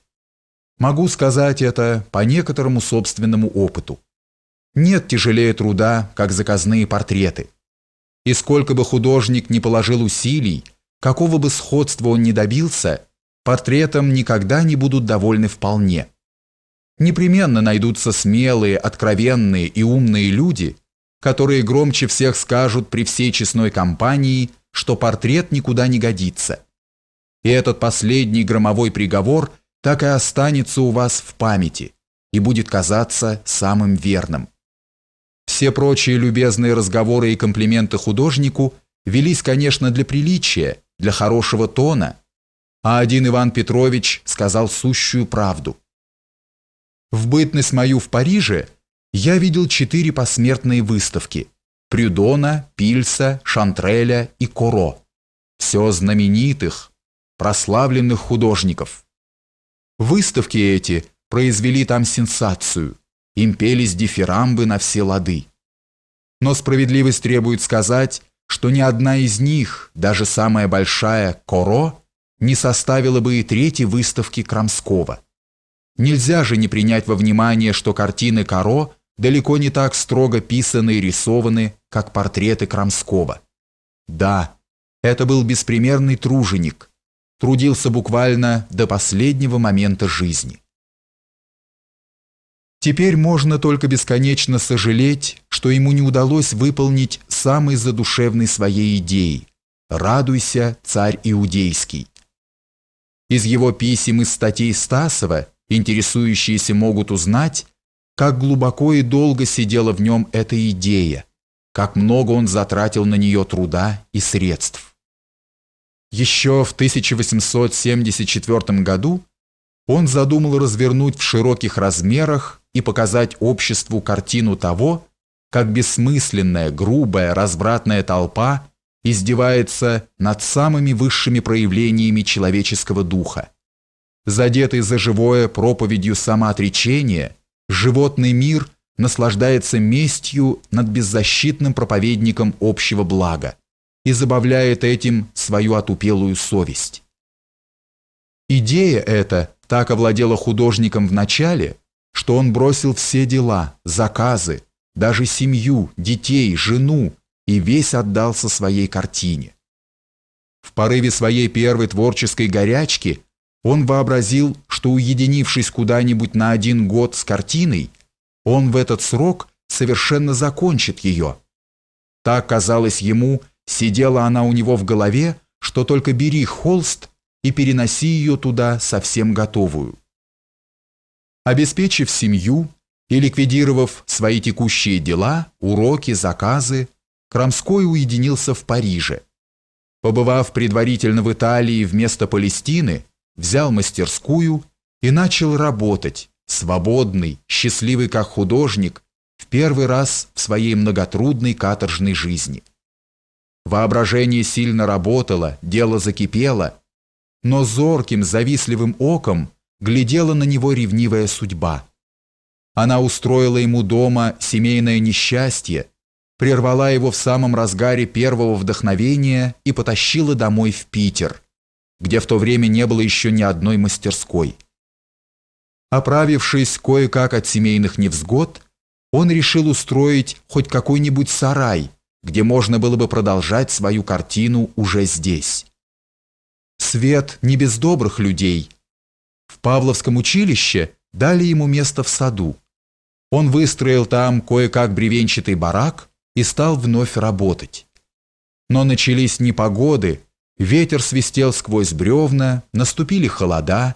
Speaker 2: Могу сказать это по некоторому собственному опыту. Нет тяжелее труда, как заказные портреты. И сколько бы художник ни положил усилий, какого бы сходства он ни добился, портретам никогда не будут довольны вполне непременно найдутся смелые, откровенные и умные люди, которые громче всех скажут при всей честной компании, что портрет никуда не годится. И этот последний громовой приговор так и останется у вас в памяти и будет казаться самым верным. Все прочие любезные разговоры и комплименты художнику велись, конечно, для приличия, для хорошего тона, а один Иван Петрович сказал сущую правду – в бытность мою в Париже я видел четыре посмертные выставки – Прюдона, Пильса, Шантреля и Коро. Все знаменитых, прославленных художников. Выставки эти произвели там сенсацию, им пелись дифирамбы на все лады. Но справедливость требует сказать, что ни одна из них, даже самая большая «Коро», не составила бы и третьей выставки Крамского – Нельзя же не принять во внимание, что картины Каро далеко не так строго писаны и рисованы, как портреты Крамского. Да, это был беспримерный труженик, трудился буквально до последнего момента жизни. Теперь можно только бесконечно сожалеть, что ему не удалось выполнить самой задушевной своей идеи «Радуйся, царь Иудейский». Из его писем и статей Стасова Интересующиеся могут узнать, как глубоко и долго сидела в нем эта идея, как много он затратил на нее труда и средств. Еще в 1874 году он задумал развернуть в широких размерах и показать обществу картину того, как бессмысленная, грубая, развратная толпа издевается над самыми высшими проявлениями человеческого духа Задетый за живое проповедью самоотречения, животный мир наслаждается местью над беззащитным проповедником общего блага и забавляет этим свою отупелую совесть. Идея эта так овладела художником в начале, что он бросил все дела, заказы, даже семью, детей, жену и весь отдался своей картине. В порыве своей первой творческой горячки он вообразил, что уединившись куда-нибудь на один год с картиной, он в этот срок совершенно закончит ее. Так казалось ему, сидела она у него в голове, что только бери холст и переноси ее туда совсем готовую. Обеспечив семью и ликвидировав свои текущие дела, уроки, заказы, Крамской уединился в Париже. Побывав предварительно в Италии вместо Палестины, взял мастерскую и начал работать, свободный, счастливый как художник, в первый раз в своей многотрудной каторжной жизни. Воображение сильно работало, дело закипело, но зорким, завистливым оком глядела на него ревнивая судьба. Она устроила ему дома семейное несчастье, прервала его в самом разгаре первого вдохновения и потащила домой в Питер – где в то время не было еще ни одной мастерской. Оправившись кое-как от семейных невзгод, он решил устроить хоть какой-нибудь сарай, где можно было бы продолжать свою картину уже здесь. Свет не без добрых людей. В Павловском училище дали ему место в саду. Он выстроил там кое-как бревенчатый барак и стал вновь работать. Но начались непогоды, Ветер свистел сквозь бревна, наступили холода,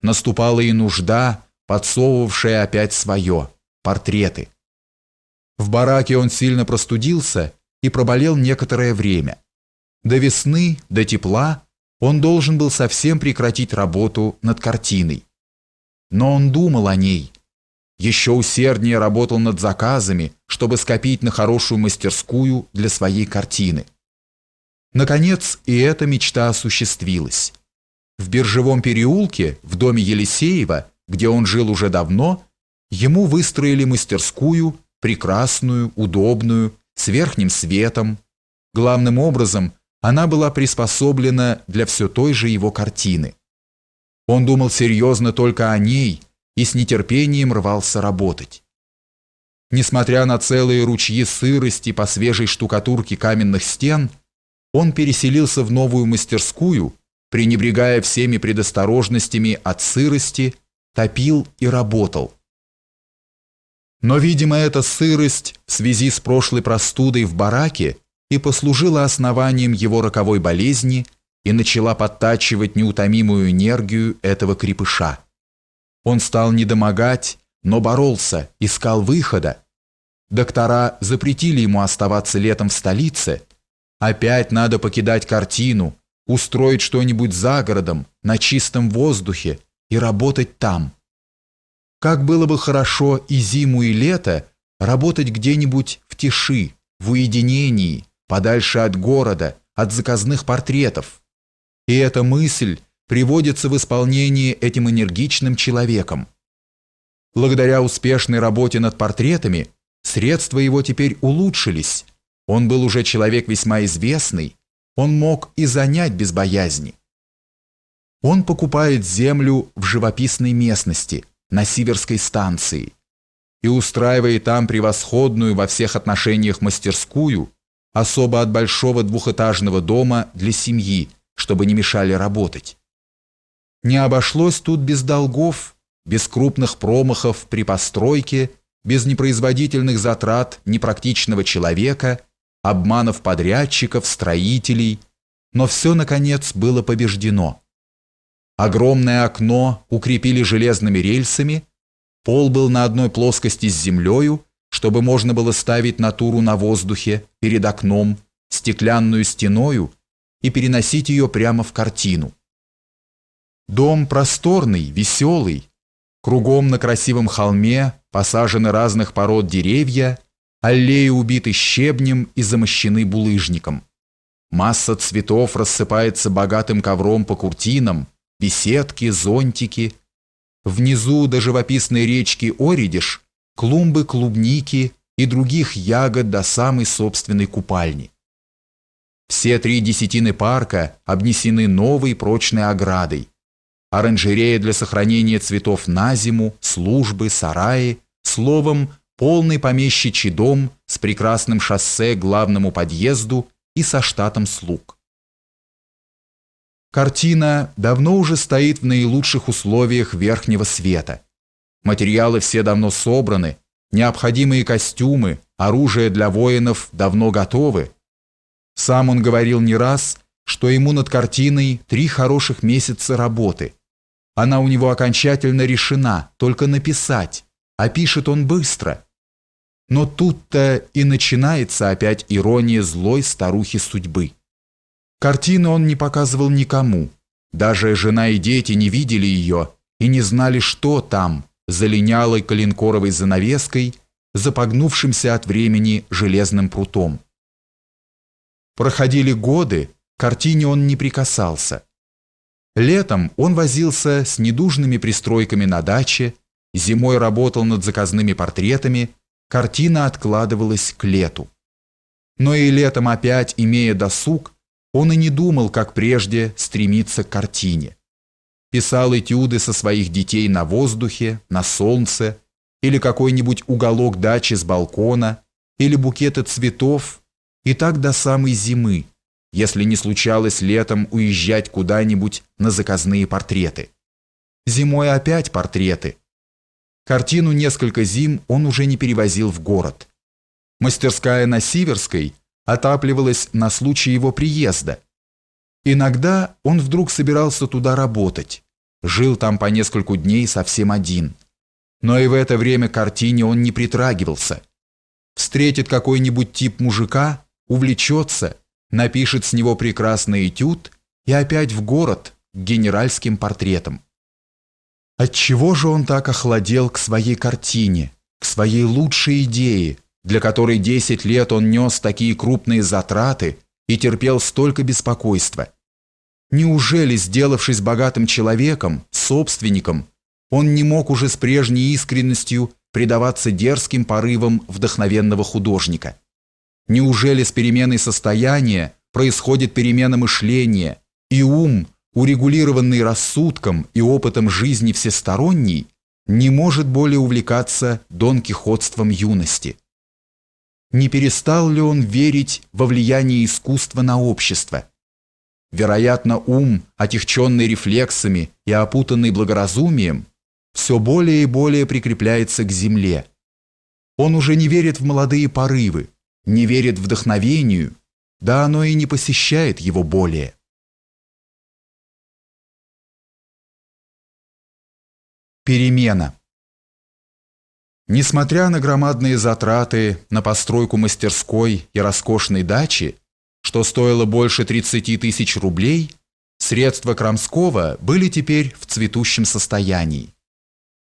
Speaker 2: наступала и нужда, подсовывавшая опять свое – портреты. В бараке он сильно простудился и проболел некоторое время. До весны, до тепла он должен был совсем прекратить работу над картиной. Но он думал о ней. Еще усерднее работал над заказами, чтобы скопить на хорошую мастерскую для своей картины. Наконец, и эта мечта осуществилась. В биржевом переулке, в доме Елисеева, где он жил уже давно, ему выстроили мастерскую, прекрасную, удобную, с верхним светом. Главным образом, она была приспособлена для все той же его картины. Он думал серьезно только о ней и с нетерпением рвался работать. Несмотря на целые ручьи сырости по свежей штукатурке каменных стен – он переселился в новую мастерскую, пренебрегая всеми предосторожностями от сырости, топил и работал. Но, видимо, эта сырость в связи с прошлой простудой в бараке и послужила основанием его роковой болезни и начала подтачивать неутомимую энергию этого крепыша. Он стал недомогать, но боролся, искал выхода. Доктора запретили ему оставаться летом в столице – Опять надо покидать картину, устроить что-нибудь за городом, на чистом воздухе и работать там. Как было бы хорошо и зиму, и лето работать где-нибудь в тиши, в уединении, подальше от города, от заказных портретов. И эта мысль приводится в исполнение этим энергичным человеком. Благодаря успешной работе над портретами, средства его теперь улучшились – он был уже человек весьма известный, он мог и занять без боязни. Он покупает землю в живописной местности, на Сиверской станции, и устраивает там превосходную во всех отношениях мастерскую, особо от большого двухэтажного дома для семьи, чтобы не мешали работать. Не обошлось тут без долгов, без крупных промахов при постройке, без непроизводительных затрат непрактичного человека обманов подрядчиков, строителей, но все, наконец, было побеждено. Огромное окно укрепили железными рельсами, пол был на одной плоскости с землею, чтобы можно было ставить натуру на воздухе, перед окном, стеклянную стеною и переносить ее прямо в картину. Дом просторный, веселый, кругом на красивом холме посажены разных пород деревья Аллеи убиты щебнем и замощены булыжником. Масса цветов рассыпается богатым ковром по куртинам, беседки, зонтики. Внизу до живописной речки Оридиш клумбы клубники и других ягод до самой собственной купальни. Все три десятины парка обнесены новой прочной оградой. Оранжерея для сохранения цветов на зиму, службы, сараи, словом, полный помещичий дом с прекрасным шоссе к главному подъезду и со штатом слуг. Картина давно уже стоит в наилучших условиях верхнего света. Материалы все давно собраны, необходимые костюмы, оружие для воинов давно готовы. Сам он говорил не раз, что ему над картиной три хороших месяца работы. Она у него окончательно решена, только написать, а пишет он быстро – но тут-то и начинается опять ирония злой старухи судьбы. Картины он не показывал никому. Даже жена и дети не видели ее и не знали, что там, за линялой коленкоровой занавеской, запогнувшимся от времени железным прутом. Проходили годы, к картине он не прикасался. Летом он возился с недужными пристройками на даче, зимой работал над заказными портретами – картина откладывалась к лету. Но и летом опять, имея досуг, он и не думал, как прежде, стремиться к картине. Писал этюды со своих детей на воздухе, на солнце, или какой-нибудь уголок дачи с балкона, или букеты цветов, и так до самой зимы, если не случалось летом уезжать куда-нибудь на заказные портреты. Зимой опять портреты, Картину «Несколько зим» он уже не перевозил в город. Мастерская на Сиверской отапливалась на случай его приезда. Иногда он вдруг собирался туда работать. Жил там по нескольку дней совсем один. Но и в это время картине он не притрагивался. Встретит какой-нибудь тип мужика, увлечется, напишет с него прекрасный этюд и опять в город к генеральским портретам. Отчего же он так охладел к своей картине, к своей лучшей идее, для которой 10 лет он нес такие крупные затраты и терпел столько беспокойства? Неужели, сделавшись богатым человеком, собственником, он не мог уже с прежней искренностью предаваться дерзким порывам вдохновенного художника? Неужели с переменой состояния происходит перемена мышления, и ум – урегулированный рассудком и опытом жизни всесторонний, не может более увлекаться Дон Кихотством юности. Не перестал ли он верить во влияние искусства на общество? Вероятно, ум, отягченный рефлексами и опутанный благоразумием, все более и более прикрепляется к земле. Он уже не верит в молодые порывы, не верит вдохновению, да оно и
Speaker 1: не посещает его более.
Speaker 2: Перемена. Несмотря на громадные затраты на постройку мастерской и роскошной дачи, что стоило больше 30 тысяч рублей, средства Крамского были теперь в цветущем состоянии.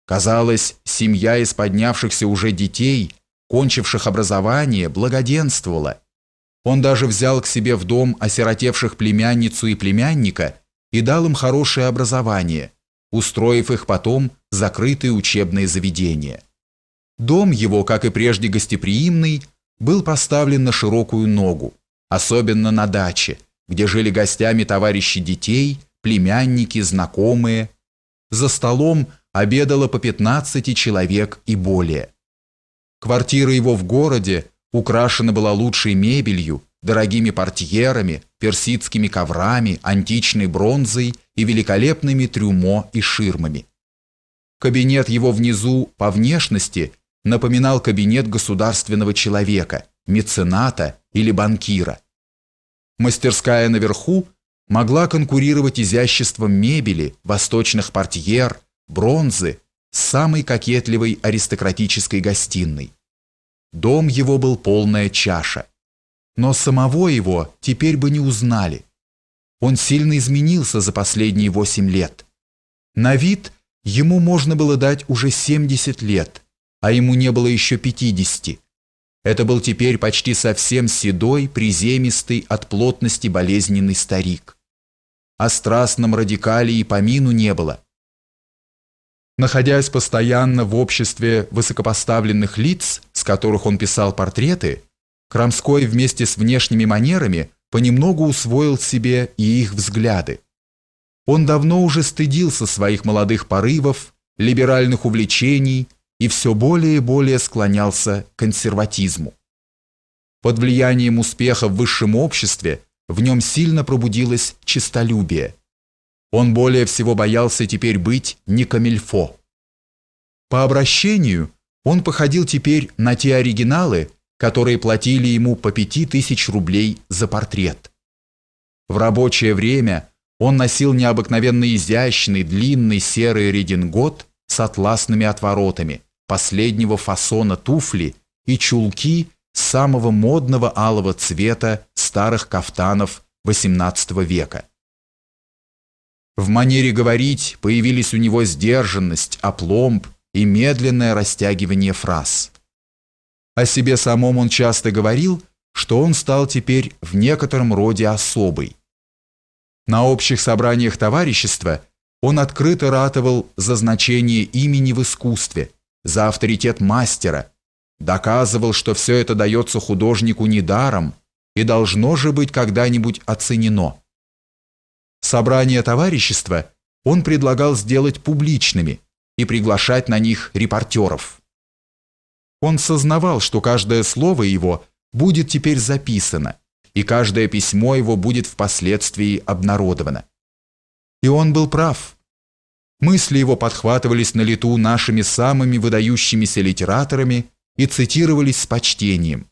Speaker 2: Казалось, семья из поднявшихся уже детей, кончивших образование, благоденствовала. Он даже взял к себе в дом осиротевших племянницу и племянника и дал им хорошее образование, устроив их потом закрытые учебные заведения. Дом его, как и прежде гостеприимный, был поставлен на широкую ногу, особенно на даче, где жили гостями товарищи детей, племянники, знакомые. За столом обедало по 15 человек и более. Квартира его в городе украшена была лучшей мебелью, дорогими портьерами, персидскими коврами, античной бронзой и великолепными трюмо и ширмами. Кабинет его внизу по внешности напоминал кабинет государственного человека, мецената или банкира. Мастерская наверху могла конкурировать изяществом мебели, восточных портьер, бронзы с самой кокетливой аристократической гостиной. Дом его был полная чаша – но самого его теперь бы не узнали. Он сильно изменился за последние восемь лет. На вид ему можно было дать уже 70 лет, а ему не было еще 50. Это был теперь почти совсем седой, приземистый от плотности болезненный старик. О страстном радикале и помину не было. Находясь постоянно в обществе высокопоставленных лиц, с которых он писал портреты, Крамской вместе с внешними манерами понемногу усвоил себе и их взгляды. Он давно уже стыдился своих молодых порывов, либеральных увлечений и все более и более склонялся к консерватизму. Под влиянием успеха в высшем обществе в нем сильно пробудилось честолюбие. Он более всего боялся теперь быть не камильфо. По обращению он походил теперь на те оригиналы, которые платили ему по пяти тысяч рублей за портрет. В рабочее время он носил необыкновенно изящный длинный серый редингот с атласными отворотами, последнего фасона туфли и чулки самого модного алого цвета старых кафтанов XVIII века. В манере говорить появились у него сдержанность, опломб и медленное растягивание фраз – о себе самом он часто говорил, что он стал теперь в некотором роде особый. На общих собраниях товарищества он открыто ратовал за значение имени в искусстве, за авторитет мастера, доказывал, что все это дается художнику недаром и должно же быть когда-нибудь оценено. Собрания товарищества он предлагал сделать публичными и приглашать на них репортеров. Он сознавал, что каждое слово его будет теперь записано, и каждое письмо его будет впоследствии обнародовано. И он был прав. Мысли его подхватывались на лету нашими самыми выдающимися литераторами и цитировались с почтением.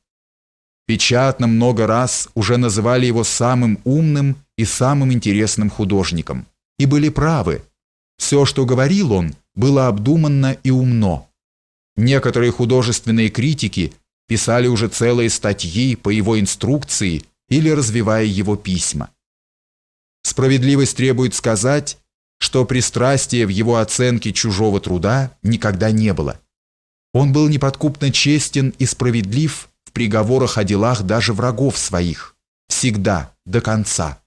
Speaker 2: Печатно много раз уже называли его самым умным и самым интересным художником. И были правы. Все, что говорил он, было обдуманно и умно. Некоторые художественные критики писали уже целые статьи по его инструкции или развивая его письма. Справедливость требует сказать, что пристрастия в его оценке чужого труда никогда не было. Он был неподкупно честен и справедлив в приговорах о делах даже врагов своих, всегда, до конца.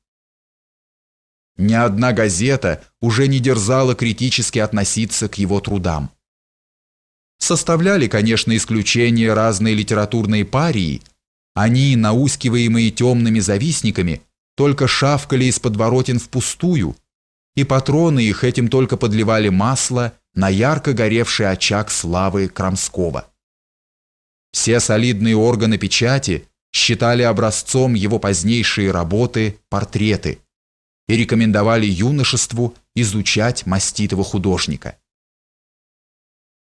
Speaker 2: Ни одна газета уже не дерзала критически относиться к его трудам. Составляли, конечно, исключение разные литературные парии. Они, наускиваемые темными завистниками, только шавкали из подворотен впустую, и патроны их этим только подливали масло на ярко горевший очаг славы Крамского. Все солидные органы печати считали образцом его позднейшие работы «Портреты» и рекомендовали юношеству изучать маститого художника.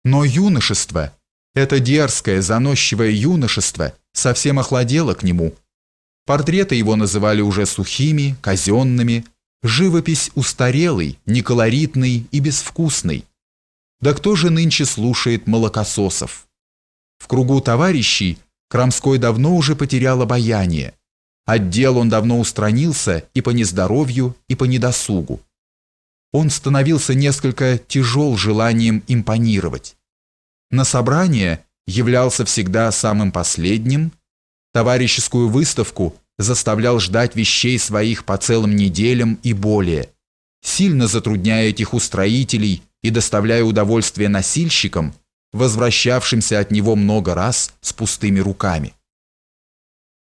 Speaker 2: Но юношество, это дерзкое, заносчивое юношество, совсем охладело к нему. Портреты его называли уже сухими, казенными, живопись устарелой, неколоритной и безвкусной. Да кто же нынче слушает молокососов? В кругу товарищей Крамской давно уже потерял обаяние. Отдел он давно устранился и по нездоровью, и по недосугу он становился несколько тяжел желанием импонировать. На собрание являлся всегда самым последним, товарищескую выставку заставлял ждать вещей своих по целым неделям и более, сильно затрудняя этих устроителей и доставляя удовольствие носильщикам, возвращавшимся от него много раз с пустыми руками.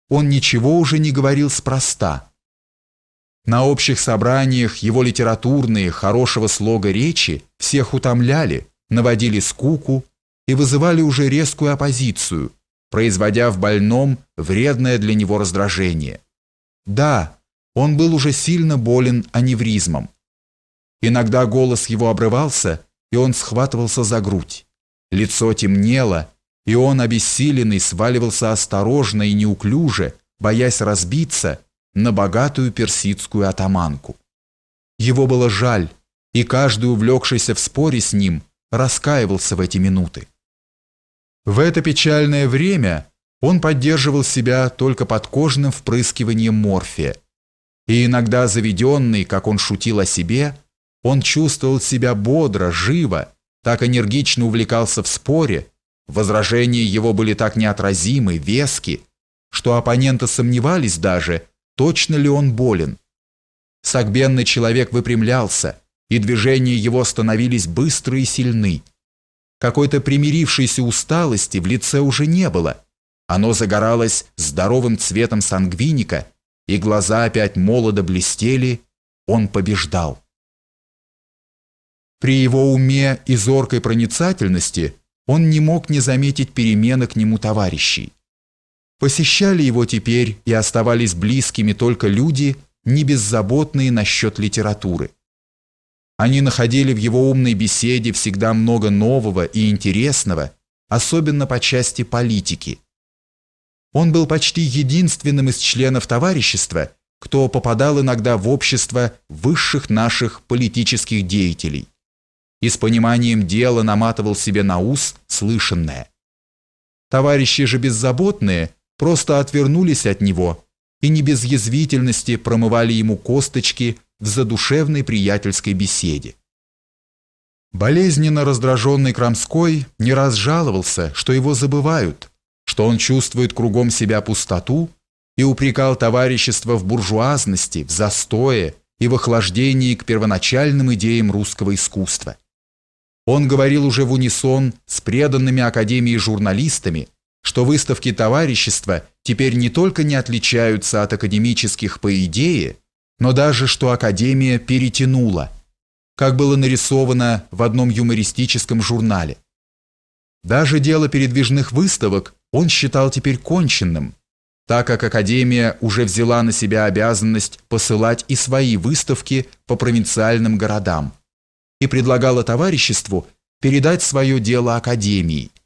Speaker 2: Он ничего уже не говорил спроста – на общих собраниях его литературные, хорошего слога речи всех утомляли, наводили скуку и вызывали уже резкую оппозицию, производя в больном вредное для него раздражение. Да, он был уже сильно болен аневризмом. Иногда голос его обрывался, и он схватывался за грудь. Лицо темнело, и он, обессиленный, сваливался осторожно и неуклюже, боясь разбиться – на богатую персидскую атаманку. Его было жаль, и каждый, увлекшийся в споре с ним, раскаивался в эти минуты. В это печальное время он поддерживал себя только подкожным впрыскиванием морфия, и иногда заведенный, как он шутил о себе, он чувствовал себя бодро, живо, так энергично увлекался в споре, возражения его были так неотразимы, вески, что оппоненты сомневались даже – точно ли он болен. Согбенный человек выпрямлялся, и движения его становились быстры и сильны. Какой-то примирившейся усталости в лице уже не было. Оно загоралось здоровым цветом сангвиника, и глаза опять молодо блестели, он побеждал. При его уме и зоркой проницательности он не мог не заметить перемены к нему товарищей. Посещали его теперь и оставались близкими только люди, не беззаботные насчет литературы. Они находили в его умной беседе всегда много нового и интересного, особенно по части политики. Он был почти единственным из членов товарищества, кто попадал иногда в общество высших наших политических деятелей и с пониманием дела наматывал себе на ус слышанное. Товарищи же беззаботные – просто отвернулись от него и не без язвительности промывали ему косточки в задушевной приятельской беседе. Болезненно раздраженный Крамской не раз жаловался, что его забывают, что он чувствует кругом себя пустоту и упрекал товарищество в буржуазности, в застое и в охлаждении к первоначальным идеям русского искусства. Он говорил уже в унисон с преданными Академии журналистами, что выставки товарищества теперь не только не отличаются от академических по идее, но даже что Академия перетянула, как было нарисовано в одном юмористическом журнале. Даже дело передвижных выставок он считал теперь конченным, так как Академия уже взяла на себя обязанность посылать и свои выставки по провинциальным городам и предлагала товариществу передать свое дело Академии –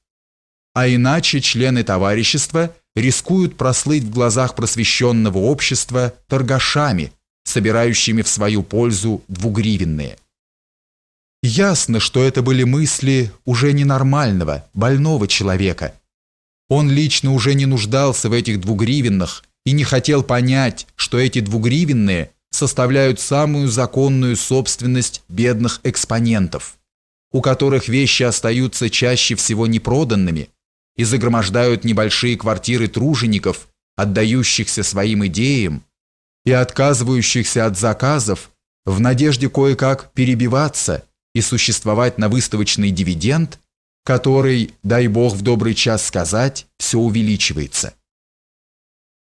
Speaker 2: а иначе члены товарищества рискуют прослыть в глазах просвещенного общества торгашами, собирающими в свою пользу двугривенные. Ясно, что это были мысли уже ненормального, больного человека. Он лично уже не нуждался в этих двугривенных и не хотел понять, что эти двугривенные составляют самую законную собственность бедных экспонентов, у которых вещи остаются чаще всего непроданными – и загромождают небольшие квартиры тружеников, отдающихся своим идеям и отказывающихся от заказов в надежде кое-как перебиваться и существовать на выставочный дивиденд, который, дай бог в добрый час сказать, все увеличивается.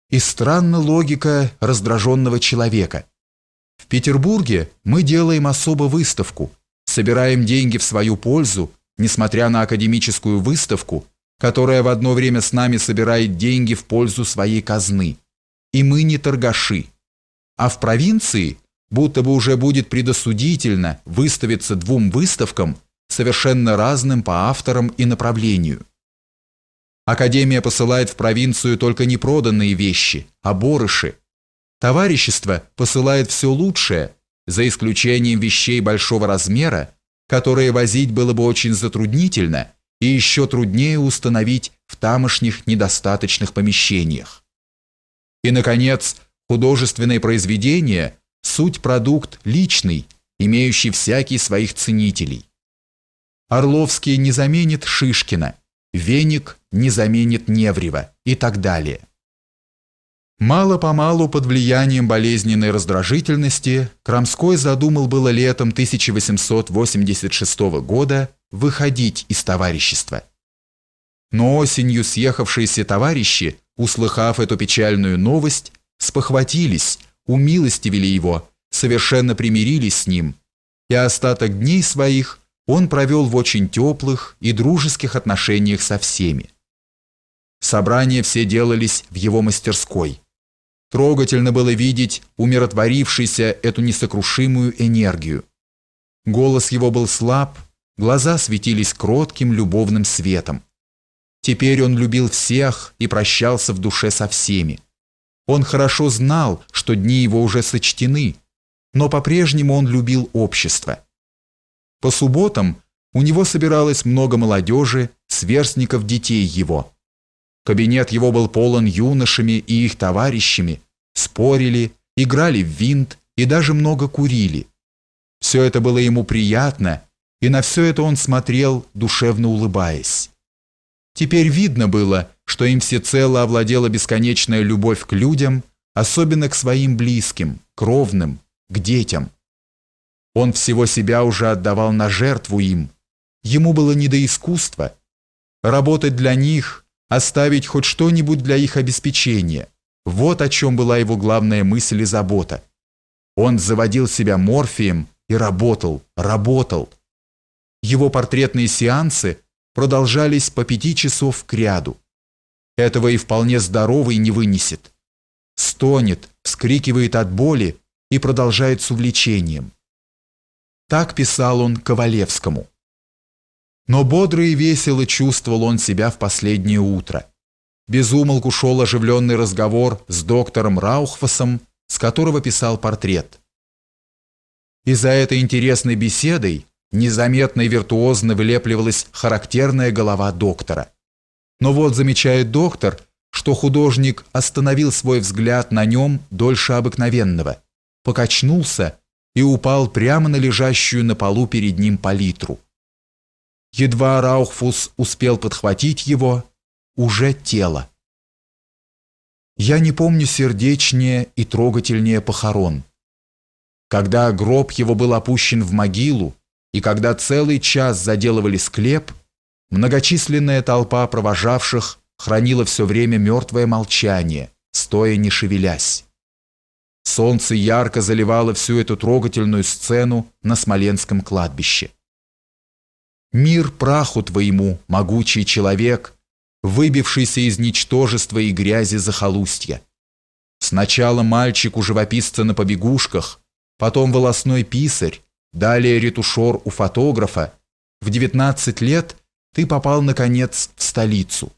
Speaker 2: И странна логика раздраженного человека. В Петербурге мы делаем особо выставку, собираем деньги в свою пользу, несмотря на академическую выставку – которая в одно время с нами собирает деньги в пользу своей казны. И мы не торгаши. А в провинции будто бы уже будет предосудительно выставиться двум выставкам, совершенно разным по авторам и направлению. Академия посылает в провинцию только непроданные вещи, а борыши. Товарищество посылает все лучшее, за исключением вещей большого размера, которые возить было бы очень затруднительно – и еще труднее установить в тамошних недостаточных помещениях. И, наконец, художественное произведение – суть продукт личный, имеющий всякий своих ценителей. Орловский не заменит Шишкина, Веник не заменит Неврева и так далее. Мало-помалу под влиянием болезненной раздражительности Крамской задумал было летом 1886 года выходить из товарищества. Но осенью съехавшиеся товарищи, услыхав эту печальную новость, спохватились, умилостивили его, совершенно примирились с ним, и остаток дней своих он провел в очень теплых и дружеских отношениях со всеми. Собрания все делались в его мастерской – Трогательно было видеть умиротворившийся эту несокрушимую энергию. Голос его был слаб, глаза светились кротким любовным светом. Теперь он любил всех и прощался в душе со всеми. Он хорошо знал, что дни его уже сочтены, но по-прежнему он любил общество. По субботам у него собиралось много молодежи, сверстников детей его – Кабинет его был полон юношами и их товарищами, спорили, играли в винт и даже много курили. Все это было ему приятно, и на все это он смотрел, душевно улыбаясь. Теперь видно было, что им всецело овладела бесконечная любовь к людям, особенно к своим близким, кровным, к детям. Он всего себя уже отдавал на жертву им. Ему было не до искусства. Работать для них, оставить хоть что-нибудь для их обеспечения. Вот о чем была его главная мысль и забота. Он заводил себя морфием и работал, работал. Его портретные сеансы продолжались по пяти часов к ряду. Этого и вполне здоровый не вынесет. Стонет, вскрикивает от боли и продолжает с увлечением. Так писал он Ковалевскому. Но бодро и весело чувствовал он себя в последнее утро. Безумолку шел оживленный разговор с доктором Раухфасом, с которого писал портрет. И за этой интересной беседой незаметно и виртуозно вылепливалась характерная голова доктора. Но вот замечает доктор, что художник остановил свой взгляд на нем дольше обыкновенного, покачнулся и упал прямо на лежащую на полу перед ним палитру. Едва Раухфус успел подхватить его, уже тело. Я не помню сердечнее и трогательнее похорон. Когда гроб его был опущен в могилу, и когда целый час заделывали склеп, многочисленная толпа провожавших хранила все время мертвое молчание, стоя не шевелясь. Солнце ярко заливало всю эту трогательную сцену на Смоленском кладбище. Мир праху твоему, могучий человек, выбившийся из ничтожества и грязи захолустья. Сначала мальчик у живописца на побегушках, потом волосной писарь, далее ретушер у фотографа. В 19 лет ты попал, наконец, в столицу.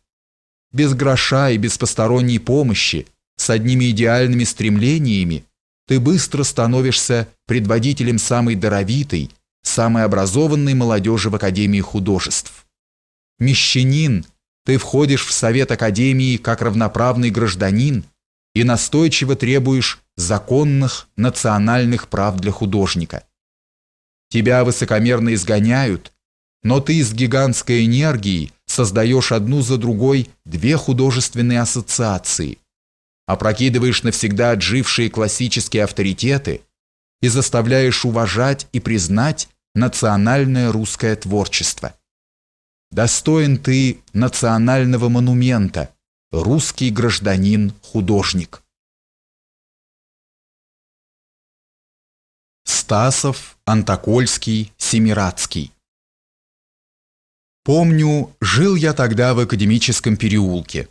Speaker 2: Без гроша и без посторонней помощи, с одними идеальными стремлениями, ты быстро становишься предводителем самой даровитой, самой образованной молодежи в Академии художеств. Мещанин, ты входишь в Совет Академии как равноправный гражданин и настойчиво требуешь законных национальных прав для художника. Тебя высокомерно изгоняют, но ты из гигантской энергии создаешь одну за другой две художественные ассоциации, опрокидываешь навсегда отжившие классические авторитеты и заставляешь уважать и признать национальное русское творчество. Достоин ты национального монумента, русский гражданин-художник.
Speaker 1: Стасов, Антокольский, Семирадский.
Speaker 2: Помню, жил я тогда в академическом переулке.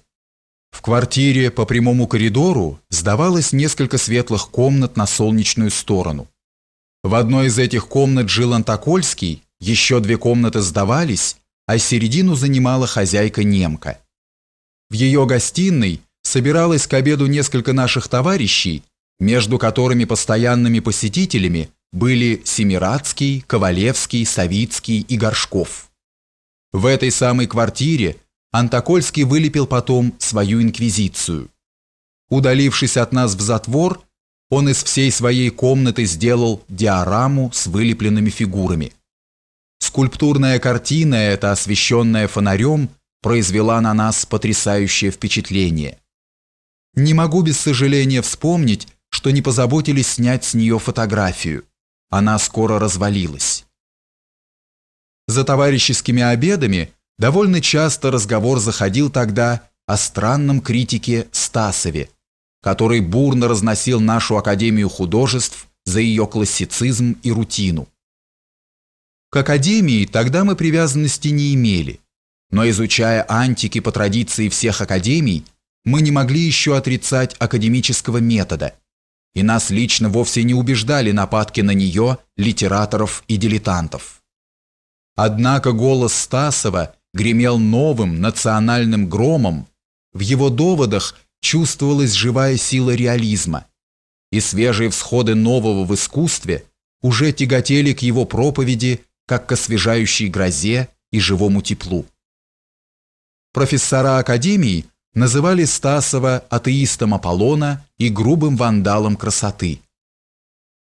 Speaker 2: В квартире по прямому коридору сдавалось несколько светлых комнат на солнечную сторону. В одной из этих комнат жил Антокольский, еще две комнаты сдавались, а середину занимала хозяйка-немка. В ее гостиной собиралось к обеду несколько наших товарищей, между которыми постоянными посетителями были Семирадский, Ковалевский, Савицкий и Горшков. В этой самой квартире Антокольский вылепил потом свою инквизицию. Удалившись от нас в затвор, он из всей своей комнаты сделал диораму с вылепленными фигурами. Скульптурная картина, эта освещенная фонарем, произвела на нас потрясающее впечатление. Не могу без сожаления вспомнить, что не позаботились снять с нее фотографию. Она скоро развалилась. За товарищескими обедами довольно часто разговор заходил тогда о странном критике Стасове, который бурно разносил нашу Академию художеств за ее классицизм и рутину. К Академии тогда мы привязанности не имели, но изучая антики по традиции всех Академий, мы не могли еще отрицать академического метода, и нас лично вовсе не убеждали нападки на нее литераторов и дилетантов. Однако голос Стасова гремел новым национальным громом, в его доводах чувствовалась живая сила реализма, и свежие всходы нового в искусстве уже тяготели к его проповеди как к освежающей грозе и живому теплу. Профессора Академии называли Стасова атеистом Аполлона и грубым вандалом красоты.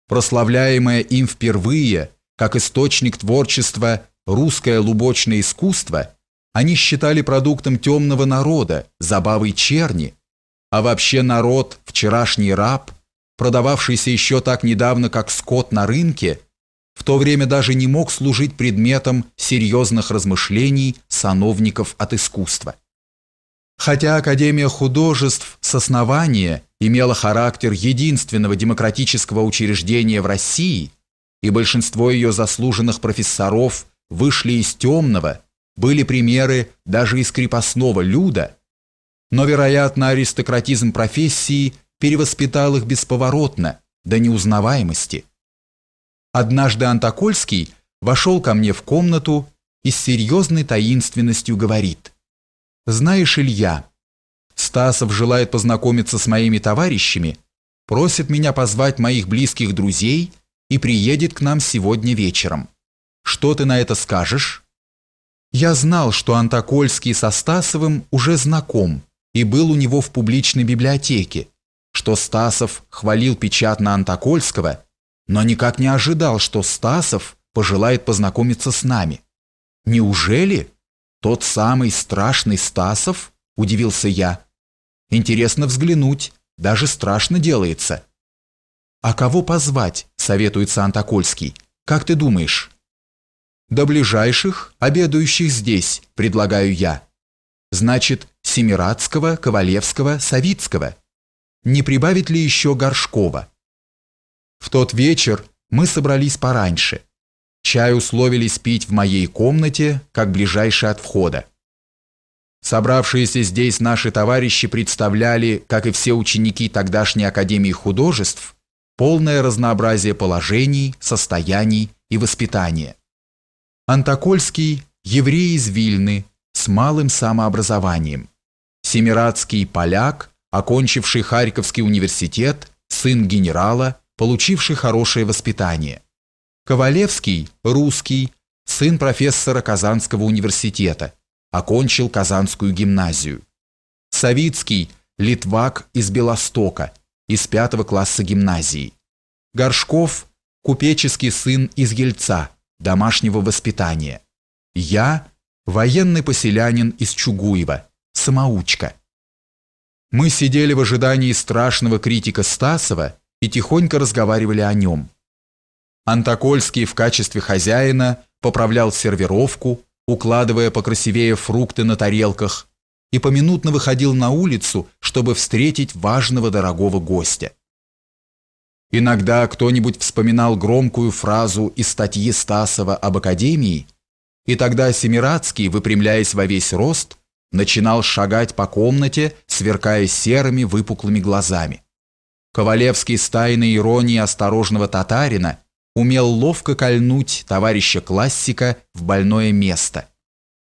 Speaker 2: Прославляемое им впервые, как источник творчества русское лубочное искусство, они считали продуктом темного народа, забавой черни, а вообще народ, вчерашний раб, продававшийся еще так недавно, как скот на рынке, в то время даже не мог служить предметом серьезных размышлений сановников от искусства. Хотя Академия художеств с основания имела характер единственного демократического учреждения в России, и большинство ее заслуженных профессоров вышли из темного, были примеры даже из крепостного люда – но, вероятно, аристократизм профессии перевоспитал их бесповоротно, до неузнаваемости. Однажды Антокольский вошел ко мне в комнату и с серьезной таинственностью говорит. «Знаешь, Илья, Стасов желает познакомиться с моими товарищами, просит меня позвать моих близких друзей и приедет к нам сегодня вечером. Что ты на это скажешь?» Я знал, что Антокольский со Стасовым уже знаком, и был у него в публичной библиотеке, что Стасов хвалил печатно Антокольского, но никак не ожидал, что Стасов пожелает познакомиться с нами. Неужели тот самый страшный Стасов? Удивился я. Интересно взглянуть, даже страшно делается. А кого позвать? Советуется Антокольский. Как ты думаешь? До ближайших, обедающих здесь, предлагаю я. Значит, Семирадского, Ковалевского, Савицкого. Не прибавит ли еще Горшкова? В тот вечер мы собрались пораньше. Чай условились пить в моей комнате, как ближайшей от входа. Собравшиеся здесь наши товарищи представляли, как и все ученики тогдашней Академии художеств, полное разнообразие положений, состояний и воспитания. Антокольский – еврей из Вильны с малым самообразованием. Семирадский поляк, окончивший Харьковский университет, сын генерала, получивший хорошее воспитание. Ковалевский, русский, сын профессора Казанского университета, окончил Казанскую гимназию. Савицкий, литвак из Белостока, из пятого класса гимназии. Горшков, купеческий сын из Ельца, домашнего воспитания. Я, военный поселянин из Чугуева, самоучка. Мы сидели в ожидании страшного критика Стасова и тихонько разговаривали о нем. Антокольский в качестве хозяина поправлял сервировку, укладывая покрасивее фрукты на тарелках, и поминутно выходил на улицу, чтобы встретить важного дорогого гостя. Иногда кто-нибудь вспоминал громкую фразу из статьи Стасова об Академии, и тогда Семирадский, выпрямляясь во весь рост, начинал шагать по комнате, сверкая серыми выпуклыми глазами. Ковалевский с тайной иронией осторожного татарина умел ловко кольнуть товарища классика в больное место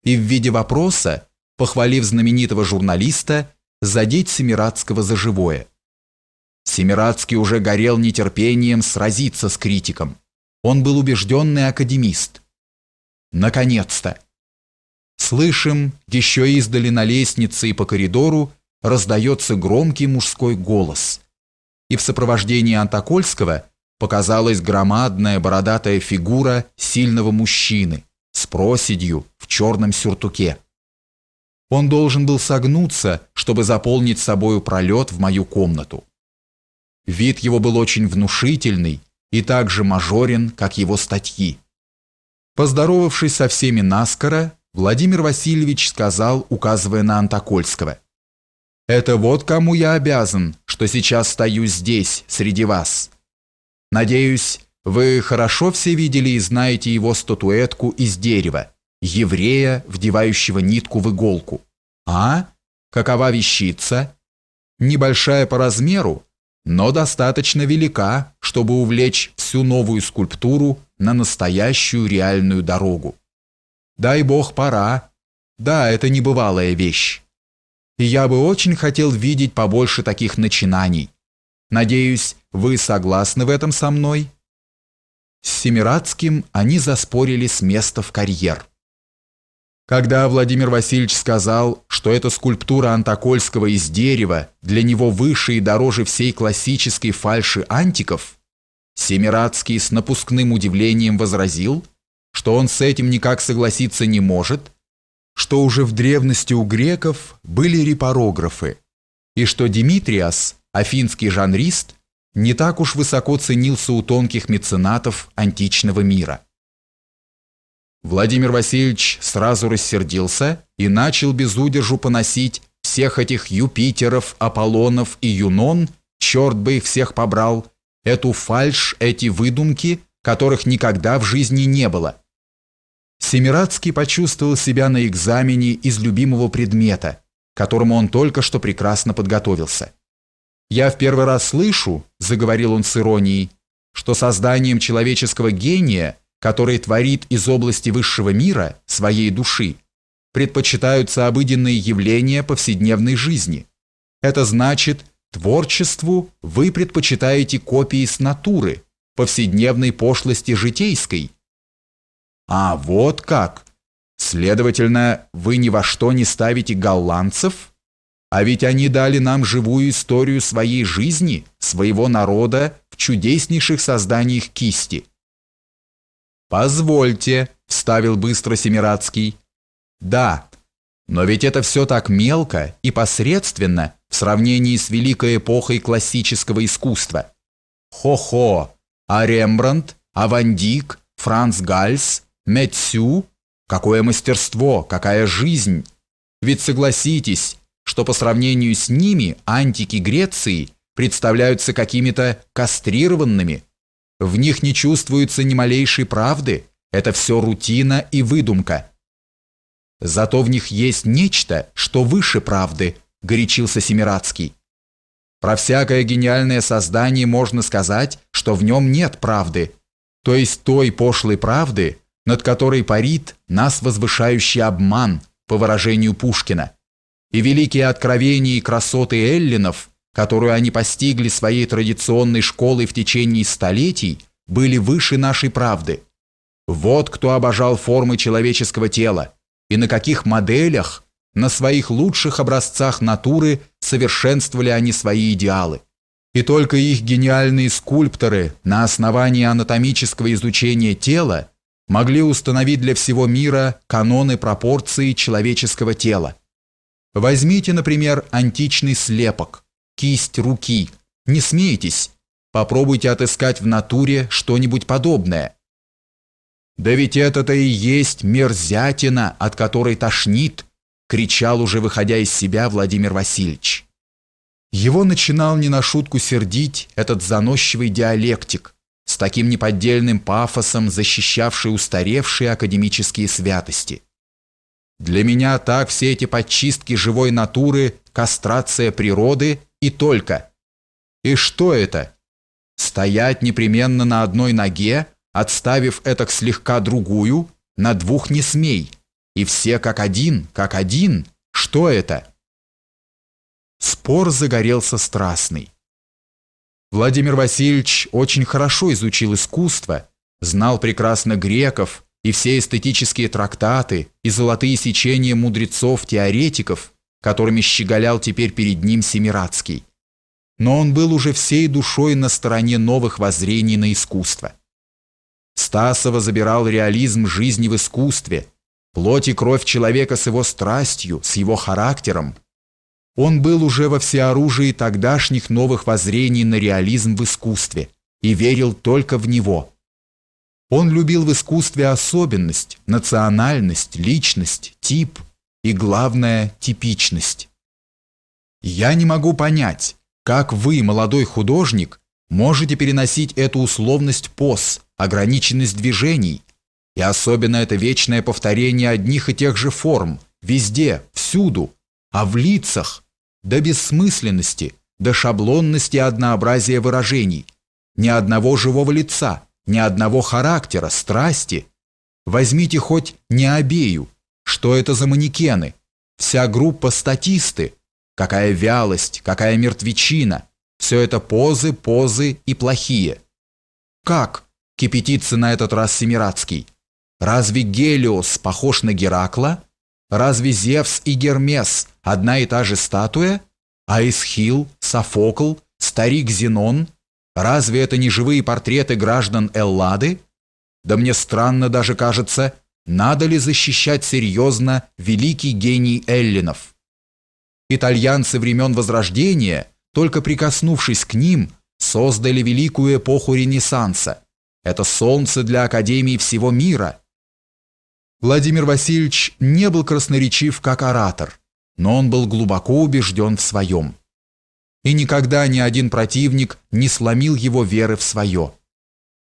Speaker 2: и в виде вопроса, похвалив знаменитого журналиста, задеть Семирадского за живое. Семирадский уже горел нетерпением сразиться с критиком. Он был убежденный академист. Наконец-то! Слышим, еще издали на лестнице и по коридору раздается громкий мужской голос. И в сопровождении Антокольского показалась громадная бородатая фигура сильного мужчины с проседью в черном сюртуке. Он должен был согнуться, чтобы заполнить собою пролет в мою комнату. Вид его был очень внушительный и также мажорен, как его статьи. Поздоровавшись со всеми наскоро, Владимир Васильевич сказал, указывая на Антокольского. «Это вот кому я обязан, что сейчас стою здесь, среди вас. Надеюсь, вы хорошо все видели и знаете его статуэтку из дерева, еврея, вдевающего нитку в иголку. А? Какова вещица? Небольшая по размеру, но достаточно велика, чтобы увлечь всю новую скульптуру на настоящую реальную дорогу. Дай бог, пора. Да, это небывалая вещь. И я бы очень хотел видеть побольше таких начинаний. Надеюсь, вы согласны в этом со мной?» С Семирадским они заспорили с места в карьер. Когда Владимир Васильевич сказал, что эта скульптура Антокольского из дерева для него выше и дороже всей классической фальши антиков, Семирадский с напускным удивлением возразил – что он с этим никак согласиться не может, что уже в древности у греков были репорографы и что Димитриас, афинский жанрист, не так уж высоко ценился у тонких меценатов античного мира. Владимир Васильевич сразу рассердился и начал без удержу поносить всех этих Юпитеров, Аполлонов и Юнон, черт бы их всех побрал, эту фальшь, эти выдумки, которых никогда в жизни не было, Семирадский почувствовал себя на экзамене из любимого предмета, которому он только что прекрасно подготовился. «Я в первый раз слышу», – заговорил он с иронией, – «что созданием человеческого гения, который творит из области высшего мира, своей души, предпочитаются обыденные явления повседневной жизни. Это значит, творчеству вы предпочитаете копии с натуры, повседневной пошлости житейской – а вот как! Следовательно, вы ни во что не ставите голландцев? А ведь они дали нам живую историю своей жизни, своего народа в чудеснейших созданиях кисти. «Позвольте», – вставил быстро Семирадский. «Да, но ведь это все так мелко и посредственно в сравнении с великой эпохой классического искусства. Хо-хо, а Рембрандт, а Ван Дик, Франц Гальс, Мэтсю? Какое мастерство, какая жизнь! Ведь согласитесь, что по сравнению с ними антики Греции представляются какими-то кастрированными. В них не чувствуется ни малейшей правды, это все рутина и выдумка. Зато в них есть нечто, что выше правды, горячился Семирадский. Про всякое гениальное создание можно сказать, что в нем нет правды, то есть той пошлой правды, над которой парит нас возвышающий обман, по выражению Пушкина, и великие откровения и красоты эллинов, которую они постигли своей традиционной школой в течение столетий, были выше нашей правды. Вот кто обожал формы человеческого тела, и на каких моделях, на своих лучших образцах натуры совершенствовали они свои идеалы. И только их гениальные скульпторы на основании анатомического изучения тела – могли установить для всего мира каноны пропорции человеческого тела. Возьмите, например, античный слепок, кисть руки. Не смейтесь, попробуйте отыскать в натуре что-нибудь подобное. «Да ведь это-то и есть мерзятина, от которой тошнит!» – кричал уже выходя из себя Владимир Васильевич. Его начинал не на шутку сердить этот заносчивый диалектик, с таким неподдельным пафосом защищавший устаревшие академические святости. Для меня так все эти подчистки живой натуры, кастрация природы и только. И что это? Стоять непременно на одной ноге, отставив этак слегка другую, на двух не смей. И все как один, как один. Что это? Спор загорелся страстный. Владимир Васильевич очень хорошо изучил искусство, знал прекрасно греков и все эстетические трактаты и золотые сечения мудрецов-теоретиков, которыми щеголял теперь перед ним Семирадский. Но он был уже всей душой на стороне новых воззрений на искусство. Стасова забирал реализм жизни в искусстве, плоть и кровь человека с его страстью, с его характером, он был уже во всеоружии тогдашних новых воззрений на реализм в искусстве и верил только в него. Он любил в искусстве особенность, национальность, личность, тип и, главное, типичность. Я не могу понять, как вы, молодой художник, можете переносить эту условность поз, ограниченность движений, и особенно это вечное повторение одних и тех же форм, везде, всюду, а в лицах, до бессмысленности, до шаблонности однообразия выражений, ни одного живого лица, ни одного характера, страсти. Возьмите хоть не обею, что это за манекены, вся группа статисты, какая вялость, какая мертвечина, все это позы, позы и плохие. Как? Кипятится на этот раз Семирадский. Разве Гелиос похож на Геракла? Разве Зевс и Гермес – одна и та же статуя? А Исхил, Софокл, старик Зенон? Разве это не живые портреты граждан Эллады? Да мне странно даже кажется, надо ли защищать серьезно великий гений Эллинов? Итальянцы времен Возрождения, только прикоснувшись к ним, создали великую эпоху Ренессанса. Это солнце для Академии всего мира – Владимир Васильевич не был красноречив как оратор, но он был глубоко убежден в своем. И никогда ни один противник не сломил его веры в свое.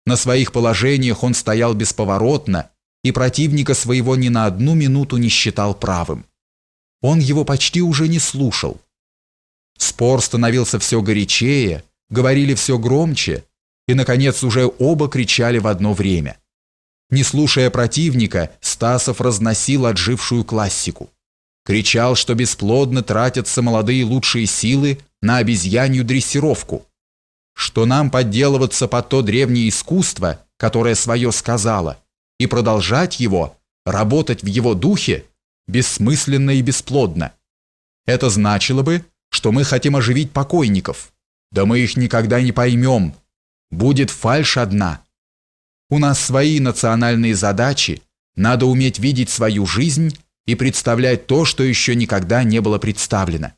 Speaker 2: На своих положениях он стоял бесповоротно и противника своего ни на одну минуту не считал правым. Он его почти уже не слушал. Спор становился все горячее, говорили все громче, и, наконец, уже оба кричали в одно время. Не слушая противника, Стасов разносил отжившую классику. Кричал, что бесплодно тратятся молодые лучшие силы на обезьянью дрессировку. Что нам подделываться под то древнее искусство, которое свое сказала, и продолжать его, работать в его духе, бессмысленно и бесплодно. Это значило бы, что мы хотим оживить покойников. Да мы их никогда не поймем. Будет фальшь одна. У нас свои национальные задачи, надо уметь видеть свою жизнь и представлять то, что еще никогда не было представлено.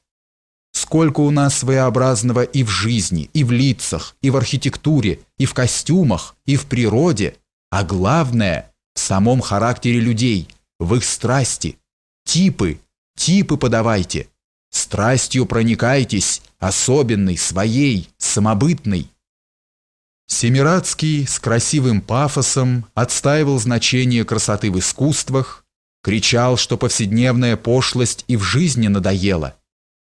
Speaker 2: Сколько у нас своеобразного и в жизни, и в лицах, и в архитектуре, и в костюмах, и в природе, а главное – в самом характере людей, в их страсти. Типы, типы подавайте. Страстью проникайтесь, особенной, своей, самобытной. Семирадский с красивым пафосом отстаивал значение красоты в искусствах, кричал, что повседневная пошлость и в жизни надоела.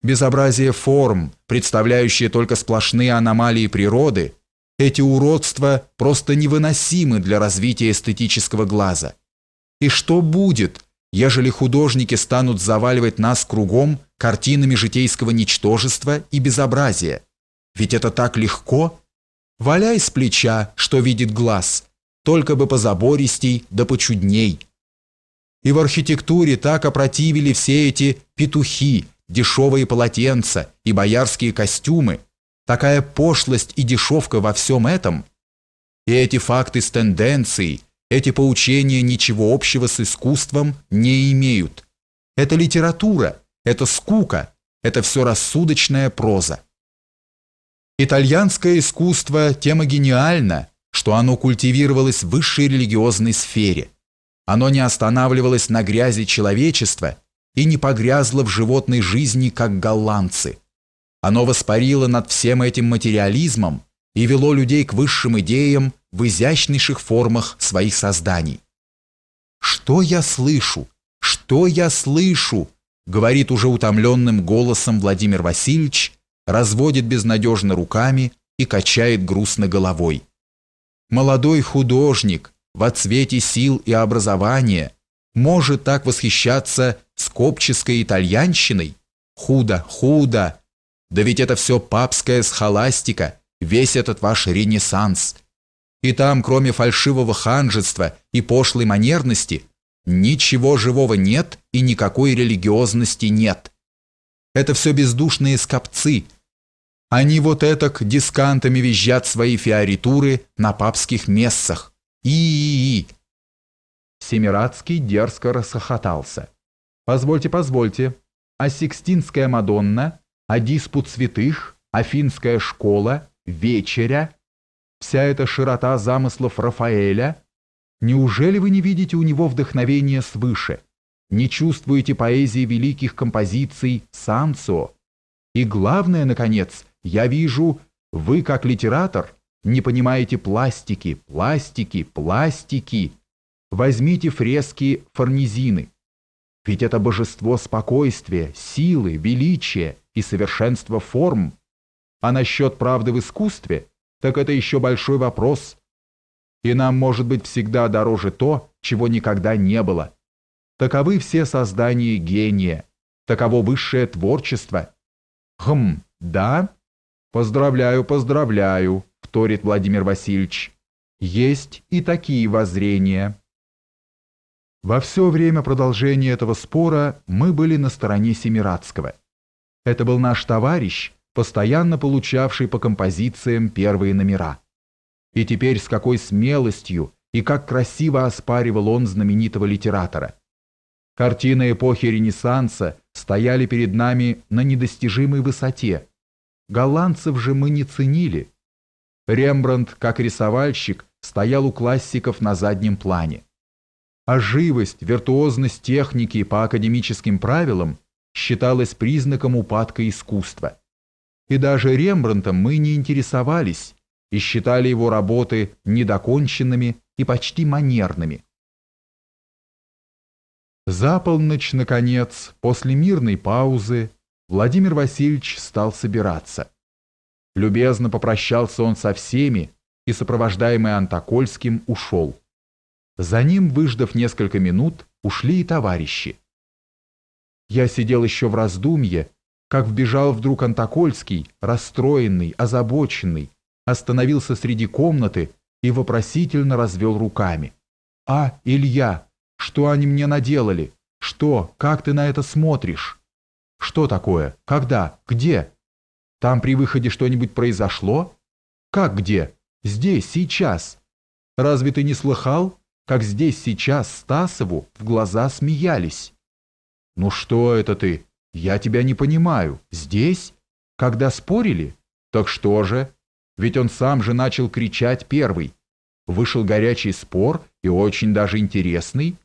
Speaker 2: Безобразие форм, представляющие только сплошные аномалии природы, эти уродства просто невыносимы для развития эстетического глаза. И что будет, ежели художники станут заваливать нас кругом картинами житейского ничтожества и безобразия? Ведь это так легко – Валяй с плеча, что видит глаз, только бы позабористей да почудней. И в архитектуре так опротивили все эти петухи, дешевые полотенца и боярские костюмы, такая пошлость и дешевка во всем этом. И эти факты с тенденцией, эти поучения ничего общего с искусством не имеют. Это литература, это скука, это все рассудочная проза. Итальянское искусство тема гениальна, что оно культивировалось в высшей религиозной сфере. Оно не останавливалось на грязи человечества и не погрязло в животной жизни, как голландцы. Оно воспарило над всем этим материализмом и вело людей к высшим идеям в изящнейших формах своих созданий. «Что я слышу? Что я слышу?» говорит уже утомленным голосом Владимир Васильевич, разводит безнадежно руками и качает грустно головой. Молодой художник во цвете сил и образования может так восхищаться скопческой итальянщиной? Худо, худо! Да ведь это все папская схоластика, весь этот ваш ренессанс. И там, кроме фальшивого ханжества и пошлой манерности, ничего живого нет и никакой религиозности нет. Это все бездушные скопцы. Они вот этак дискантами визжат свои фиоритуры на папских мессах. И-и-и!» Семирадский дерзко расхохотался. «Позвольте, позвольте. А Сикстинская Мадонна, а диспут святых, Афинская школа, вечеря, вся эта широта замыслов Рафаэля. Неужели вы не видите у него вдохновения свыше?» не чувствуете поэзии великих композиций Санцо. И главное, наконец, я вижу, вы как литератор не понимаете пластики, пластики, пластики. Возьмите фрески Форнизины. Ведь это божество спокойствия, силы, величия и совершенства форм. А насчет правды в искусстве, так это еще большой вопрос. И нам может быть всегда дороже то, чего никогда не было – Таковы все создания гения. Таково высшее творчество. Хм, да? Поздравляю, поздравляю, вторит Владимир Васильевич. Есть и такие воззрения. Во все время продолжения этого спора мы были на стороне Семирадского. Это был наш товарищ, постоянно получавший по композициям первые номера. И теперь с какой смелостью и как красиво оспаривал он знаменитого литератора – Картины эпохи Ренессанса стояли перед нами на недостижимой высоте. Голландцев же мы не ценили. Рембрандт, как рисовальщик, стоял у классиков на заднем плане. А живость, виртуозность техники по академическим правилам считалась признаком упадка искусства. И даже Рембрандтом мы не интересовались и считали его работы недоконченными и почти манерными. За полночь, наконец, после мирной паузы, Владимир Васильевич стал собираться. Любезно попрощался он со всеми и, сопровождаемый Антокольским, ушел. За ним, выждав несколько минут, ушли и товарищи. Я сидел еще в раздумье, как вбежал вдруг Антокольский, расстроенный, озабоченный, остановился среди комнаты и вопросительно развел руками. «А, Илья!» Что они мне наделали? Что? Как ты на это смотришь? Что такое? Когда? Где? Там при выходе что-нибудь произошло? Как где? Здесь, сейчас. Разве ты не слыхал, как здесь сейчас Стасову в глаза смеялись? Ну что это ты? Я тебя не понимаю. Здесь? Когда спорили? Так что же? Ведь он сам же начал кричать первый. Вышел горячий спор и очень даже интересный.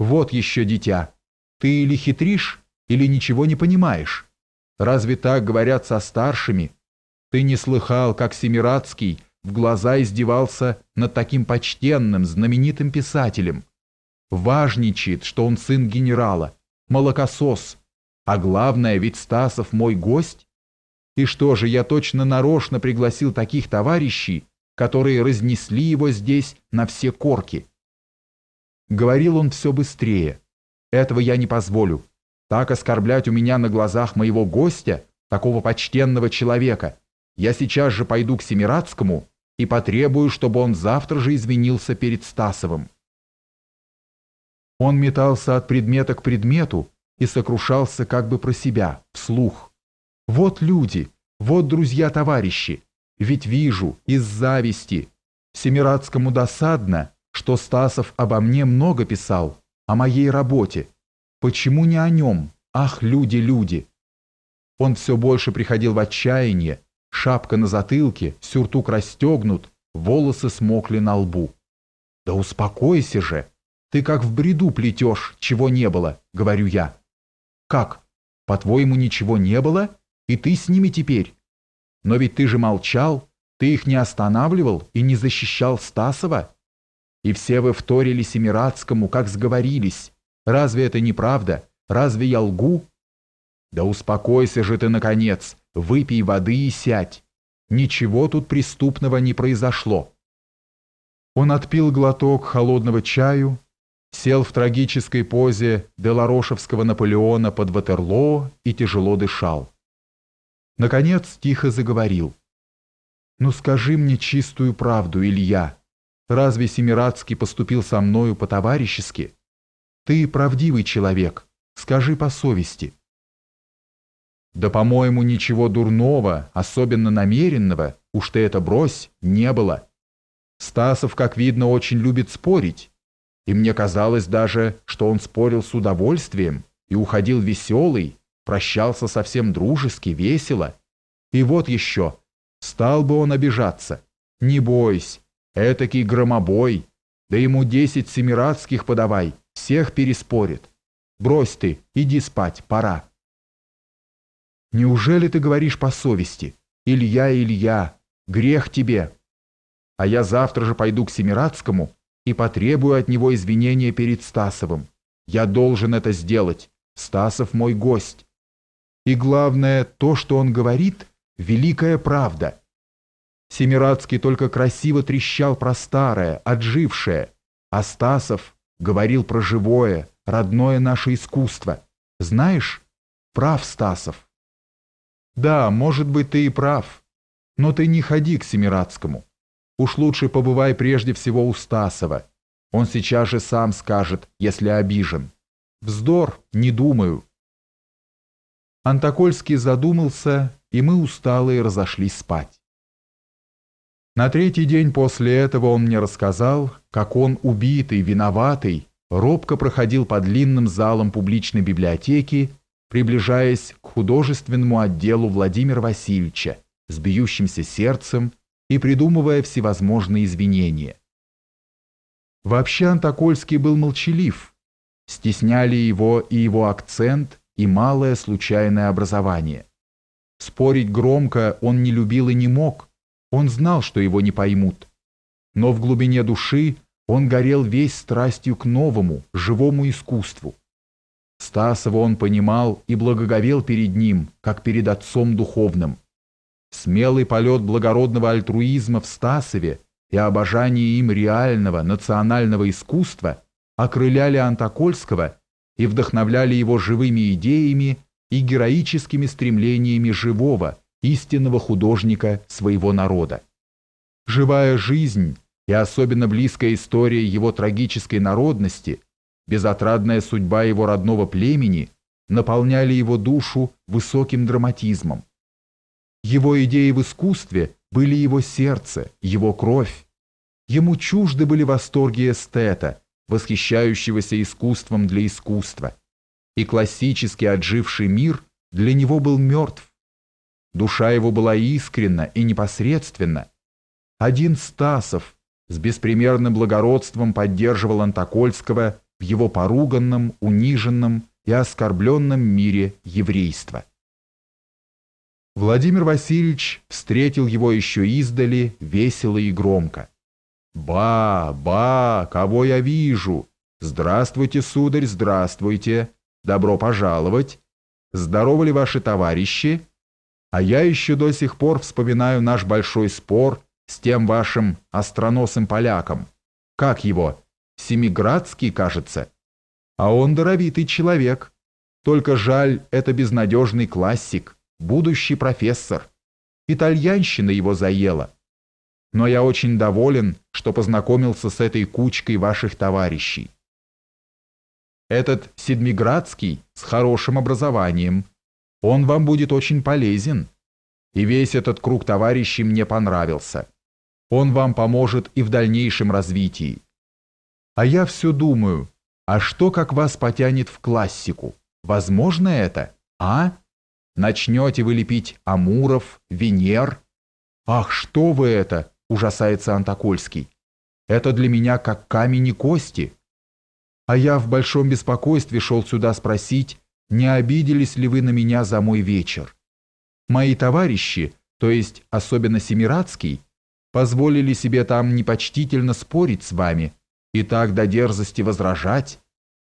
Speaker 2: «Вот еще дитя, ты или хитришь, или ничего не понимаешь. Разве так говорят со старшими? Ты не слыхал, как Семирадский в глаза издевался над таким почтенным, знаменитым писателем? Важничает, что он сын генерала, молокосос. А главное, ведь Стасов мой гость. И что же, я точно нарочно пригласил таких товарищей, которые разнесли его здесь на все корки. Говорил он все быстрее. «Этого я не позволю. Так оскорблять у меня на глазах моего гостя, такого почтенного человека. Я сейчас же пойду к Семирадскому и потребую, чтобы он завтра же извинился перед Стасовым». Он метался от предмета к предмету и сокрушался как бы про себя, вслух. «Вот люди, вот друзья-товарищи, ведь вижу, из зависти. Семирадскому досадно, что Стасов обо мне много писал, о моей работе. Почему не о нем? Ах, люди, люди! Он все больше приходил в отчаяние, шапка на затылке, сюртук расстегнут, волосы смокли на лбу. «Да успокойся же! Ты как в бреду плетешь, чего не было», — говорю я. «Как? По-твоему, ничего не было? И ты с ними теперь? Но ведь ты же молчал, ты их не останавливал и не защищал Стасова?» И все вы вторили Семирадскому, как сговорились. Разве это не правда? Разве я лгу? Да успокойся же ты, наконец, выпей воды и сядь. Ничего тут преступного не произошло. Он отпил глоток холодного чаю, сел в трагической позе Деларошевского Наполеона под Ватерлоо и тяжело дышал. Наконец тихо заговорил. «Ну скажи мне чистую правду, Илья». Разве Семирадский поступил со мною по-товарищески? Ты правдивый человек, скажи по совести». «Да, по-моему, ничего дурного, особенно намеренного, уж ты это брось, не было. Стасов, как видно, очень любит спорить, и мне казалось даже, что он спорил с удовольствием и уходил веселый, прощался совсем дружески, весело. И вот еще, стал бы он обижаться. Не бойся, Этакий громобой. Да ему десять семиратских подавай, всех переспорит. Брось ты, иди спать, пора. Неужели ты говоришь по совести? Илья, Илья, грех тебе. А я завтра же пойду к Семирадскому и потребую от него извинения перед Стасовым. Я должен это сделать. Стасов мой гость. И главное, то, что он говорит, великая правда. Семирадский только красиво трещал про старое, отжившее, а Стасов говорил про живое, родное наше искусство. Знаешь, прав Стасов. Да, может быть, ты и прав, но ты не ходи к Семирадскому. Уж лучше побывай прежде всего у Стасова. Он сейчас же сам скажет, если обижен. Вздор, не думаю. Антокольский задумался, и мы усталые разошлись спать. На третий день после этого он мне рассказал, как он, убитый, виноватый, робко проходил по длинным залам публичной библиотеки, приближаясь к художественному отделу Владимира Васильевича с бьющимся сердцем и придумывая всевозможные извинения. Вообще Антокольский был молчалив, стесняли его и его акцент, и малое случайное образование. Спорить громко он не любил и не мог, он знал, что его не поймут. Но в глубине души он горел весь страстью к новому, живому искусству. Стасова он понимал и благоговел перед ним, как перед отцом духовным. Смелый полет благородного альтруизма в Стасове и обожание им реального национального искусства окрыляли Антокольского и вдохновляли его живыми идеями и героическими стремлениями живого, истинного художника своего народа. Живая жизнь и особенно близкая история его трагической народности, безотрадная судьба его родного племени наполняли его душу высоким драматизмом. Его идеи в искусстве были его сердце, его кровь. Ему чужды были восторги эстета, восхищающегося искусством для искусства. И классический отживший мир для него был мертв, Душа его была искренна и непосредственна. Один Стасов с беспримерным благородством поддерживал Антокольского в его поруганном, униженном и оскорбленном мире еврейства. Владимир Васильевич встретил его еще издали, весело и громко. «Ба, ба, кого я вижу? Здравствуйте, сударь, здравствуйте! Добро пожаловать! Здоровы ли ваши товарищи?» А я еще до сих пор вспоминаю наш большой спор с тем вашим остроносым поляком. Как его? Семиградский, кажется. А он даровитый человек. Только жаль, это безнадежный классик, будущий профессор. Итальянщина его заела. Но я очень доволен, что познакомился с этой кучкой ваших товарищей. Этот Седмиградский с хорошим образованием, он вам будет очень полезен. И весь этот круг товарищей мне понравился. Он вам поможет и в дальнейшем развитии. А я все думаю, а что как вас потянет в классику? Возможно это, а? Начнете вы лепить Амуров, Венер? Ах, что вы это, ужасается Антокольский. Это для меня как камень и кости. А я в большом беспокойстве шел сюда спросить, не обиделись ли вы на меня за мой вечер. Мои товарищи, то есть особенно Семирадский, позволили себе там непочтительно спорить с вами и так до дерзости возражать.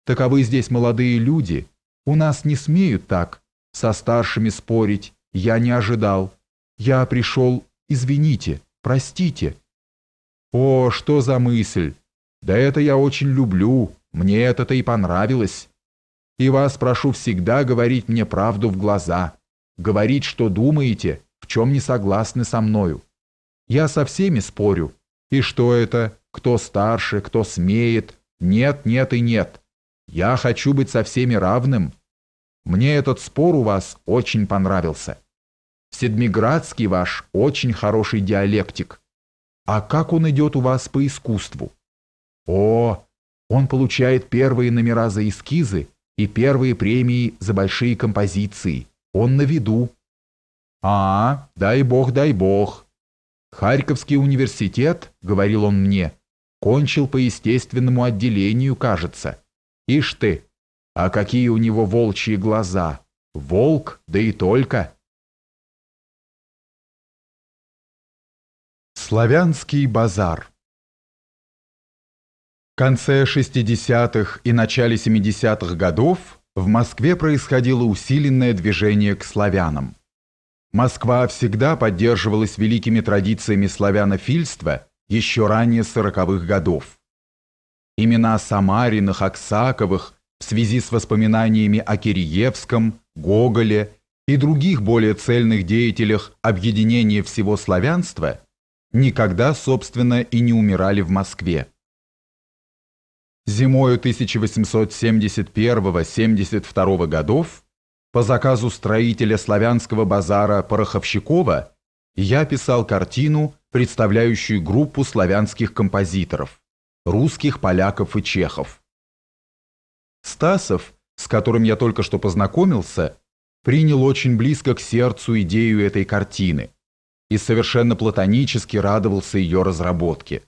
Speaker 2: Таковы здесь молодые люди, у нас не смеют так, со старшими спорить, я не ожидал. Я пришел, извините, простите. О, что за мысль! Да это я очень люблю, мне это-то и понравилось. И вас прошу всегда говорить мне правду в глаза, говорить, что думаете, в чем не согласны со мною. Я со всеми спорю. И что это? Кто старше, кто смеет? Нет, нет и нет. Я хочу быть со всеми равным. Мне этот спор у вас очень понравился. Седмиградский ваш очень хороший диалектик. А как он идет у вас по искусству? О, он получает первые номера за эскизы и первые премии за большие композиции. Он на виду. А, дай бог, дай бог. Харьковский университет, говорил он мне, кончил по естественному отделению, кажется. Ишь ты, а какие у него волчьи глаза. Волк, да и только.
Speaker 1: Славянский
Speaker 2: базар конце 60-х и начале 70-х годов в Москве происходило усиленное движение к славянам. Москва всегда поддерживалась великими традициями славянофильства еще ранее 40-х годов. Имена Самариных, Оксаковых в связи с воспоминаниями о Киреевском, Гоголе и других более цельных деятелях объединения всего славянства никогда, собственно, и не умирали в Москве зимою 1871-72 годов по заказу строителя славянского базара Пороховщикова я писал картину, представляющую группу славянских композиторов, русских, поляков и чехов. Стасов, с которым я только что познакомился, принял очень близко к сердцу идею этой картины и совершенно платонически радовался ее разработке.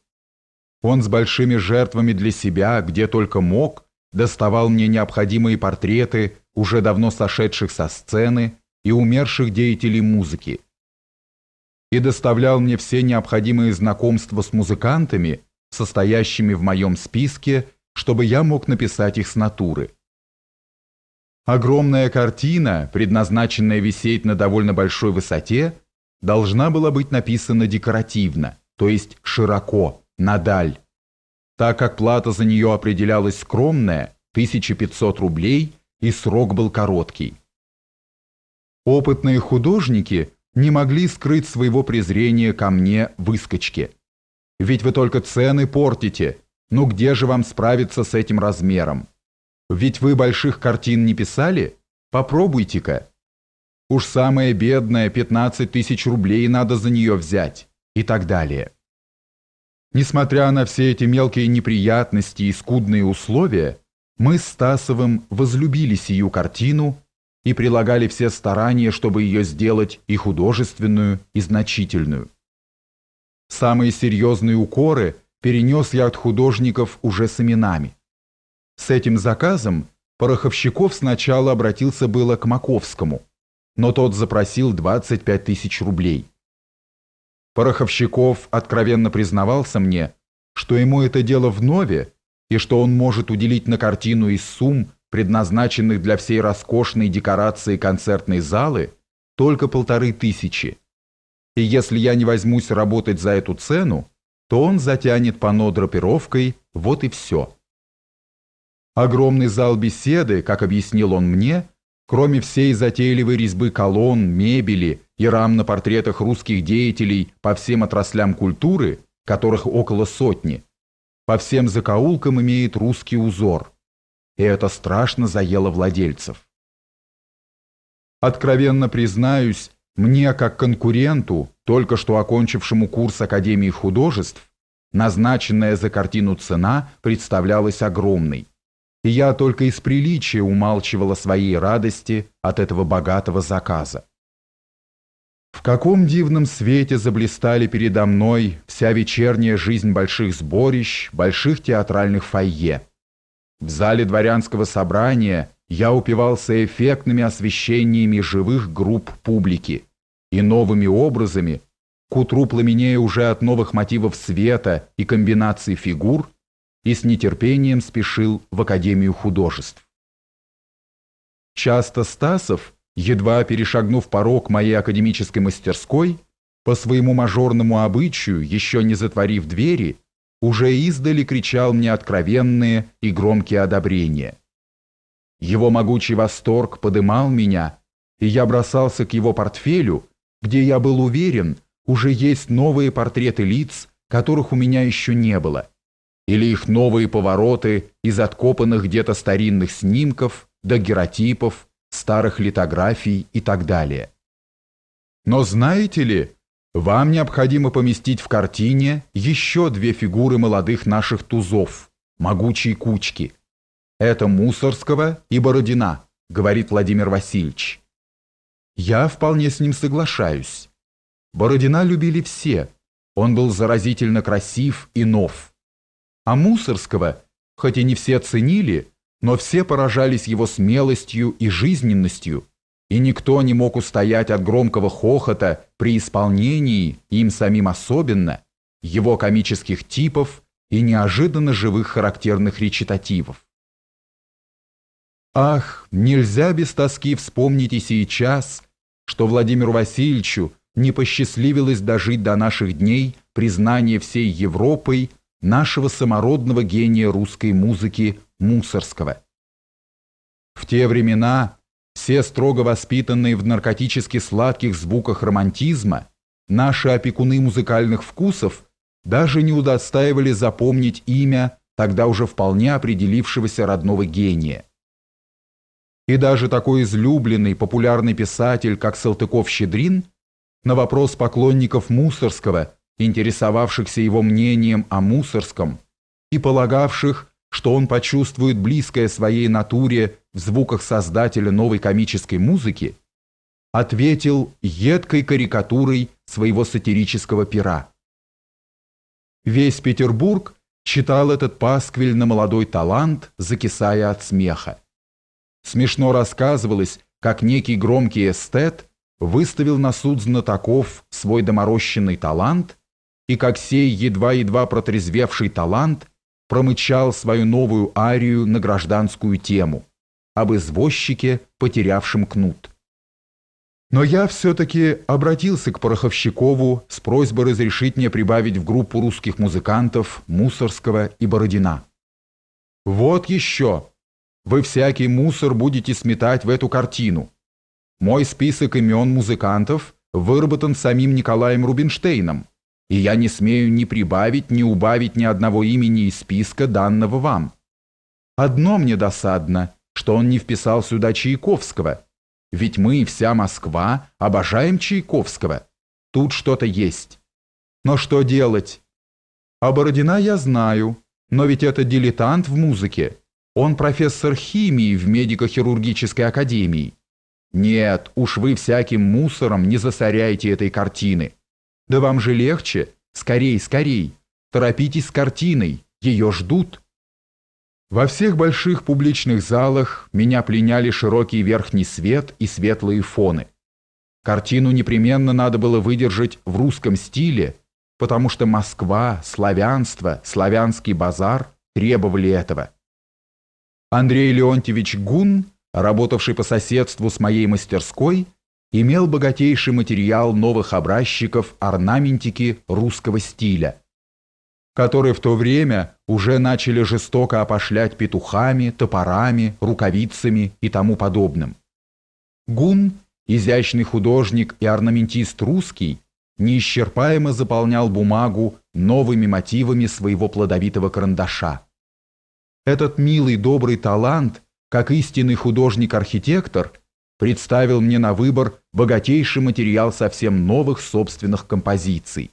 Speaker 2: Он с большими жертвами для себя, где только мог, доставал мне необходимые портреты уже давно сошедших со сцены и умерших деятелей музыки. И доставлял мне все необходимые знакомства с музыкантами, состоящими в моем списке, чтобы я мог написать их с натуры. Огромная картина, предназначенная висеть на довольно большой высоте, должна была быть написана декоративно, то есть широко, на даль. Так как плата за нее определялась скромная, 1500 рублей, и срок был короткий. Опытные художники не могли скрыть своего презрения ко мне выскочке. Ведь вы только цены портите, ну где же вам справиться с этим размером? Ведь вы больших картин не писали? Попробуйте-ка. Уж самое бедное, 15 тысяч рублей надо за нее взять. И так далее. Несмотря на все эти мелкие неприятности и скудные условия, мы с Стасовым возлюбили сию картину и прилагали все старания, чтобы ее сделать и художественную, и значительную. Самые серьезные укоры перенес я от художников уже с именами. С этим заказом Пороховщиков сначала обратился было к Маковскому, но тот запросил 25 тысяч рублей. Пороховщиков откровенно признавался мне, что ему это дело вновь, и что он может уделить на картину из сумм, предназначенных для всей роскошной декорации концертной залы, только полторы тысячи. И если я не возьмусь работать за эту цену, то он затянет панно драпировкой, вот и все. Огромный зал беседы, как объяснил он мне, Кроме всей затейливой резьбы колонн, мебели и рам на портретах русских деятелей по всем отраслям культуры, которых около сотни, по всем закоулкам имеет русский узор. И это страшно заело владельцев. Откровенно признаюсь, мне как конкуренту, только что окончившему курс Академии художеств, назначенная за картину цена представлялась огромной и я только из приличия умалчивала своей радости от этого богатого заказа. В каком дивном свете заблистали передо мной вся вечерняя жизнь больших сборищ, больших театральных фойе. В зале дворянского собрания я упивался эффектными освещениями живых групп публики и новыми образами, к утру пламенея уже от новых мотивов света и комбинаций фигур, и с нетерпением спешил в Академию художеств. Часто Стасов, едва перешагнув порог моей академической мастерской, по своему мажорному обычаю, еще не затворив двери, уже издали кричал мне откровенные и громкие одобрения. Его могучий восторг подымал меня, и я бросался к его портфелю, где я был уверен, уже есть новые портреты лиц, которых у меня еще не было, или их новые повороты из откопанных где-то старинных снимков до геротипов, старых литографий и так далее. Но знаете ли, вам необходимо поместить в картине еще две фигуры молодых наших тузов, могучие кучки. Это Мусорского и Бородина, говорит Владимир Васильевич. Я вполне с ним соглашаюсь. Бородина любили все. Он был заразительно красив и нов. А Мусорского, хоть и не все ценили, но все поражались его смелостью и жизненностью, и никто не мог устоять от громкого хохота при исполнении, им самим особенно, его комических типов и неожиданно живых характерных речитативов. Ах, нельзя без тоски вспомнить и сейчас, что Владимиру Васильевичу не посчастливилось дожить до наших дней признание всей Европой нашего самородного гения русской музыки Мусорского. В те времена все строго воспитанные в наркотически сладких звуках романтизма, наши опекуны музыкальных вкусов даже не удостаивали запомнить имя тогда уже вполне определившегося родного гения. И даже такой излюбленный популярный писатель, как Салтыков-Щедрин, на вопрос поклонников Мусорского – интересовавшихся его мнением о мусорском и полагавших, что он почувствует близкое своей натуре в звуках создателя новой комической музыки, ответил едкой карикатурой своего сатирического пера. Весь Петербург читал этот пасквиль на молодой талант, закисая от смеха. Смешно рассказывалось, как некий громкий эстет выставил на суд знатоков свой доморощенный талант – и как сей едва-едва протрезвевший талант промычал свою новую арию на гражданскую тему об извозчике, потерявшем кнут. Но я все-таки обратился к Пороховщикову с просьбой разрешить мне прибавить в группу русских музыкантов Мусорского и Бородина. «Вот еще! Вы всякий мусор будете сметать в эту картину. Мой список имен музыкантов выработан самим Николаем Рубинштейном, и я не смею ни прибавить, ни убавить ни одного имени из списка, данного вам. Одно мне досадно, что он не вписал сюда Чайковского, ведь мы, вся Москва, обожаем Чайковского. Тут что-то есть. Но что делать? А Бородина я знаю, но ведь это дилетант в музыке. Он профессор химии в медико-хирургической академии. Нет, уж вы всяким мусором не засоряйте этой картины. Да вам же легче. Скорей, скорей. Торопитесь с картиной. Ее ждут. Во всех больших публичных залах меня пленяли широкий верхний свет и светлые фоны. Картину непременно надо было выдержать в русском стиле, потому что Москва, славянство, славянский базар требовали этого. Андрей Леонтьевич Гун, работавший по соседству с моей мастерской, имел богатейший материал новых образчиков орнаментики русского стиля, которые в то время уже начали жестоко опошлять петухами, топорами, рукавицами и тому подобным. Гун, изящный художник и орнаментист русский, неисчерпаемо заполнял бумагу новыми мотивами своего плодовитого карандаша. Этот милый добрый талант, как истинный художник-архитектор – представил мне на выбор богатейший материал совсем новых собственных композиций.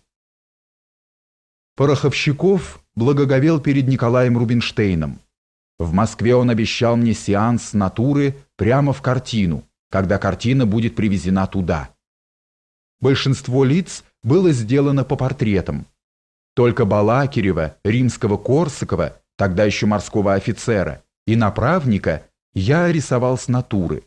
Speaker 2: Пороховщиков благоговел перед Николаем Рубинштейном. В Москве он обещал мне сеанс натуры прямо в картину, когда картина будет привезена туда. Большинство лиц было сделано по портретам. Только Балакирева, римского-корсакова, тогда еще морского офицера, и направника я рисовал с натуры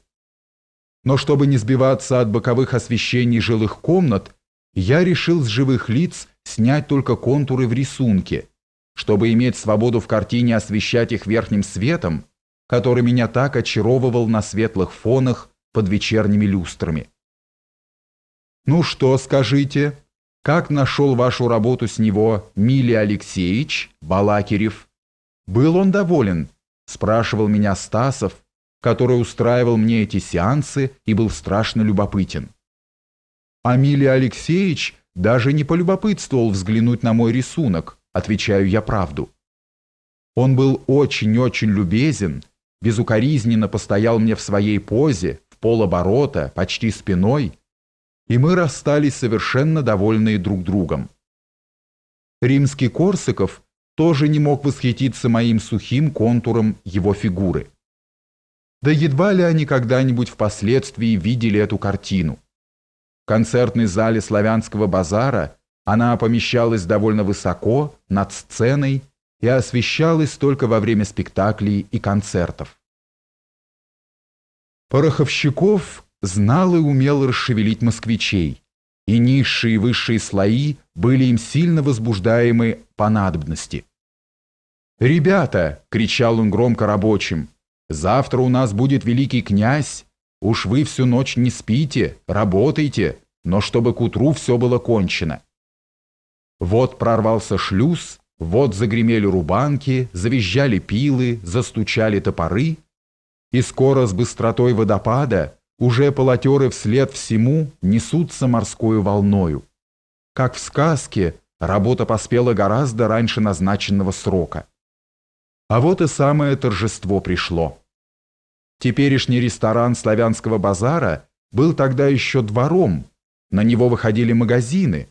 Speaker 2: но чтобы не сбиваться от боковых освещений жилых комнат, я решил с живых лиц снять только контуры в рисунке, чтобы иметь свободу в картине освещать их верхним светом, который меня так очаровывал на светлых фонах под вечерними люстрами. «Ну что, скажите, как нашел вашу работу с него Мили Алексеевич Балакирев? Был он доволен?» – спрашивал меня Стасов, который устраивал мне эти сеансы и был страшно любопытен. Амилий Алексеевич даже не полюбопытствовал взглянуть на мой рисунок, отвечаю я правду. Он был очень-очень любезен, безукоризненно постоял мне в своей позе, в полоборота, почти спиной, и мы расстались совершенно довольные друг другом. Римский Корсаков тоже не мог восхититься моим сухим контуром его фигуры. Да едва ли они когда-нибудь впоследствии видели эту картину. В концертной зале славянского базара она помещалась довольно высоко, над сценой, и освещалась только во время спектаклей и концертов. Пороховщиков знал и умел расшевелить москвичей, и низшие и высшие слои были им сильно возбуждаемы по надобности. «Ребята!» — кричал он громко рабочим. Завтра у нас будет великий князь. Уж вы всю ночь не спите, работайте, но чтобы к утру все было кончено». Вот прорвался шлюз, вот загремели рубанки, завизжали пилы, застучали топоры, и скоро с быстротой водопада уже полотеры вслед всему несутся морской волною. Как в сказке, работа поспела гораздо раньше назначенного срока. А вот и самое торжество пришло. Теперешний ресторан славянского базара был тогда еще двором, на него выходили магазины.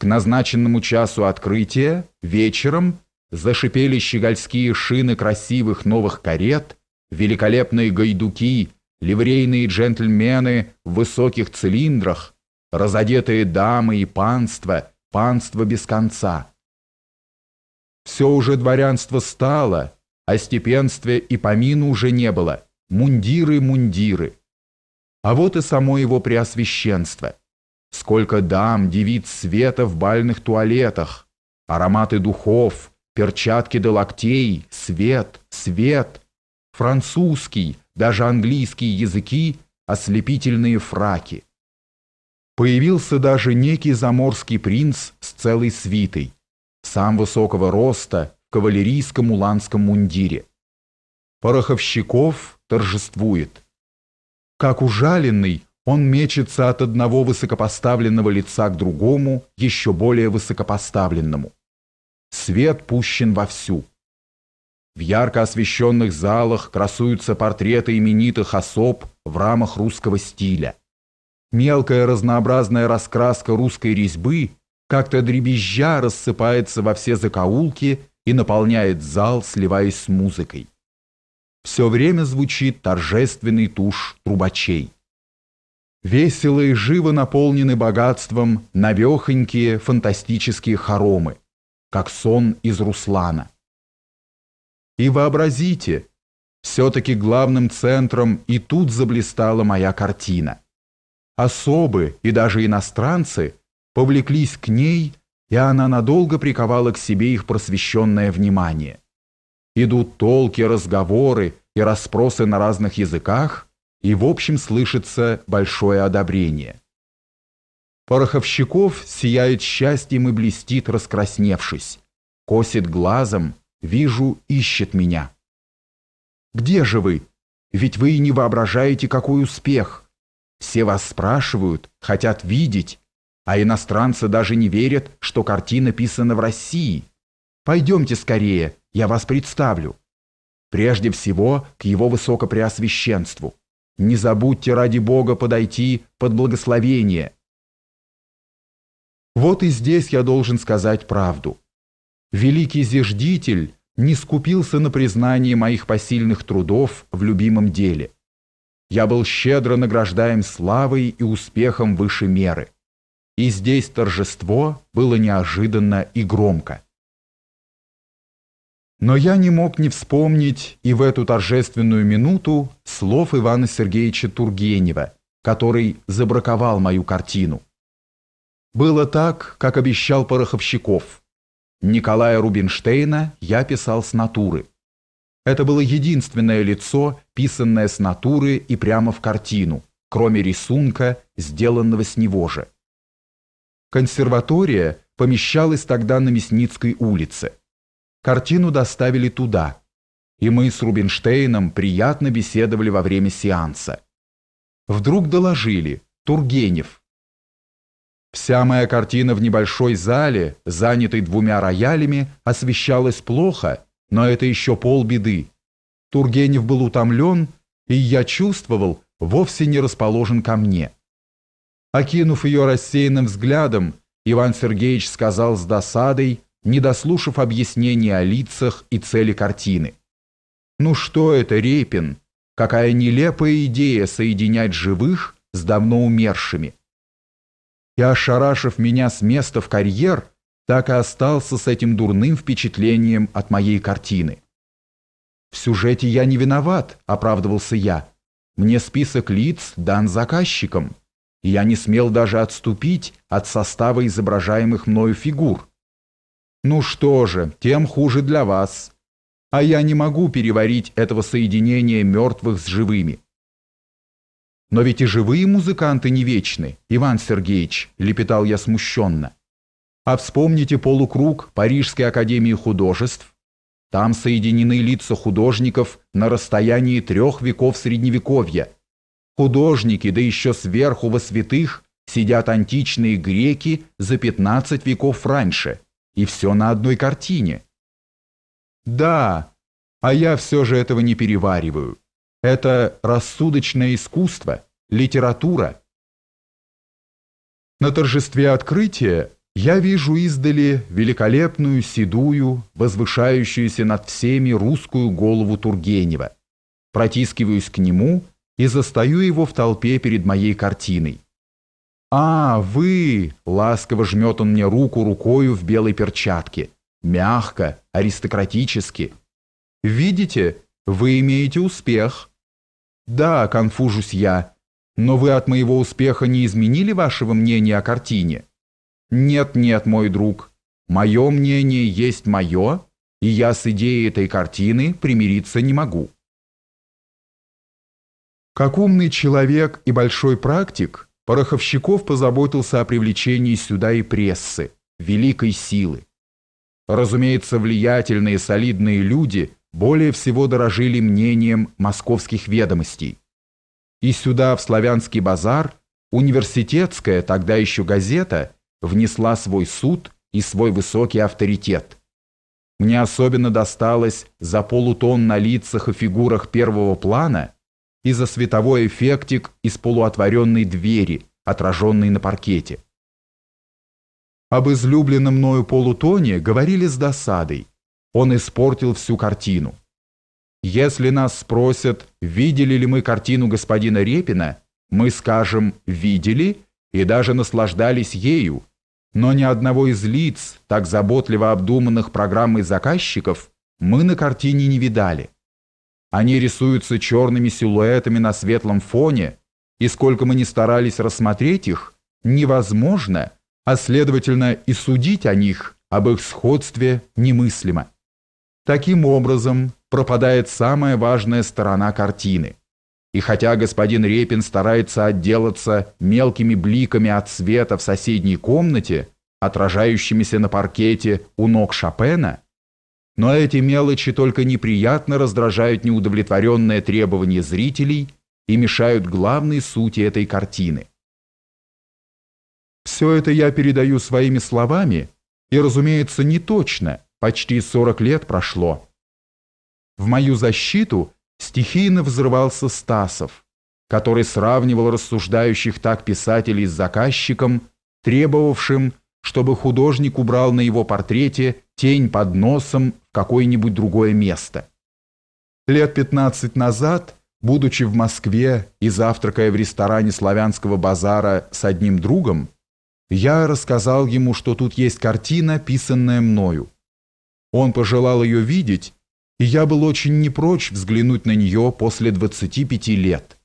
Speaker 2: К назначенному часу открытия, вечером, зашипели щегольские шины красивых новых карет, великолепные гайдуки, ливрейные джентльмены в высоких цилиндрах, разодетые дамы и панство, панство без конца. Все уже дворянство стало, а степенстве и помину уже не было мундиры, мундиры. А вот и само его преосвященство. Сколько дам, девиц света в бальных туалетах, ароматы духов, перчатки до локтей, свет, свет, французский, даже английский языки, ослепительные фраки. Появился даже некий заморский принц с целой свитой, сам высокого роста, в кавалерийском уланском мундире. Пороховщиков торжествует. Как ужаленный, он мечется от одного высокопоставленного лица к другому, еще более высокопоставленному. Свет пущен вовсю. В ярко освещенных залах красуются портреты именитых особ в рамах русского стиля. Мелкая разнообразная раскраска русской резьбы как-то дребезжа рассыпается во все закоулки и наполняет зал, сливаясь с музыкой все время звучит торжественный туш трубачей. Весело и живо наполнены богатством навехонькие фантастические хоромы, как сон из Руслана. И вообразите, все-таки главным центром и тут заблистала моя картина. Особы и даже иностранцы повлеклись к ней, и она надолго приковала к себе их просвещенное внимание идут толки, разговоры и расспросы на разных языках, и в общем слышится большое одобрение. Пороховщиков сияет счастьем и блестит, раскрасневшись. Косит глазом, вижу, ищет меня. «Где же вы? Ведь вы и не воображаете, какой успех!» Все вас спрашивают, хотят видеть, а иностранцы даже не верят, что картина писана в России. Пойдемте скорее, я вас представлю. Прежде всего, к его высокопреосвященству. Не забудьте ради Бога подойти под благословение. Вот и здесь я должен сказать правду. Великий зиждитель не скупился на признание моих посильных трудов в любимом деле. Я был щедро награждаем славой и успехом выше меры. И здесь торжество было неожиданно и громко. Но я не мог не вспомнить и в эту торжественную минуту слов Ивана Сергеевича Тургенева, который забраковал мою картину. Было так, как обещал Пороховщиков. Николая Рубинштейна я писал с натуры. Это было единственное лицо, писанное с натуры и прямо в картину, кроме рисунка, сделанного с него же. Консерватория помещалась тогда на Мясницкой улице. Картину доставили туда, и мы с Рубинштейном приятно беседовали во время сеанса. Вдруг доложили «Тургенев». Вся моя картина в небольшой зале, занятой двумя роялями, освещалась плохо, но это еще полбеды. Тургенев был утомлен, и я чувствовал, вовсе не расположен ко мне. Окинув ее рассеянным взглядом, Иван Сергеевич сказал с досадой – не дослушав объяснений о лицах и цели картины. «Ну что это, Репин? Какая нелепая идея соединять живых с давно умершими!» И ошарашив меня с места в карьер, так и остался с этим дурным впечатлением от моей картины. «В сюжете я не виноват», — оправдывался я. «Мне список лиц дан заказчиком, и я не смел даже отступить от состава изображаемых мною фигур. Ну что же, тем хуже для вас. А я не могу переварить этого соединения мертвых с живыми. Но ведь и живые музыканты не вечны, Иван Сергеевич, лепетал я смущенно. А вспомните полукруг Парижской академии художеств. Там соединены лица художников на расстоянии трех веков Средневековья. Художники, да еще сверху во святых, сидят античные греки за 15 веков раньше – и все на одной картине. Да, а я все же этого не перевариваю. Это рассудочное искусство, литература. На торжестве открытия я вижу издали великолепную, седую, возвышающуюся над всеми русскую голову Тургенева. Протискиваюсь к нему и застаю его в толпе перед моей картиной. «А, вы!» — ласково жмет он мне руку рукою в белой перчатке. Мягко, аристократически. «Видите, вы имеете успех». «Да, конфужусь я. Но вы от моего успеха не изменили вашего мнения о картине?» «Нет-нет, мой друг. Мое мнение есть мое, и я с идеей этой картины примириться не могу». Как умный человек и большой практик, Пороховщиков позаботился о привлечении сюда и прессы, великой силы. Разумеется, влиятельные солидные люди более всего дорожили мнением московских ведомостей. И сюда, в Славянский базар, университетская, тогда еще газета, внесла свой суд и свой высокий авторитет. Мне особенно досталось за полутон на лицах и фигурах первого плана – и за световой эффектик из полуотворенной двери, отраженной на паркете. Об излюбленном мною полутоне говорили с досадой. Он испортил всю картину. Если нас спросят, видели ли мы картину господина Репина, мы скажем «видели» и даже наслаждались ею, но ни одного из лиц, так заботливо обдуманных программой заказчиков, мы на картине не видали. Они рисуются черными силуэтами на светлом фоне, и сколько мы ни старались рассмотреть их, невозможно, а следовательно и судить о них, об их сходстве немыслимо. Таким образом пропадает самая важная сторона картины. И хотя господин Репин старается отделаться мелкими бликами от света в соседней комнате, отражающимися на паркете у ног Шопена, но эти мелочи только неприятно раздражают неудовлетворенное требование зрителей и мешают главной сути этой картины. Все это я передаю своими словами, и, разумеется, не точно, почти 40 лет прошло. В мою защиту стихийно взрывался Стасов, который сравнивал рассуждающих так писателей с заказчиком, требовавшим, чтобы художник убрал на его портрете тень под носом в какое-нибудь другое место. Лет 15 назад, будучи в Москве и завтракая в ресторане славянского базара с одним другом, я рассказал ему, что тут есть картина, писанная мною. Он пожелал ее видеть, и я был очень не прочь взглянуть на нее после 25 лет.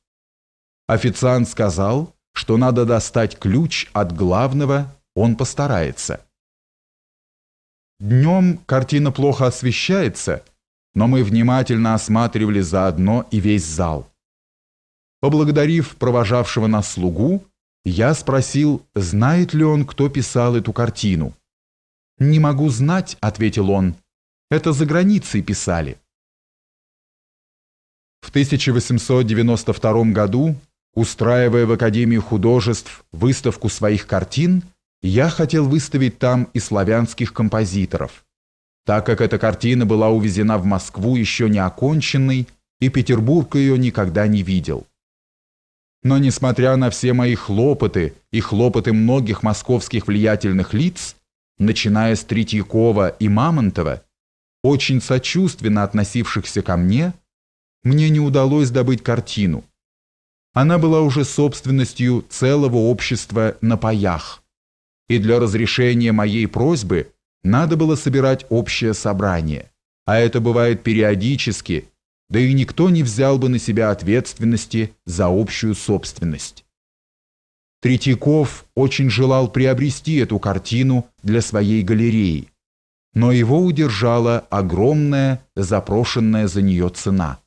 Speaker 2: Официант сказал, что надо достать ключ от главного, он постарается. Днем картина плохо освещается, но мы внимательно осматривали заодно и весь зал. Поблагодарив провожавшего нас слугу, я спросил, знает ли он, кто писал эту картину. «Не могу знать», — ответил он, — «это за границей писали». В 1892 году, устраивая в Академии художеств выставку своих картин, я хотел выставить там и славянских композиторов, так как эта картина была увезена в Москву еще не оконченной, и Петербург ее никогда не видел. Но несмотря на все мои хлопоты и хлопоты многих московских влиятельных лиц, начиная с Третьякова и Мамонтова, очень сочувственно относившихся ко мне, мне не удалось добыть картину. Она была уже собственностью целого общества на паях и для разрешения моей просьбы надо было собирать общее собрание, а это бывает периодически, да и никто не взял бы на себя ответственности за общую собственность. Третьяков очень желал приобрести эту картину для своей галереи, но его удержала огромная запрошенная за нее цена –